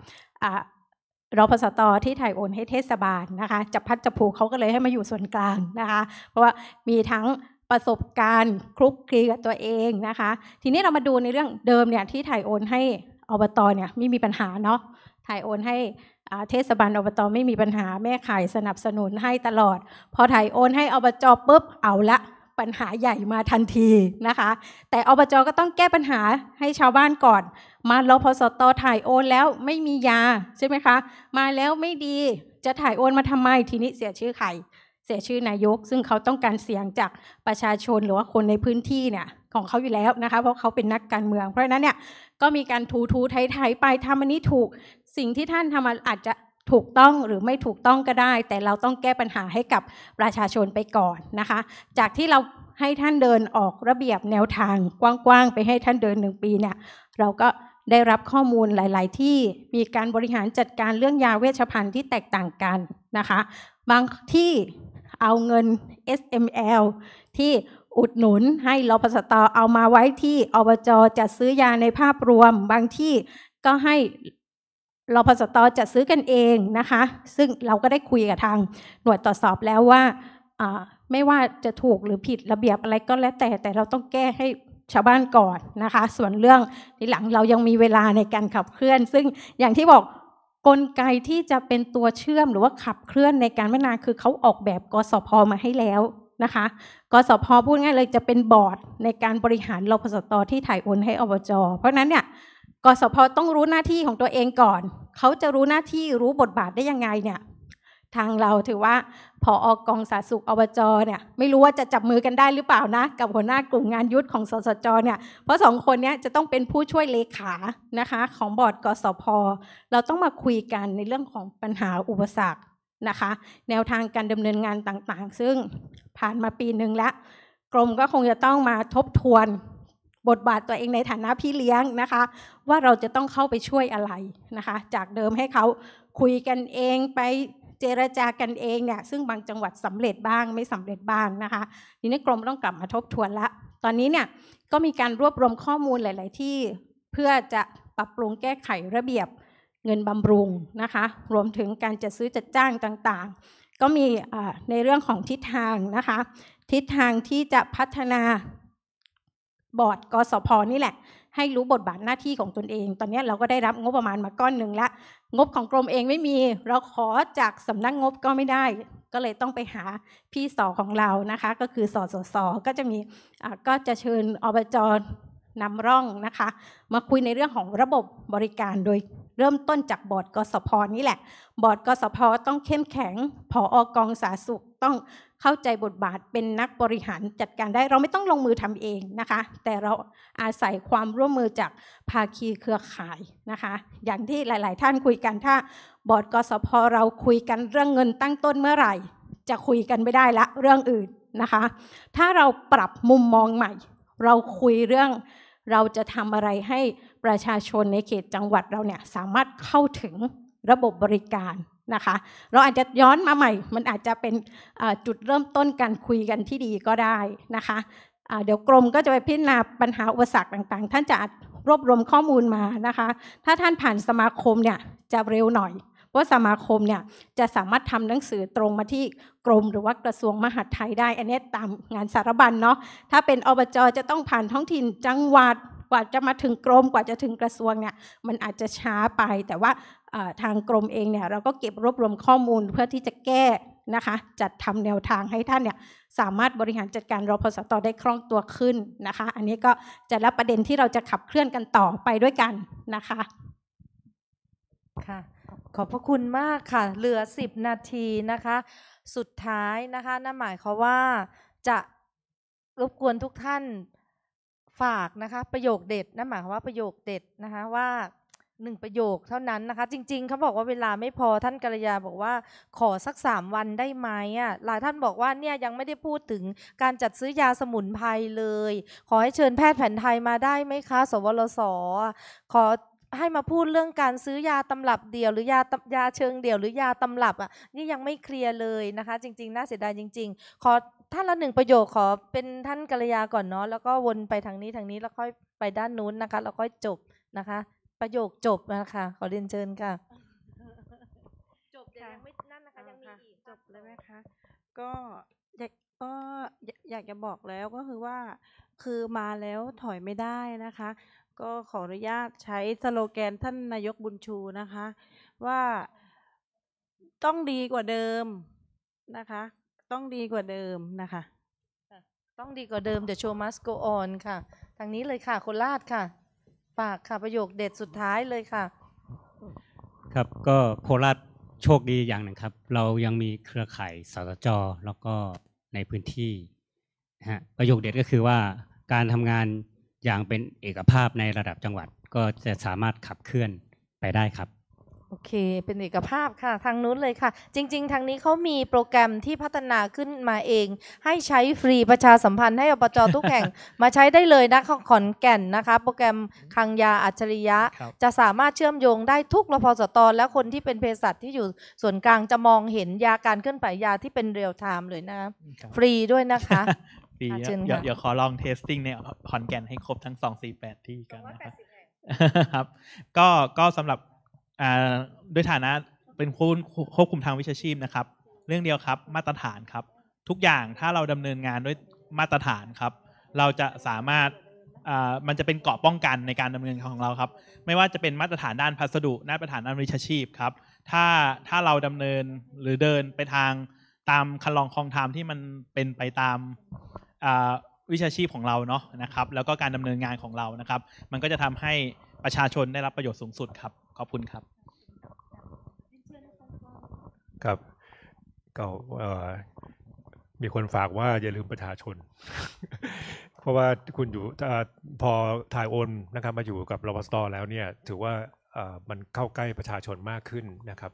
รพสตที่ถ่ายโอนให้เทศบาลนะคะจับพัดจับผูเขาก็เลยให้มาอยู่ส่วนกลางนะคะ เพราะว่ามีทั้งประสบการณ์คลุกคลีกับตัวเองนะคะ ทีนี้เรามาดูในเรื่องเดิมเนี่ยที่ถ่ายโอนให้อบตเนี่ยไม่มีปัญหาเนาะถ่ายโอนให้เทศบาลอบตไม่มีปัญหาแม่ขายสนับสนุนให้ตลอด พอถ่ายโอนให้อบจปุ๊บเอาละปัญหาใหญ่มาทันทีนะคะ แต่อบจก็ต้องแก้ปัญหาให้ชาวบ้านก่อนมาลพอสตถ่ายโอนแล้วไม่มียาใช่ไหมคะมาแล้วไม่ดีจะถ่ายโอนมาทำไมทีนี้เสียชื่อใครเสียชื่อนายก ซึ่งเขาต้องการเสียงจากประชาชนหรือว่าคนในพื้นที่เนี่ยของเขาอยู่แล้วนะคะเพราะเขาเป็นนักการเมืองเพราะฉะนั้นเนี่ยก็มีการทูทูไทยไทยไปทำมอันนี้ถูกสิ่งที่ท่านทำอาจจะถูกต้องหรือไม่ถูกต้องก็ได้ แต่เราต้องแก้ปัญหาให้กับประชาชนไปก่อนนะคะ จากที่เราให้ท่านเดินออกระเบียบแนวทางกว้างๆไปให้ท่านเดินหนึ่งปีเนี่ยเราก็ได้รับข้อมูลหลาย ๆ ที่มีการบริหารจัดการเรื่องยาเวชภัณฑ์ที่แตกต่างกันนะคะ บางที่เอาเงิน SML ที่อุดหนุนให้รพสตเอามาไว้ที่อบจจัดซื้อยาในภาพรวม บางที่ก็ให้รพสตอจะซื้อกันเองนะคะ ซึ่งเราก็ได้คุยกับทางหน่วยตรวจสอบแล้วว่า ไม่ว่าจะถูกหรือผิดระเบียบอะไรก็แล้วแต่แต่เราต้องแก้ให้ชาวบ้านก่อนนะคะ ส่วนเรื่องในหลังเรายังมีเวลาในการขับเคลื่อน ซึ่งอย่างที่บอกกลไกที่จะเป็นตัวเชื่อมหรือว่าขับเคลื่อนในการพัฒนาคือเขาออกแบบกสพมาให้แล้วนะคะกสพพูดง่ายเลยจะเป็นบอร์ดในการบริหารรพสตที่ถ่ายโอนให้อบจเพราะนั้นเนี่ยกสพต้องรู้หน้าที่ของตัวเองก่อน เขาจะรู้หน้าที่รู้บทบาทได้ยังไงเนี่ยทางเราถือว่าพอออกกองสาสุขอบจอเนี่ย ไม่รู้ว่าจะจับมือกันได้หรือเปล่านะกับหัวหน้ากลุ่มงานยุทธของสสจเนี่ย เพราะสองคนนี้จะต้องเป็นผู้ช่วยเลขา นะคะ ของบอร์ดกสพเราต้องมาคุยกันในเรื่องของปัญหาอุปสรรคนะคะ แนวทางการดำเนินงานต่างๆ ซึ่งผ่านมาปีหนึ่งแล้วกรมก็คงจะต้องมาทบทวนบทบาทตัวเองในฐานะพี่เลี้ยงนะคะ ว่าเราจะต้องเข้าไปช่วยอะไรนะคะ จากเดิมให้เขาคุยกันเองไปเจรจากันเองเนี่ยซึ่งบางจังหวัดสำเร็จบ้างไม่สำเร็จบ้างนะคะ ทีนี้กรมต้องกลับมาทบทวนละ ตอนนี้เนี่ยก็มีการรวบรวมข้อมูลหลาย ๆ ที่เพื่อจะปรับปรุงแก้ไขระเบียบเงินบำรุงนะคะ รวมถึงการจัดซื้อจัดจ้างต่าง ๆ ก็มีในเรื่องของทิศทางนะคะ ทิศทางที่จะพัฒนาบอร์ดกสพนี่แหละให้รู้บทบาทหน้าที่ของตนเอง ตอนนี้เราก็ได้รับงบประมาณมาก้อนหนึ่งละงบของกรมเองไม่มี เราขอจากสำนักงบก็ไม่ได้ ก็เลยต้องไปหาพี่สอของเรานะคะ ก็คือสอสอสอก็จะมีก็จะเชิญอบจนำร่องนะคะ มาคุยในเรื่องของระบบบริการ โดยเริ่มต้นจากบอร์ดกสพนี่แหละ บอร์ดกสพต้องเข้มแข็งผออกองสาสุขต้องเข้าใจบทบาทเป็นนักบริหารจัดการได้เราไม่ต้องลงมือทำเองนะคะ แต่เราอาศัยความร่วมมือจากภาคีเครือข่ายนะคะ อย่างที่หลาย ๆ ท่านคุยกันถ้าบอร์ดกสพเราคุยกันเรื่องเงินตั้งต้นเมื่อไหร่ จะคุยกันไม่ได้ละเรื่องอื่นนะคะ ถ้าเราปรับมุมมองใหม่ เราคุยเรื่องเราจะทำอะไรให้ประชาชนในเขตจังหวัดเราเนี่ยสามารถเข้าถึงระบบบริการนะคะเราอาจจะย้อนมาใหม่ มันอาจจะเป็นจุดเริ่มต้นการคุยกันที่ดีก็ได้นะคะ เดี๋ยวกรมก็จะไปพิจารณาปัญหาอุปสรรคต่างๆ ท่านจะรวบรวมข้อมูลมานะคะ ถ้าท่านผ่านสมาคมเนี่ยจะเร็วหน่อย เพราะสมาคมเนี่ยจะสามารถทำหนังสือตรงมาที่กรมหรือว่ากระทรวงมหาดไทยได้อันนี้ตามงานสารบัญเนาะ ถ้าเป็นอบจจะต้องผ่านท้องถิ่นจังหวัดกว่าจะมาถึงกรมกว่าจะถึงกระทรวงเนี่ย มันอาจจะช้าไป แต่ว่าทางกรมเองเนี่ยเราก็เก็บรวบรวมข้อมูลเพื่อที่จะแก้นะคะจัดทำแนวทางให้ท่านเนี่ย สามารถบริหารจัดการรพสตได้คล่องตัวขึ้นนะคะ อันนี้ก็จะละประเด็นที่เราจะขับเคลื่อนกันต่อไปด้วยกันนะคะค่ะ ขอบพระคุณมากค่ะ เหลือ10นาทีนะคะ สุดท้ายนะคะนั่นหมายความว่าจะรบกวนทุกท่านฝากนะคะประโยค เด็ดน่นหมาย ความว่าประโยคเด็ดนะคะว่าหนึ่งประโยค เท่านั้นนะคะจริง ๆเขาบอกว่าเวลาไม่พอท่านกัลยาบอกว่าขอสักสามวันได้ไหมอ่ะหลาย ท่านบอกว่าเนี่ยยังไม่ได้พูดถึงการจัดซื้อยาสมุนไพรเลย ขอให้ เชิญแพทย์แผนไทยมาได้ไหมคะสวรสขอให้มาพูดเรื่องการซื้อยาตำรับเดี่ยวหรือยายาเชิงเดี่ยวหรือยาตำรับอ่ะนี่ยังไม่เคลียร์เลยนะคะจริงๆน่าเสียดายจริง ๆ ขอท่านละหนึ่งประโยคขอเป็นท่านกัลยาก่อนเนาะแล้วก็วนไปทางนี้ทางนี้แล้วค่อยไปด้านนู้นนะคะแล้วค่อยจบนะคะ ประโยคจบนะคะขอเรียนเชิญค่ะจบแยังไม่นั่นนะคะยังมีอีกจบเลยไหมคะก็อยากก็อยากจะบอกแล้วก็คือว่า คือมาแล้วถอยไม่ได้นะคะ ก็ขออนุญาตใช้สโลแกนท่านนายกบุญชูนะคะ ว่าต้องดีกว่าเดิมนะคะต้องดีกว่าเดิมนะคะต้องดีกว่าเดิมเ๋ยวโชว์มัสโกออนค่ะ ทางนี้เลยค่ะ โคราชค่ะฝากค่ะ ประโยคเด็ดสุดท้ายเลยค่ะ ครับ ก็โคราชโชคดีอย่างหนึ่งครับ เรายังมีเครือข่ายสตจแล้วก็ในพื้นที่ฮะประโยคเด็ดก็คือว่า การทำงานอย่างเป็นเอกภาพในระดับจังหวัด ก็จะสามารถขับเคลื่อนไปได้ครับโอเคเป็นเอกภาพค่ะ ทางนู้นเลยค่ะ จริง ๆ ทางนี้เขามีโปรแกรมที่พัฒนาขึ้นมาเอง ให้ใช้ฟรีประชาสัมพันธ์ให้อบจทุกแห่งมาใช้ได้เลยนะขอนแก่นนะคะ โปรแกรมคังยาอัจฉริยะจะสามารถเชื่อมโยงได้ทุกรพสตและคนที่เป็นเภสัชที่อยู่ส่วนกลางจะมองเห็นยาการเคลื่อนไหวยาที่เป็นเรียลไทม์เลยนะ ฟรีด้วยนะคะฟรีเดี๋ยวขอลองเทสติ้งในขอนแก่นให้ครบทั้ง248ที่กันนะครับครับก็ก็สำหรับด้วยฐานะเป็นผู้ควบคุมทางวิชาชีพนะครับ เรื่องเดียวครับมาตรฐานครับ ทุกอย่างถ้าเราดำเนินงานด้วยมาตรฐานครับเราจะสามารถมันจะเป็นเกราะป้องกันในการดำเนินงานของเราครับไม่ว่าจะเป็นมาตรฐานด้านพัสดุมาตรฐานด้านวิชาชีพครับถ้าถ้าเราดำเนินหรือเดินไปทางตามคันลองคองธรรมที่มันเป็นไปตามวิชาชีพของเราเนาะนะครับแล้วก็การดำเนินงานของเรานะครับมันก็จะทำให้ประชาชนได้รับประโยชน์สูงสุดครับขอบคุณครับ ครับก็มีคนฝากว่าอย่าลืมประชาชน เพราะว่าคุณอยู่พอถ่ายโอนนะครับมาอยู่กับรบสตอแล้วเนี่ย ถือว่ามันเข้าใกล้ประชาชนมากขึ้นนะครับ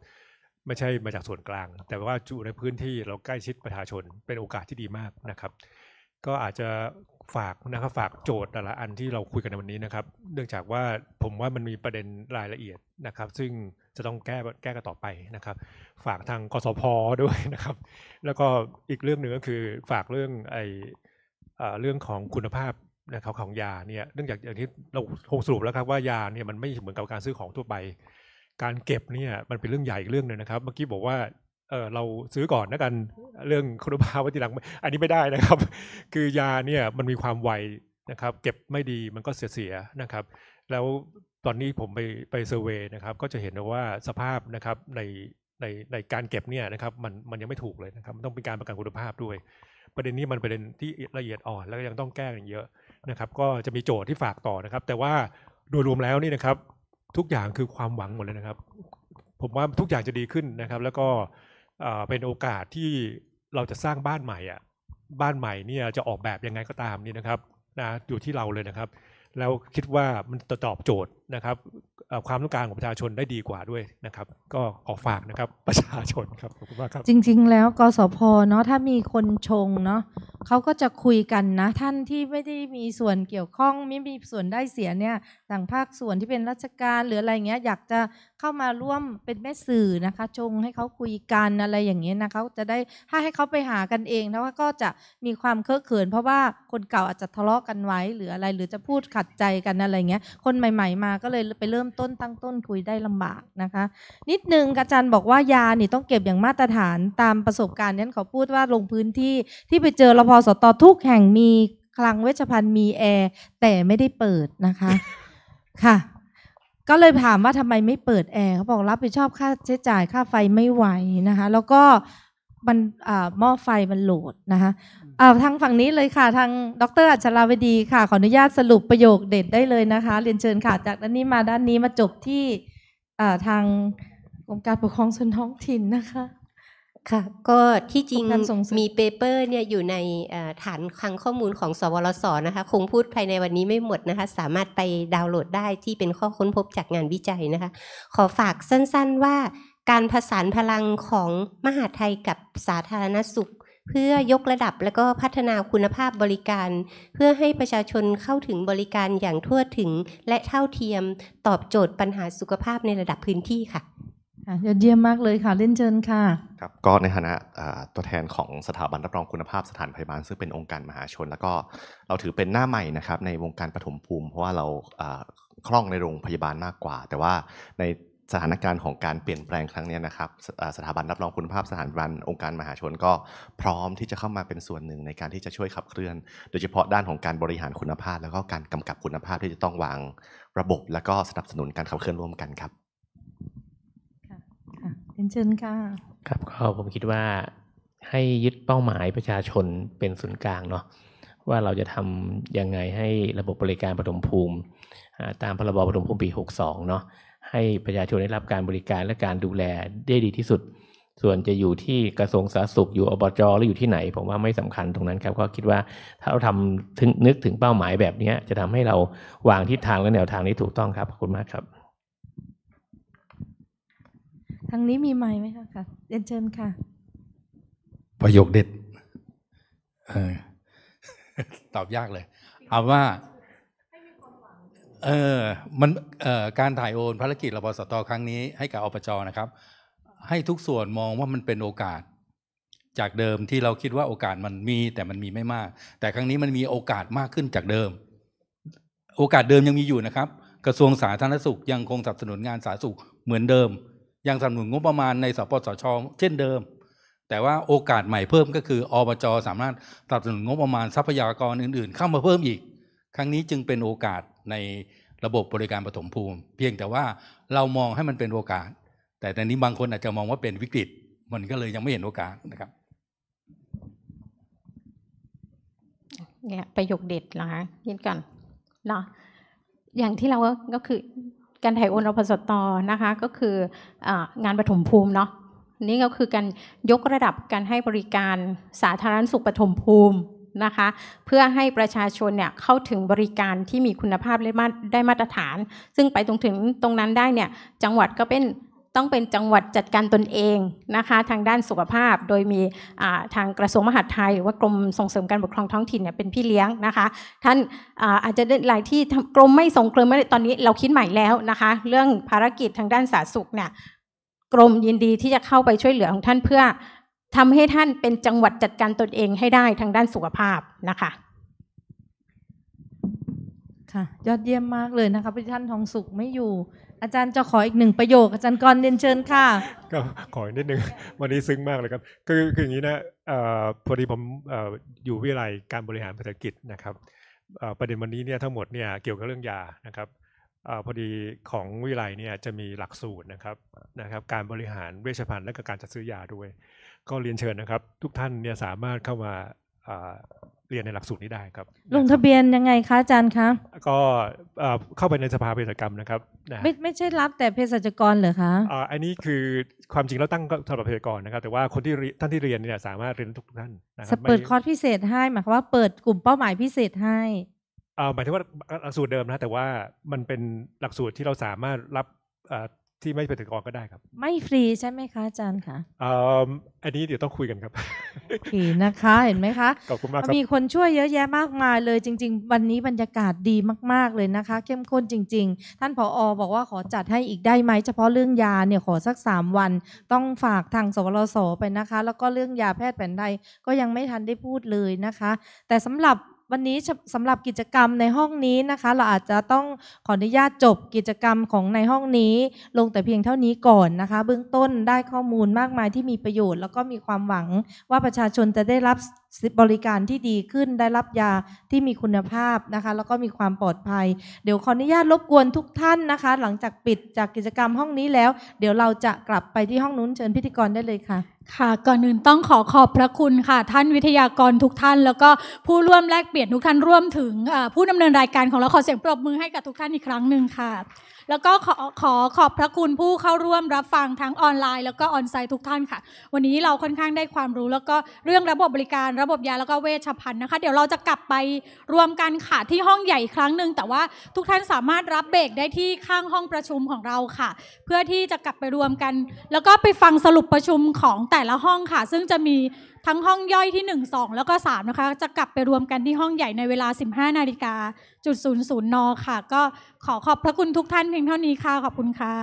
ไม่ใช่มาจากส่วนกลาง แต่ว่าอยู่ในพื้นที่เราใกล้ชิดประชาชนเป็นโอกาสที่ดีมากนะครับก็อาจจะฝากนะครับฝากโจทย์แต่ละอันที่เราคุยกันในวันนี้นะครับ เนื่องจากว่าผมว่ามันมีประเด็นรายละเอียดนะครับ ซึ่งจะต้องแก้แก้กันต่อไปนะครับ ฝากทางกสพ ด้วยนะครับ แล้วก็อีกเรื่องหนึ่งก็คือฝากเรื่องไอเรื่องของคุณภาพนะครับของยาเนี่ย เนื่องจากอย่างที่เราคงสรุปแล้วครับว่ายาเนี่ยมันไม่เหมือนกับการซื้อของทั่วไป การเก็บเนี่ยมันเป็นเรื่องใหญ่เรื่องหนึ่งนะครับ เมื่อกี้บอกว่าเออเราซื้อก่อนนะกันเรื่องคุณภาพวัตถุหลังอันนี้ไม่ได้นะครับ คือยาเนี่ยมันมีความไวนะครับ เก็บไม่ดีมันก็เสียเสียนะครับแล้วตอนนี้ผมไปไปเซอร์เวย์นะครับก็จะเห็นว่าสภาพนะครับในในในการเก็บเนี่ยนะครับ มันมันยังไม่ถูกเลยนะครับมันต้องเป็นการประกันคุณภาพด้วย ประเด็นนี้มันประเด็นที่ละเอียดอ่อน แล้วก็ยังต้องแก้อย่างเยอะนะครับ ก็จะมีโจทย์ที่ฝากต่อนะครับ แต่ว่าโดยรวมแล้วนี่นะครับ ทุกอย่างคือความหวังหมดเลยนะครับ ผมว่าทุกอย่างจะดีขึ้นนะครับ แล้วก็เป็นโอกาสที่เราจะสร้างบ้านใหม่อ่ะบ้านใหม่เนี่ยจะออกแบบยังไงก็ตามนี่นะครับนะอยู่ที่เราเลยนะครับ แล้วคิดว่ามันตอบโจทย์นะครับความต้องการของประชาชนได้ดีกว่าด้วยนะครับก็ขอฝากนะครับประชาชนครับขอบคุณมากครับจริง ๆ แล้วกสพเนาะถ้ามีคนชงเนาะเขาก็จะคุยกันนะ ท่านที่ไม่ได้มีส่วนเกี่ยวข้องไม่มีส่วนได้เสียเนี่ยต่างภาค ส่วนที่เป็นราชการหรืออะไรเงี้ยอยากจะเข้ามาร่วมเป็นแม่สื่อนะคะชงให้เขาคุยกันอะไรอย่างเงี้ยนะเขาจะได้ถ้าให้เขาไปหากันเองแล้วก็จะมีความเคอะเขิน เพราะว่าคนเก่าอาจจะทะเลาะกันไว้หรืออะไร หรือจะพูดขัดใจกันอะไรเงี้ยคนใหม่ๆมาก็เลยไปเริ่มต้นตั้งต้นคุยได้ลำบากนะคะนิดนึงอาจารย์บอกว่ายาเนี่ยต้องเก็บอย่างมาตรฐานตามประสบการณ์นั้นเขาพูดว่าลงพื้นที่ที่ไปเจอรพสตทุกแห่งมีคลังเวชภัณฑ์ มีแอร์ แต่ไม่ได้เปิดนะคะค่ะก็เลยถามว่าทำไมไม่เปิดแอร์ เขาบอกรับผิดชอบค่าใช้จ่ายค่าไฟไม่ไหวนะคะแล้วก็มันหม้อไฟมันโหลดนะคะอ่าทางฝั่งนี้เลยค่ะทางดรอัชราวดีค่ะขออนุญาตสรุปประโยคเด่นได้เลยนะคะ เรียนเชิญค่ะ จากด้านนี้มาด้านนี้มาจบที่าทางกรมการปกครองส่วนท้องถิ่นนะคะ ค่ะ ก็ที่จริงมีเปเปอร์เนี่ยอยู่ในฐานคลังข้อมูลของ สวรสนะคะ คงพูดภายในวันนี้ไม่หมดนะคะ สามารถไปดาวน์โหลดได้ที่เป็นข้อค้นพบจากงานวิจัยนะคะ ขอฝากสั้นๆว่าการผสานพลังของมหาไทยกับสาธารณสุขเพื่อยกระดับและก็พัฒนาคุณภาพบริการ เพื่อให้ประชาชนเข้าถึงบริการอย่างทั่วถึง และเท่าเทียมตอบโจทย์ปัญหาสุขภาพในระดับพื้นที่ค่ะยอดเยี่ยมมากเลยค่ะเล่นเชิญค่ะครับก็ในฐานะตัวแทนของสถาบันรับรองคุณภาพสถานพยาบาลซึ่งเป็นองค์การมหาชน แล้วก็เราถือเป็นหน้าใหม่นะครับในวงการปฐมภูมิเพราะว่าเราคล่องในโรงพยาบาลมากกว่า แต่ว่าในสถานการณ์ของการเปลี่ยนแปลงครั้งนี้นะครับ สถาบันรับรองคุณภาพสถาบันองค์การมหาชนก็พร้อมที่จะเข้ามาเป็นส่วนหนึ่งในการที่จะช่วยขับเคลื่อน โดยเฉพาะด้านของการบริหารคุณภาพแล้วก็การกำกับคุณภาพที่จะต้องวางระบบและก็สนับสนุนการขับเคลื่อนร่วมกันครับค่ะเชิญค่ะครับก็ผมคิดว่าให้ยึดเป้าหมายประชาชนเป็นศูนย์กลางเนาะว่าเราจะทำยังไงให้ระบบบริการปฐมภูมิตามพรบปฐมภูมิปี62เนาะให้ประชาชนได้รับการบริการและการดูแลได้ดีที่สุด ส่วนจะอยู่ที่กระทรวงสาธารณสุข อยู่อบจ หรืออยู่ที่ไหน ผมว่าไม่สำคัญตรงนั้น ครับ ก็คิดว่าถ้าเราทำถึงนึกถึงเป้าหมายแบบนี้ จะทำให้เราวางทิศทางและแนวทางนี้ถูกต้องครับ ขอบคุณมากครับทางนี้มีไม้ไหมคะะเรียนเชิญค่ะ ประโยคเด็ดตอบยากเลย เอาว่าเออมันเอ่อการถ่ายโอนภารกิจรบสตครั้งนี้ให้กับอปจนะครับ ให้ทุกส่วนมองว่ามันเป็นโอกาส จากเดิมที่เราคิดว่าโอกาสมันมี แต่มันมีไม่มาก แต่ครั้งนี้มันมีโอกาสมากขึ้นจากเดิม โอกาสเดิมยังมีอยู่นะครับ กระทรวงสาธารณสุขยังคงสนับสนุนงานสาธารณสุขเหมือนเดิม ยังสนับสนุนงบประมาณในสปสชเช่นเดิม แต่ว่าโอกาสใหม่เพิ่ม ก็คืออบจสามารถสนับสนุนงบประมาณทรัพยากรอื่นๆ เข้ามาเพิ่มอีก ครั้งนี้จึงเป็นโอกาสในระบบบริการปฐมภูมิ เพียงแต่ว่าเรามองให้มันเป็นโอกาส แต่ตอนนี้บางคนอาจจะมองว่าเป็นวิกฤต มันก็เลยยังไม่เห็นโอกาสนะครับเนี่ยประโยคเด็ดเหรอคะยินกันเนาะอย่างที่เรา ก็คือ การถ่ายโอนรพสตนะคะ ก็คืองานปฐมภูมิเนาะนี่ก็คือการยกระดับการให้บริการสาธารณสุขปฐมภูมินะคะเพื่อให้ประชาชนเนี่ยเข้าถึงบริการที่มีคุณภาพได้มาตรฐาน ซึ่งไปตรงถึงตรงนั้นได้เนี่ยจังหวัดก็เป็นต้องเป็นจังหวัดจัดการตนเองนะคะ ทางด้านสุขภาพ โดยมีทางกระทรวงมหาดไทยหรือว่ากรมส่งเสริมการปกครองท้องถิ่นเนี่ยเป็นพี่เลี้ยงนะคะ ท่านอาจจะได้หลายที่กรมไม่ส่งเรลมตอนนี้เราคิดใหม่แล้วนะคะ เรื่องภารกิจทางด้านสาธารณสุขเนี่ยกรมยินดีที่จะเข้าไปช่วยเหลือของท่านเพื่อทำให้ท่านเป็นจังหวัดจัดการตนเองให้ได้ทางด้านสุขภาพนะคะ ค่ะยอดเยี่ยมมากเลยนะคะพี่ท่านทองสุขไม่อยู่ อาจารย์จะขออีกหนึ่งประโยค อาจารย์กรเรียนเชิญค่ะก็ขออีกนิดนึงวันนี้ซึ้งมากเลยครับคือคืออย่างนี้นะพอดีผมอยู่วิไลการบริหารเศรษฐกิจนะครับประเด็นวันนี้เนี่ยทั้งหมดเนี่ยเกี่ยวกับเรื่องยานะครับพอดีของวิไลเนี่ยจะมีหลักสูตรนะครับนะครับ การบริหารเวชภัณฑ์และการจัดซื้อยาด้วยก็เรียนเชิญนะครับ ทุกท่านเนี่ยสามารถเข้ามาเรียนในหลักสูตรนี้ได้ครับ ลงทะเบียนยังไงคะอาจารย์คะก็เข้าไปในสภาเภสัชกรรมนะครับไม่ไม่ใช่รับแต่เภสัชกรเหรอคะอันนี้คือความจริงเราตั้งสำหรับเภสัชกรนะครับ แต่ว่าคนที่ท่านที่เรียนเนี่ยสามารถเรียนทุกท่านนะครับเปิดคอร์สพิเศษให้หมายความว่าเปิดกลุ่มเป้าหมายพิเศษให้อ่าหมายถึงว่าหลักสูตรเดิมนะแต่ว่ามันเป็นหลักสูตรที่เราสามารถรับที่ไม่เป็นกรก็ได้ครับ ไม่ฟรีใช่ไหมคะอาจารย์คะออันนี้เดี๋ยวต้องคุยกันครับโอเคนะคะเห็นไหมคะขอบคุณมากครับมีคนช่วยเยอะแยะมากมายเลยจริง ๆ วันนี้บรรยากาศดีมากๆเลยนะคะ เข้มข้นจริง ๆ ท่านผออบอกว่าขอจัดให้อีกได้ไหมเฉพาะเรื่องยาเนี่ยขอสัก3วัน ต้องฝากทาง สวรสไปนะคะ แล้วก็เรื่องยาแพทย์แผนไทยก็ยังไม่ทันได้พูดเลยนะคะ แต่สำหรับวันนี้สำหรับกิจกรรมในห้องนี้นะคะ เราอาจจะต้องขออนุญาตจบกิจกรรมของในห้องนี้ ลงแต่เพียงเท่านี้ก่อนนะคะ เบื้องต้นได้ข้อมูลมากมายที่มีประโยชน์แล้วก็มีความหวังว่าประชาชนจะได้รับบริการที่ดีขึ้นได้รับยาที่มีคุณภาพนะคะ แล้วก็มีความปลอดภัย เดี๋ยวขออนุญาตรบกวนทุกท่านนะคะ หลังจากปิดจากกิจกรรมห้องนี้แล้ว เดี๋ยวเราจะกลับไปที่ห้องนู้นเชิญพิธีกรได้เลยค่ะ ค่ะ ก่อนอื่นต้องขอขอบพระคุณค่ะ ท่านวิทยากรทุกท่าน แล้วก็ผู้ร่วมแลกเปลี่ยนทุกท่านร่วมถึงผู้ดำเนินรายการของเราขอเสียงปรบมือให้กับทุกท่านอีกครั้งหนึ่งค่ะแล้วก็ขอขอขอบพระคุณผู้เข้าร่วมรับฟัง ทั้งออนไลน์แล้วก็ออนไซต์ทุกท่านค่ะวันนี้เราค่อนข้างได้ความรู้ แล้วก็เรื่องระบบบริการระบบยาแล้วก็เวชภัณฑ์นะคะ เดี๋ยวเราจะกลับไปรวมกันค่ะที่ห้องใหญ่ครั้งหนึ่งแต่ว่าทุกท่านสามารถรับเบรกได้ที่ข้างห้องประชุมของเราค่ะ เพื่อที่จะกลับไปรวมกันแล้วก็ไปฟังสรุปประชุมของแต่ละห้องค่ะ ซึ่งจะมีทั้งห้องย่อยที่1 2 แล้วก็3นะคะจะกลับไปรวมกันที่ห้องใหญ่ในเวลา 15นาฬิกาจุดศูนย์ศูนย์นค่ะก็ขอขอบพระคุณทุกท่านเพียงเท่านี้ค่ะ ขอบคุณค่ะ